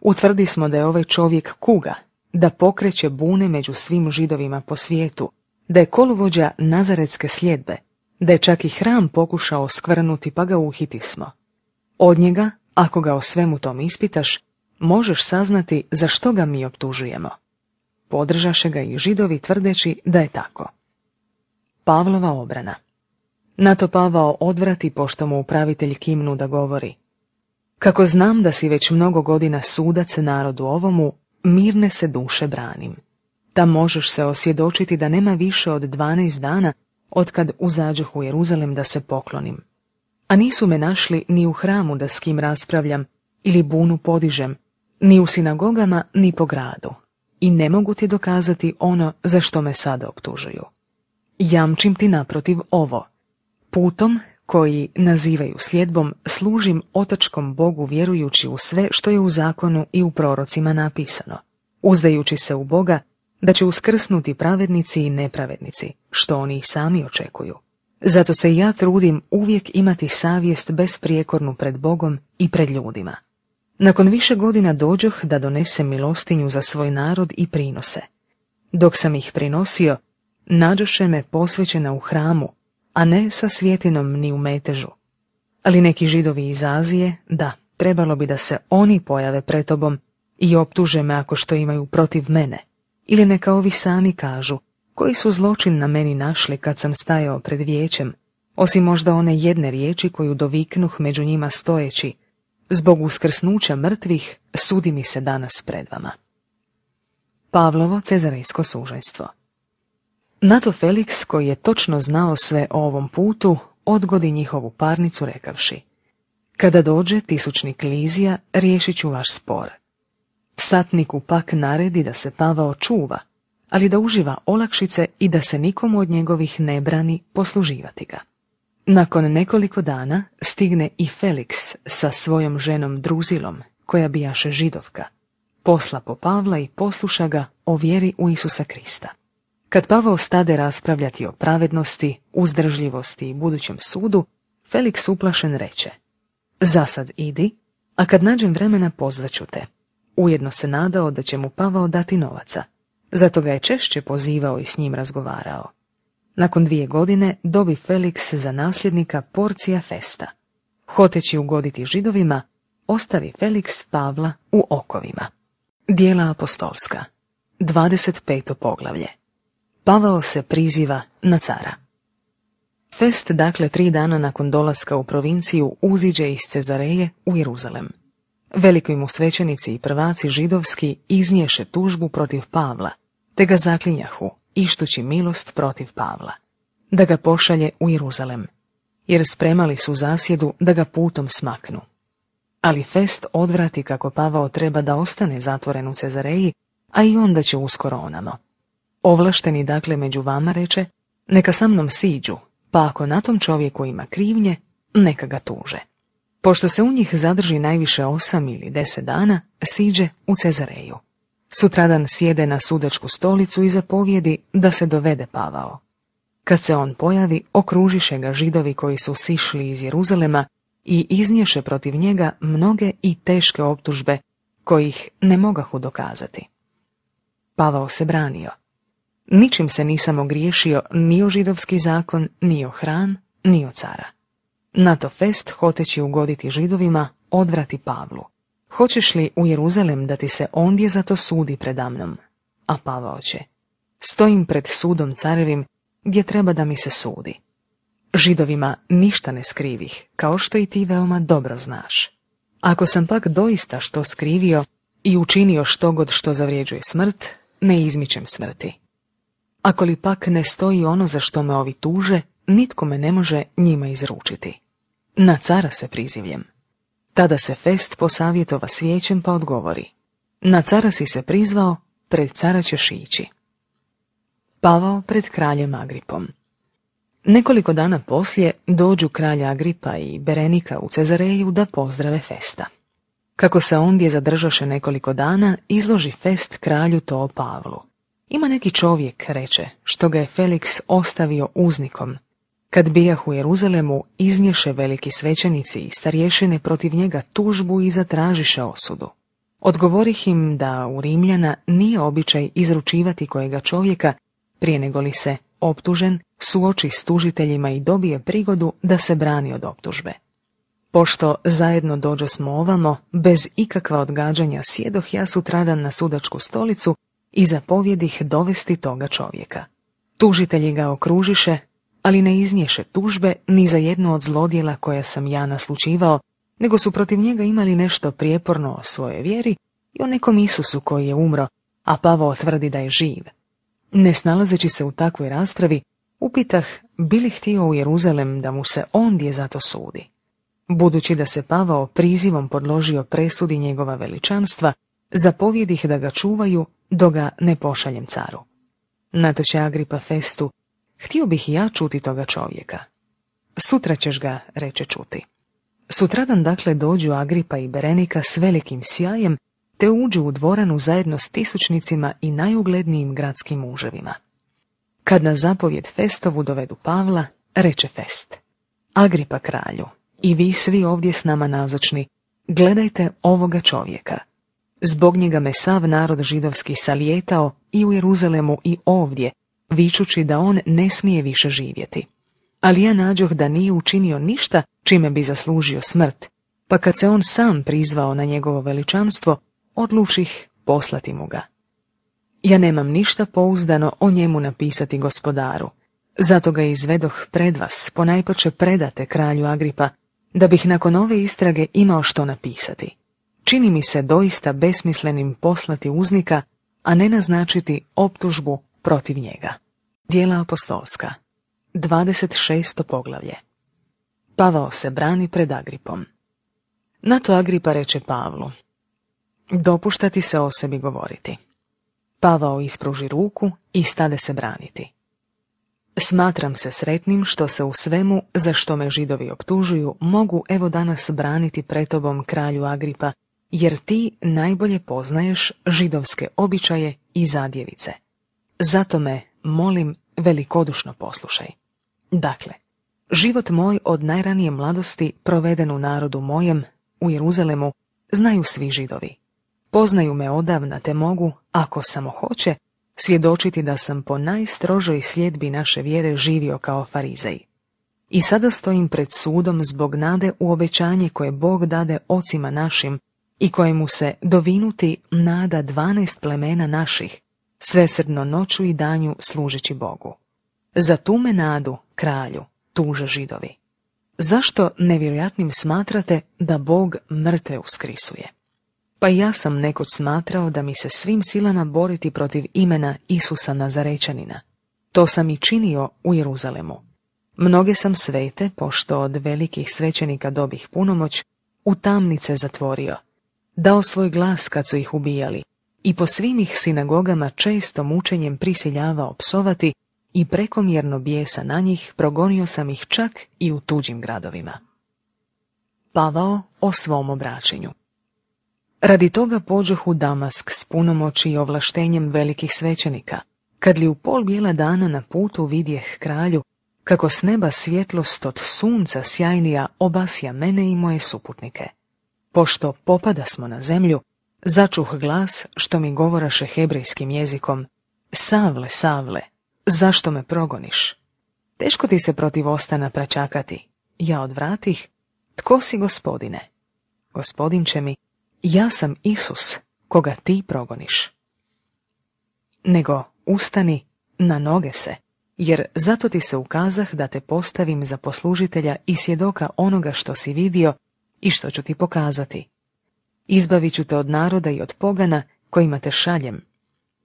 Utvrdi smo da je ovaj čovjek kuga, da pokreće bune među svim židovima po svijetu, da je kolovođa nazaretske sljedbe, da je čak i hram pokušao skvrnuti pa ga uhiti smo. Od njega, ako ga o svemu tom ispitaš, možeš saznati za što ga mi optužujemo. Podržaše ga i židovi tvrdeći da je tako. Pavlova obrana na to Pavao odvrati pošto mu upravitelj kimnu da govori. Kako znam da si već mnogo godina sudac narodu ovomu, mirne se duše branim. Da možeš se osvjedočiti da nema više od dvanaest dana otkad uzađeh u Jeruzalem da se poklonim. A nisu me našli ni u hramu da s kim raspravljam ili bunu podižem, ni u sinagogama, ni po gradu. I ne mogu ti dokazati ono za što me sada optužuju. Jamčim ti naprotiv ovo – Putom koji nazivaju sljedbom služim otačkom Bogu vjerujući u sve što je u zakonu i u prorocima napisano, uzdajući se u Boga da će uskrsnuti pravednici i nepravednici, što oni i sami očekuju. Zato se ja trudim uvijek imati savjest besprijekornu pred Bogom i pred ljudima. Nakon više godina dođoh da donese milostinju za svoj narod i prinose. Dok sam ih prinosio, nađoše me posvećena u hramu, a ne sa svjetinom ni u metežu. Ali neki židovi iz Azije, da, trebalo bi da se oni pojave tobom i optuže me ako što imaju protiv mene. Ili neka ovi sami kažu, koji su zločin na meni našli kad sam stajao pred vijećem, osim možda one jedne riječi koju doviknuh među njima stojeći, zbog uskrsnuća mrtvih sudi mi se danas pred vama. Pavlovo cezarejsko suženstvo Nato Felix, koji je točno znao sve o ovom putu, odgodi njihovu parnicu rekavši Kada dođe tisućnik Lizija, riješit ću vaš spor. Satniku pak naredi da se Pavao čuva, ali da uživa olakšice i da se nikomu od njegovih ne brani posluživati ga. Nakon nekoliko dana stigne i Felix sa svojom ženom Druzilom, koja bijaše židovka. Posla po Pavla i posluša ga o vjeri u Isusa Krista. Kad Pavao stade raspravljati o pravednosti, uzdržljivosti i budućem sudu, Felix uplašen reče Zasad idi, a kad nađem vremena pozvaću te. Ujedno se nadao da će mu Pavao dati novaca, zato ga je češće pozivao i s njim razgovarao. Nakon dvije godine dobi Felix za nasljednika porcija festa. Hoteći ugoditi židovima, ostavi Felix Pavla u okovima. Dijela apostolska, 25. poglavlje. Pavao se priziva na cara. Fest, dakle, tri dana nakon dolaska u provinciju uziđe iz Cezareje u Jeruzalem. Veliki mu svećenici i prvaci židovski iznješe tužbu protiv Pavla, te ga zaklinjahu, ištući milost protiv Pavla, da ga pošalje u Jeruzalem, jer spremali su zasjedu da ga putom smaknu. Ali Fest odvrati kako Pavao treba da ostane zatvoren u Cezareji, a i onda će uskoro onamo. Ovlašteni dakle među vama reče, neka sa mnom siđu, pa ako na tom čovjeku ima krivnje, neka ga tuže. Pošto se u njih zadrži najviše osam ili deset dana, siđe u Cezareju. Sutradan sjede na sudačku stolicu i zapovjedi da se dovede Pavao. Kad se on pojavi, okružiše ga židovi koji su sišli iz Jeruzalema i iznješe protiv njega mnoge i teške optužbe kojih ne mogahu dokazati. Pavao se branio. Ničim se nisam ogriješio ni o židovski zakon, ni o hran, ni o cara. Na to fest, hoteći ugoditi židovima, odvrati Pavlu. Hoćeš li u Jeruzalem da ti se ondje za to sudi predamnom? A Pavao će. Stojim pred sudom carevim gdje treba da mi se sudi. Židovima ništa ne skrivih, kao što i ti veoma dobro znaš. Ako sam pak doista što skrivio i učinio što god što zavrijeđuje smrt, ne izmičem smrti. Ako li pak ne stoji ono za što me ovi tuže, nitko me ne može njima izručiti. Na cara se prizivljem. Tada se Fest posavjetova svijećem pa odgovori. Na cara si se prizvao, pred cara ćeš ići. Pavao pred kraljem Agripom. Nekoliko dana poslije dođu kralja Agripa i Berenika u Cezareju da pozdrave Festa. Kako se ondje zadržaše nekoliko dana, izloži Fest kralju to Pavlu. Ima neki čovjek, reče, što ga je Felix ostavio uznikom. Kad bijah u Jeruzalemu, iznješe veliki svećenici i starješine protiv njega tužbu i zatražiše osudu. Odgovorih im da u Rimljana nije običaj izručivati kojega čovjeka, prije nego li se optužen, suoči s tužiteljima i dobije prigodu da se brani od optužbe. Pošto zajedno dođo smo ovamo, bez ikakva odgađanja sjedoh ja sutradan na sudačku stolicu i zapovjedih dovesti toga čovjeka. Tužitelji ga okružiše, ali ne iznješe tužbe ni za jedno od zlodjela koja sam ja naslučivao, nego su protiv njega imali nešto prijeporno o svojoj vjeri i o nekom Isusu koji je umro, a Pavao tvrdi da je živ. Ne snalazeći se u takvoj raspravi, upitah bi li htio u Jeruzalem da mu se ondje zato sudi. Budući da se Pavao prizivom podložio presudi njegova veličanstva, zapovjedih da ga čuvaju, do ga ne pošaljem caru. će Agripa Festu, htio bih ja čuti toga čovjeka. Sutra ćeš ga, reče čuti. Sutradan dakle dođu Agripa i Berenika s velikim sjajem, te uđu u dvoranu zajedno s tisućnicima i najuglednijim gradskim muževima. Kad na zapovjed Festovu dovedu Pavla, reče Fest. Agripa kralju, i vi svi ovdje s nama nazočni, gledajte ovoga čovjeka. Zbog njega me sav narod židovski salijetao i u Jeruzalemu i ovdje, vičući da on ne smije više živjeti. Ali ja nađoh da nije učinio ništa čime bi zaslužio smrt, pa kad se on sam prizvao na njegovo veličanstvo, odlučih poslati mu ga. Ja nemam ništa pouzdano o njemu napisati gospodaru, zato ga izvedoh pred vas, ponajpače predate kralju Agripa, da bih nakon ove istrage imao što napisati čini mi se doista besmislenim poslati uznika, a ne naznačiti optužbu protiv njega. Dijela apostolska 26. poglavlje Pavao se brani pred Agripom. Na to Agripa reče Pavlu. Dopuštati se o sebi govoriti. Pavao ispruži ruku i stade se braniti. Smatram se sretnim što se u svemu za što me židovi optužuju mogu evo danas braniti pretobom kralju Agripa jer ti najbolje poznaješ židovske običaje i zadjevice. Zato me, molim, velikodušno poslušaj. Dakle, život moj od najranije mladosti proveden u narodu mojem, u Jeruzalemu, znaju svi židovi. Poznaju me odavna te mogu, ako samo hoće, svjedočiti da sam po najstrožoj sljedbi naše vjere živio kao farizej. I sada stojim pred sudom zbog nade u obećanje koje Bog dade ocima našim i kojemu se dovinuti nada dvanaest plemena naših, svesrdno noću i danju služeći Bogu. Za tu me nadu, kralju, tuže židovi. Zašto nevjerojatnim smatrate da Bog mrtve uskrisuje? Pa ja sam nekod smatrao da mi se svim silama boriti protiv imena Isusa Nazarečanina. To sam i činio u Jeruzalemu. Mnoge sam svete, pošto od velikih svećenika dobih punomoć, u tamnice zatvorio – dao svoj glas kad su ih ubijali i po svim ih sinagogama često mučenjem prisiljavao psovati i prekomjerno bijesa na njih progonio sam ih čak i u tuđim gradovima. Pavao o svom obraćenju. Radi toga pođoh u Damask s punomoći i ovlaštenjem velikih svećenika, kad li u pol bijela dana na putu vidjeh kralju, kako s neba svjetlost od sunca sjajnija obasja mene i moje suputnike pošto popada smo na zemlju, začuh glas što mi govoraše hebrejskim jezikom, Savle, Savle, zašto me progoniš? Teško ti se protiv ostana pračakati. Ja odvratih, tko si gospodine? Gospodin će mi, ja sam Isus, koga ti progoniš. Nego, ustani, na noge se, jer zato ti se ukazah da te postavim za poslužitelja i svjedoka onoga što si vidio i što ću ti pokazati. Izbavit ću te od naroda i od pogana kojima te šaljem,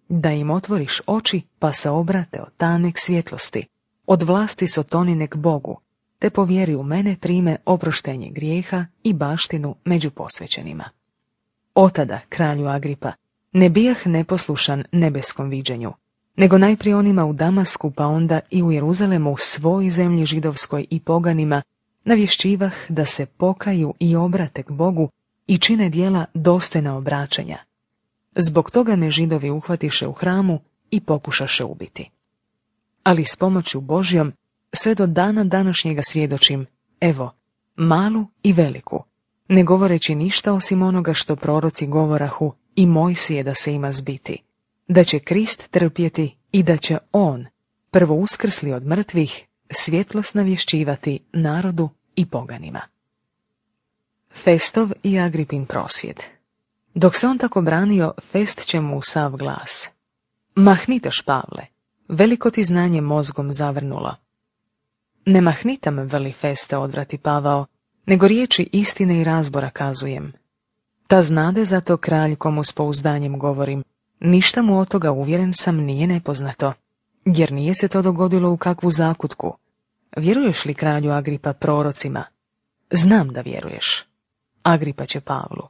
da im otvoriš oči pa se obrate od tanek svjetlosti, od vlasti sotonine k Bogu, te povjeri u mene prime oproštenje grijeha i baštinu među posvećenima. Otada, kralju Agripa, ne bijah neposlušan nebeskom viđenju, nego najprije onima u Damasku pa onda i u Jeruzalemu u svoj zemlji židovskoj i poganima navješćivah da se pokaju i obrate k Bogu i čine dijela dostojna obraćanja. Zbog toga me židovi uhvatiše u hramu i pokušaše ubiti. Ali s pomoću Božjom sve do dana današnjega svjedočim, evo, malu i veliku, ne govoreći ništa osim onoga što proroci govorahu i je da se ima zbiti, da će Krist trpjeti i da će On, prvo uskrsli od mrtvih, svjetlost navješćivati narodu i poganima. Festov i Agripin prosvjed Dok se on tako branio, Fest će mu sav glas. Mahnitaš, Pavle, veliko ti znanje mozgom zavrnulo. Ne mahnitam, veli Feste, odvrati Pavao, nego riječi istine i razbora kazujem. Ta znade zato kralj komu s pouzdanjem govorim, ništa mu od toga uvjeren sam nije nepoznato, jer nije se to dogodilo u kakvu zakutku, Vjeruješ li kralju Agripa prorocima? Znam da vjeruješ. Agripa će Pavlu.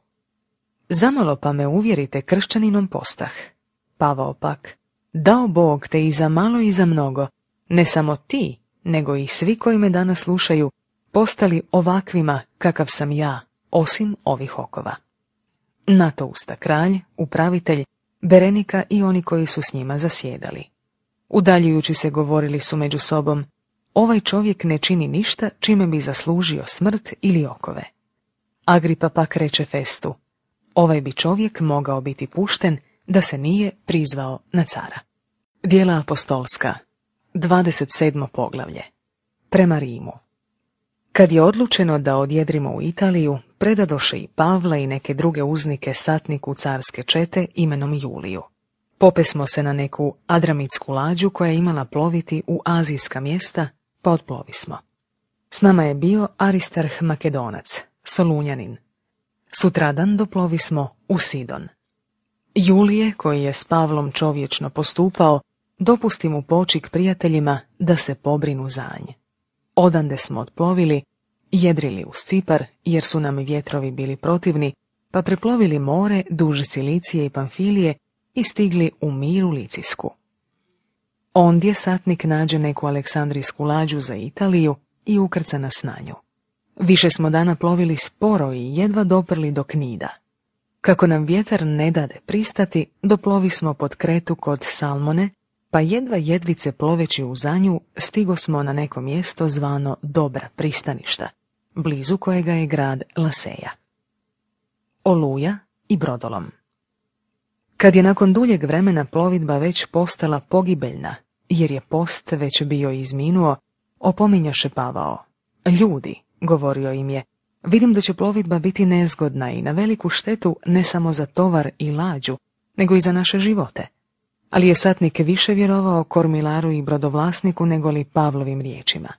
Zamalo pa me uvjerite kršćaninom postah. Pavao pak, dao Bog te i za malo i za mnogo, ne samo ti, nego i svi koji me danas slušaju, postali ovakvima kakav sam ja, osim ovih okova. Na to usta kralj, upravitelj, Berenika i oni koji su s njima zasjedali. Udaljujući se govorili su među sobom, ovaj čovjek ne čini ništa čime bi zaslužio smrt ili okove. Agripa pak reče Festu, ovaj bi čovjek mogao biti pušten da se nije prizvao na cara. Dijela apostolska, 27. poglavlje, prema Rimu. Kad je odlučeno da odjedrimo u Italiju, predadoše i Pavla i neke druge uznike satniku carske čete imenom Juliju. Popesmo se na neku adramitsku lađu koja je imala ploviti u azijska mjesta pa S nama je bio Aristarh Makedonac, Solunjanin. Sutradan doplovi smo u Sidon. Julije, koji je s Pavlom čovječno postupao, dopusti mu počik prijateljima da se pobrinu za nje. Odande smo otplovili, jedrili uz Cipar jer su nam vjetrovi bili protivni, pa preplovili more dužici Silicije i Pamfilije i stigli u miru Licisku. Ondje satnik nađe neku aleksandrijsku lađu za Italiju i ukrca na snanju. Više smo dana plovili sporo i jedva doprli do knida. Kako nam vjetar ne dade pristati, doplovi smo pod kretu kod Salmone, pa jedva jedvice ploveći u zanju stigo smo na neko mjesto zvano Dobra pristaništa, blizu kojega je grad Laseja. Oluja i brodolom kad je nakon duljeg vremena plovidba već postala pogibeljna, jer je post već bio izminuo, opominjaše Pavao. Ljudi, govorio im je, vidim da će plovidba biti nezgodna i na veliku štetu ne samo za tovar i lađu, nego i za naše živote. Ali je satnik više vjerovao kormilaru i brodovlasniku nego li Pavlovim riječima.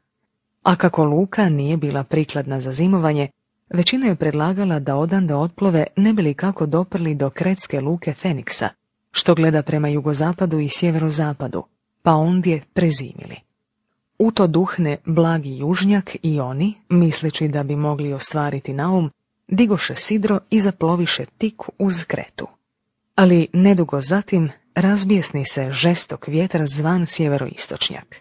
A kako luka nije bila prikladna za zimovanje, Većina je predlagala da odande otplove ne bili kako doprli do kretske luke Feniksa, što gleda prema jugozapadu i sjeverozapadu, pa ondje prezimili. U to duhne blagi južnjak i oni, misleći da bi mogli ostvariti naum, digoše sidro i zaploviše tik uz kretu. Ali nedugo zatim razbjesni se žestok vjetar zvan sjeveroistočnjak.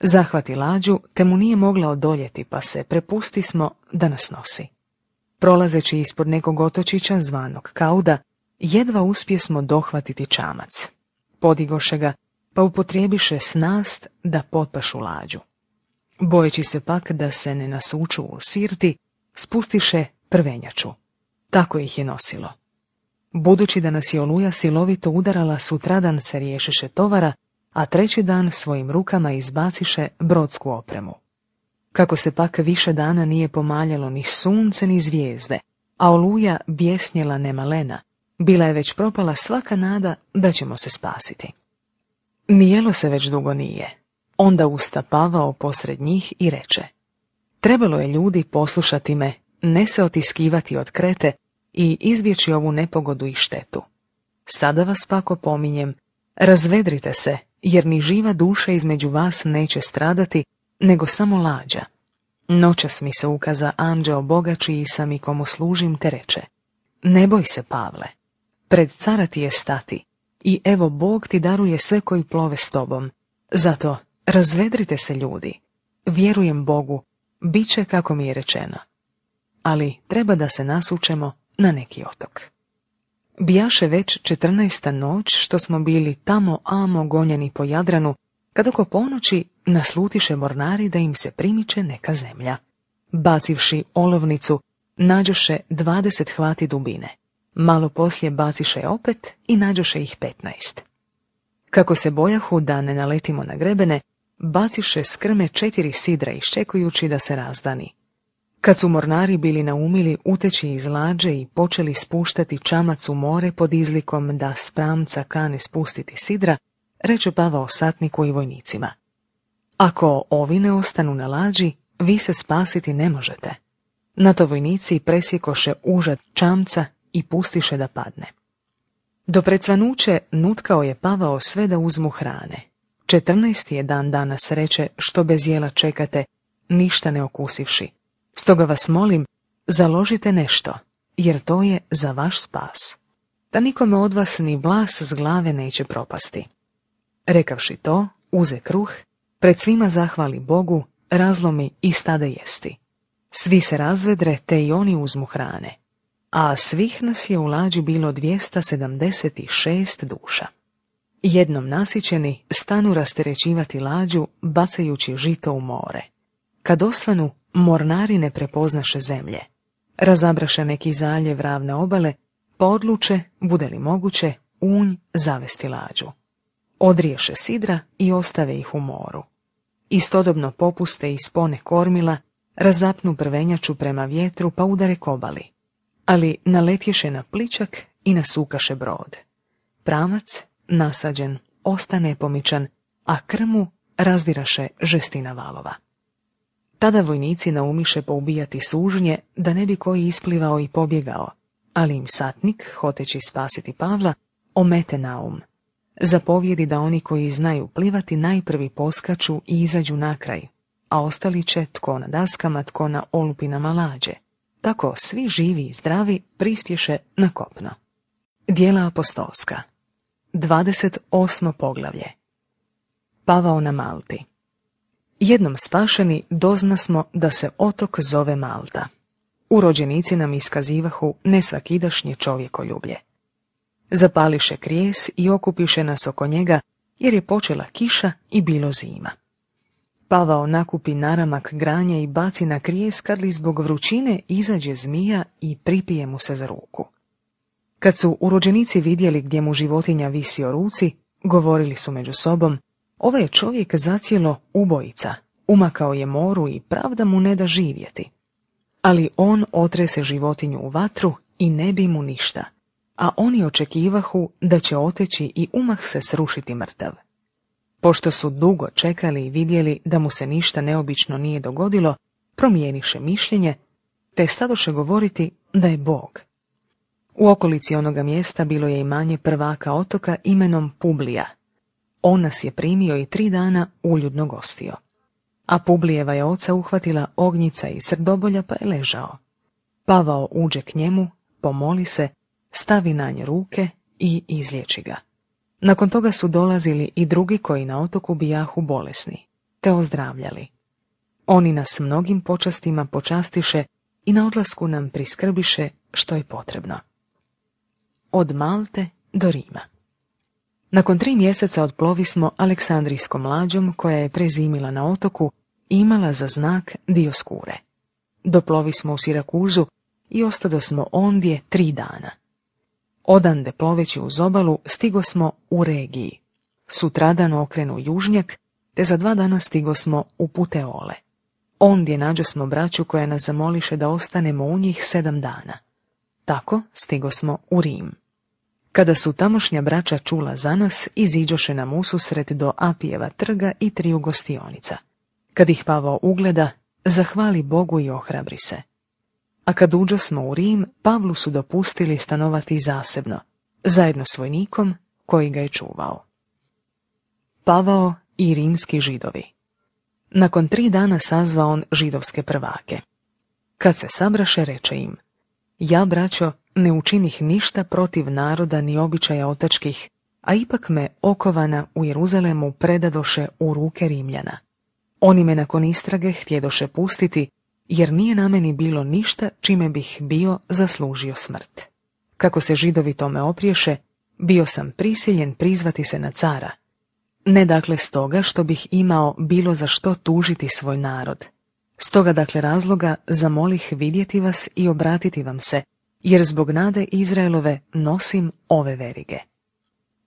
Zahvati lađu, te mu nije mogla odoljeti, pa se prepusti smo da nas nosi prolazeći ispod nekog otočića zvanog kauda, jedva smo dohvatiti čamac. Podigoše ga, pa upotrijebiše snast da potpašu lađu. Bojeći se pak da se ne nasuču u sirti, spustiše prvenjaču. Tako ih je nosilo. Budući da nas je oluja silovito udarala, sutradan se riješiše tovara, a treći dan svojim rukama izbaciše brodsku opremu kako se pak više dana nije pomaljalo ni sunce ni zvijezde, a oluja bjesnjela nemalena, bila je već propala svaka nada da ćemo se spasiti. Nijelo se već dugo nije, onda ustapavao posred njih i reče Trebalo je ljudi poslušati me, ne se otiskivati od krete i izbjeći ovu nepogodu i štetu. Sada vas pak opominjem, razvedrite se, jer ni živa duša između vas neće stradati, nego samo lađa. Noćas mi se ukaza anđeo Boga čiji sam i komu služim te reče Ne boj se, Pavle, pred cara ti je stati i evo Bog ti daruje sve koji plove s tobom. Zato razvedrite se ljudi, vjerujem Bogu, bit će kako mi je rečeno. Ali treba da se nasučemo na neki otok. Bijaše već četrnaesta noć što smo bili tamo amo gonjeni po Jadranu, kad oko ponoći naslutiše mornari da im se primiče neka zemlja. Bacivši olovnicu, nađoše dvadeset hvati dubine. Malo poslije baciše opet i nađoše ih petnaest. Kako se bojahu da ne naletimo na grebene, baciše skrme četiri sidra iščekujući da se razdani. Kad su mornari bili naumili uteći iz lađe i počeli spuštati čamac u more pod izlikom da spramca kane spustiti sidra, reče Pavao satniku i vojnicima. Ako ovi ne ostanu na lađi, vi se spasiti ne možete. Na to vojnici presjekoše užat čamca i pustiše da padne. Do predsvanuće nutkao je Pavao sve da uzmu hrane. Četrnaesti je dan danas sreće što bez jela čekate, ništa ne okusivši. Stoga vas molim, založite nešto, jer to je za vaš spas. Da nikome od vas ni blas z glave neće propasti. Rekavši to, uze kruh Pred svima zahvali Bogu, razlomi i stade jesti. Svi se razvedre, te i oni uzmu hrane. A svih nas je u lađu bilo 276 duša. Jednom nasićeni stanu rasterećivati lađu, bacajući žito u more. Kad osvanu, mornari ne prepoznaše zemlje. Razabraše neki zaljev ravne obale, pa odluče, bude li moguće, unj zavesti lađu. Odriješe sidra i ostave ih u moru. Istodobno popuste i spone kormila, razapnu prvenjaču prema vjetru pa udare kobali. Ali naletješe na pličak i nasukaše brod. Pramac, nasađen, osta nepomičan, a krmu razdiraše žestina valova. Tada vojnici naumiše poubijati sužnje da ne bi koji isplivao i pobjegao, ali im satnik, hoteći spasiti Pavla, omete naum zapovjedi da oni koji znaju plivati najprvi poskaču i izađu na kraj, a ostali će tko na daskama, tko na olupinama lađe. Tako svi živi i zdravi prispješe na kopno. Dijela apostolska 28. poglavlje Pavao na Malti Jednom spašeni dozna smo da se otok zove Malta. Urođenici nam iskazivahu nesvakidašnje čovjekoljublje zapališe krijes i okupiše nas oko njega, jer je počela kiša i bilo zima. Pavao nakupi naramak granja i baci na krijes kad li zbog vrućine izađe zmija i pripije mu se za ruku. Kad su urođenici vidjeli gdje mu životinja visi o ruci, govorili su među sobom, ovaj je čovjek zacijelo ubojica, umakao je moru i pravda mu ne da živjeti. Ali on otrese životinju u vatru i ne bi mu ništa, a oni očekivahu da će oteći i umah se srušiti mrtav. Pošto su dugo čekali i vidjeli da mu se ništa neobično nije dogodilo, promijeniše mišljenje, te stadoše govoriti da je Bog. U okolici onoga mjesta bilo je imanje prvaka otoka imenom Publija. On nas je primio i tri dana uljudno gostio. A Publijeva je oca uhvatila ognjica i srdobolja pa je ležao. Pavao uđe k njemu, pomoli se stavi na nje ruke i izliječi ga. Nakon toga su dolazili i drugi koji na otoku bijahu bolesni, te ozdravljali. Oni nas mnogim počastima počastiše i na odlasku nam priskrbiše što je potrebno. Od Malte do Rima. Nakon tri mjeseca odplovi smo Aleksandrijskom mlađom koja je prezimila na otoku imala za znak dio skure. Doplovi smo u Sirakuzu i ostado smo ondje tri dana. Odande ploveći uz obalu stigo smo u regiji. Sutradan okrenu južnjak, te za dva dana stigo smo u Puteole. Ondje nađo smo braću koja nas zamoliše da ostanemo u njih sedam dana. Tako stigo smo u Rim. Kada su tamošnja braća čula za nas, iziđoše nam ususret do Apijeva trga i triju gostionica. Kad ih Pavao ugleda, zahvali Bogu i ohrabri se a kad smo u Rim, Pavlu su dopustili stanovati zasebno, zajedno s vojnikom koji ga je čuvao. Pavao i rimski židovi. Nakon tri dana sazva on židovske prvake. Kad se sabraše, reče im, ja, braćo, ne učinih ništa protiv naroda ni običaja otačkih, a ipak me okovana u Jeruzalemu predadoše u ruke Rimljana. Oni me nakon istrage htjedoše pustiti, jer nije na meni bilo ništa čime bih bio zaslužio smrt. Kako se židovi tome opriješe, bio sam prisiljen prizvati se na cara. Ne dakle stoga što bih imao bilo za što tužiti svoj narod. Stoga dakle razloga zamolih vidjeti vas i obratiti vam se, jer zbog nade Izraelove nosim ove verige.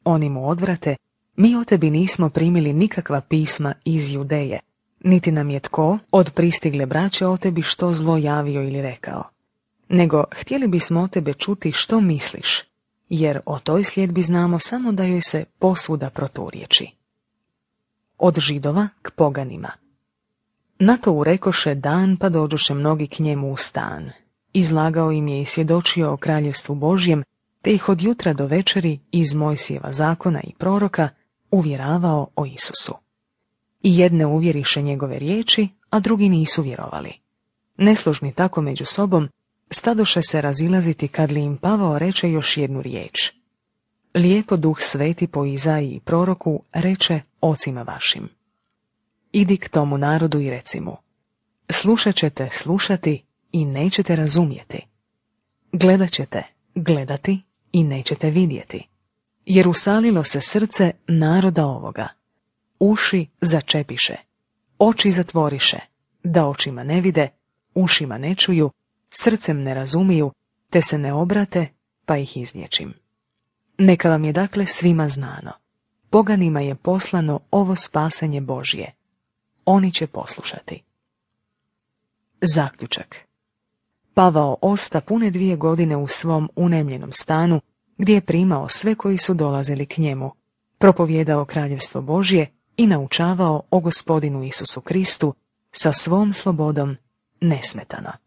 Oni mu odvrate, mi o tebi nismo primili nikakva pisma iz Judeje, niti nam je tko od pristigle braće o tebi što zlo javio ili rekao, nego htjeli bismo o tebe čuti što misliš, jer o toj sljedbi znamo samo da joj se posvuda proturječi. Od židova k poganima. Na to urekoše dan pa dođuše mnogi k njemu u stan. Izlagao im je i svjedočio o kraljevstvu Božjem, te ih od jutra do večeri iz Mojsijeva zakona i proroka uvjeravao o Isusu. I jedne uvjeriše njegove riječi, a drugi nisu vjerovali. Neslužni tako među sobom, stadoše se razilaziti kad li im Pavao reče još jednu riječ. Lijepo duh sveti po Izaji i proroku reče ocima vašim. Idi k tomu narodu i reci mu, slušat ćete slušati i nećete razumjeti. Gledat ćete gledati i nećete vidjeti. Jer usalilo se srce naroda ovoga, uši začepiše, oči zatvoriše, da očima ne vide, ušima ne čuju, srcem ne razumiju, te se ne obrate, pa ih iznječim. Neka vam je dakle svima znano. Poganima je poslano ovo spasanje Božje. Oni će poslušati. Zaključak. Pavao osta pune dvije godine u svom unemljenom stanu, gdje je primao sve koji su dolazili k njemu, propovjedao kraljevstvo Božje i naučavao o gospodinu Isusu Kristu sa svom slobodom nesmetano.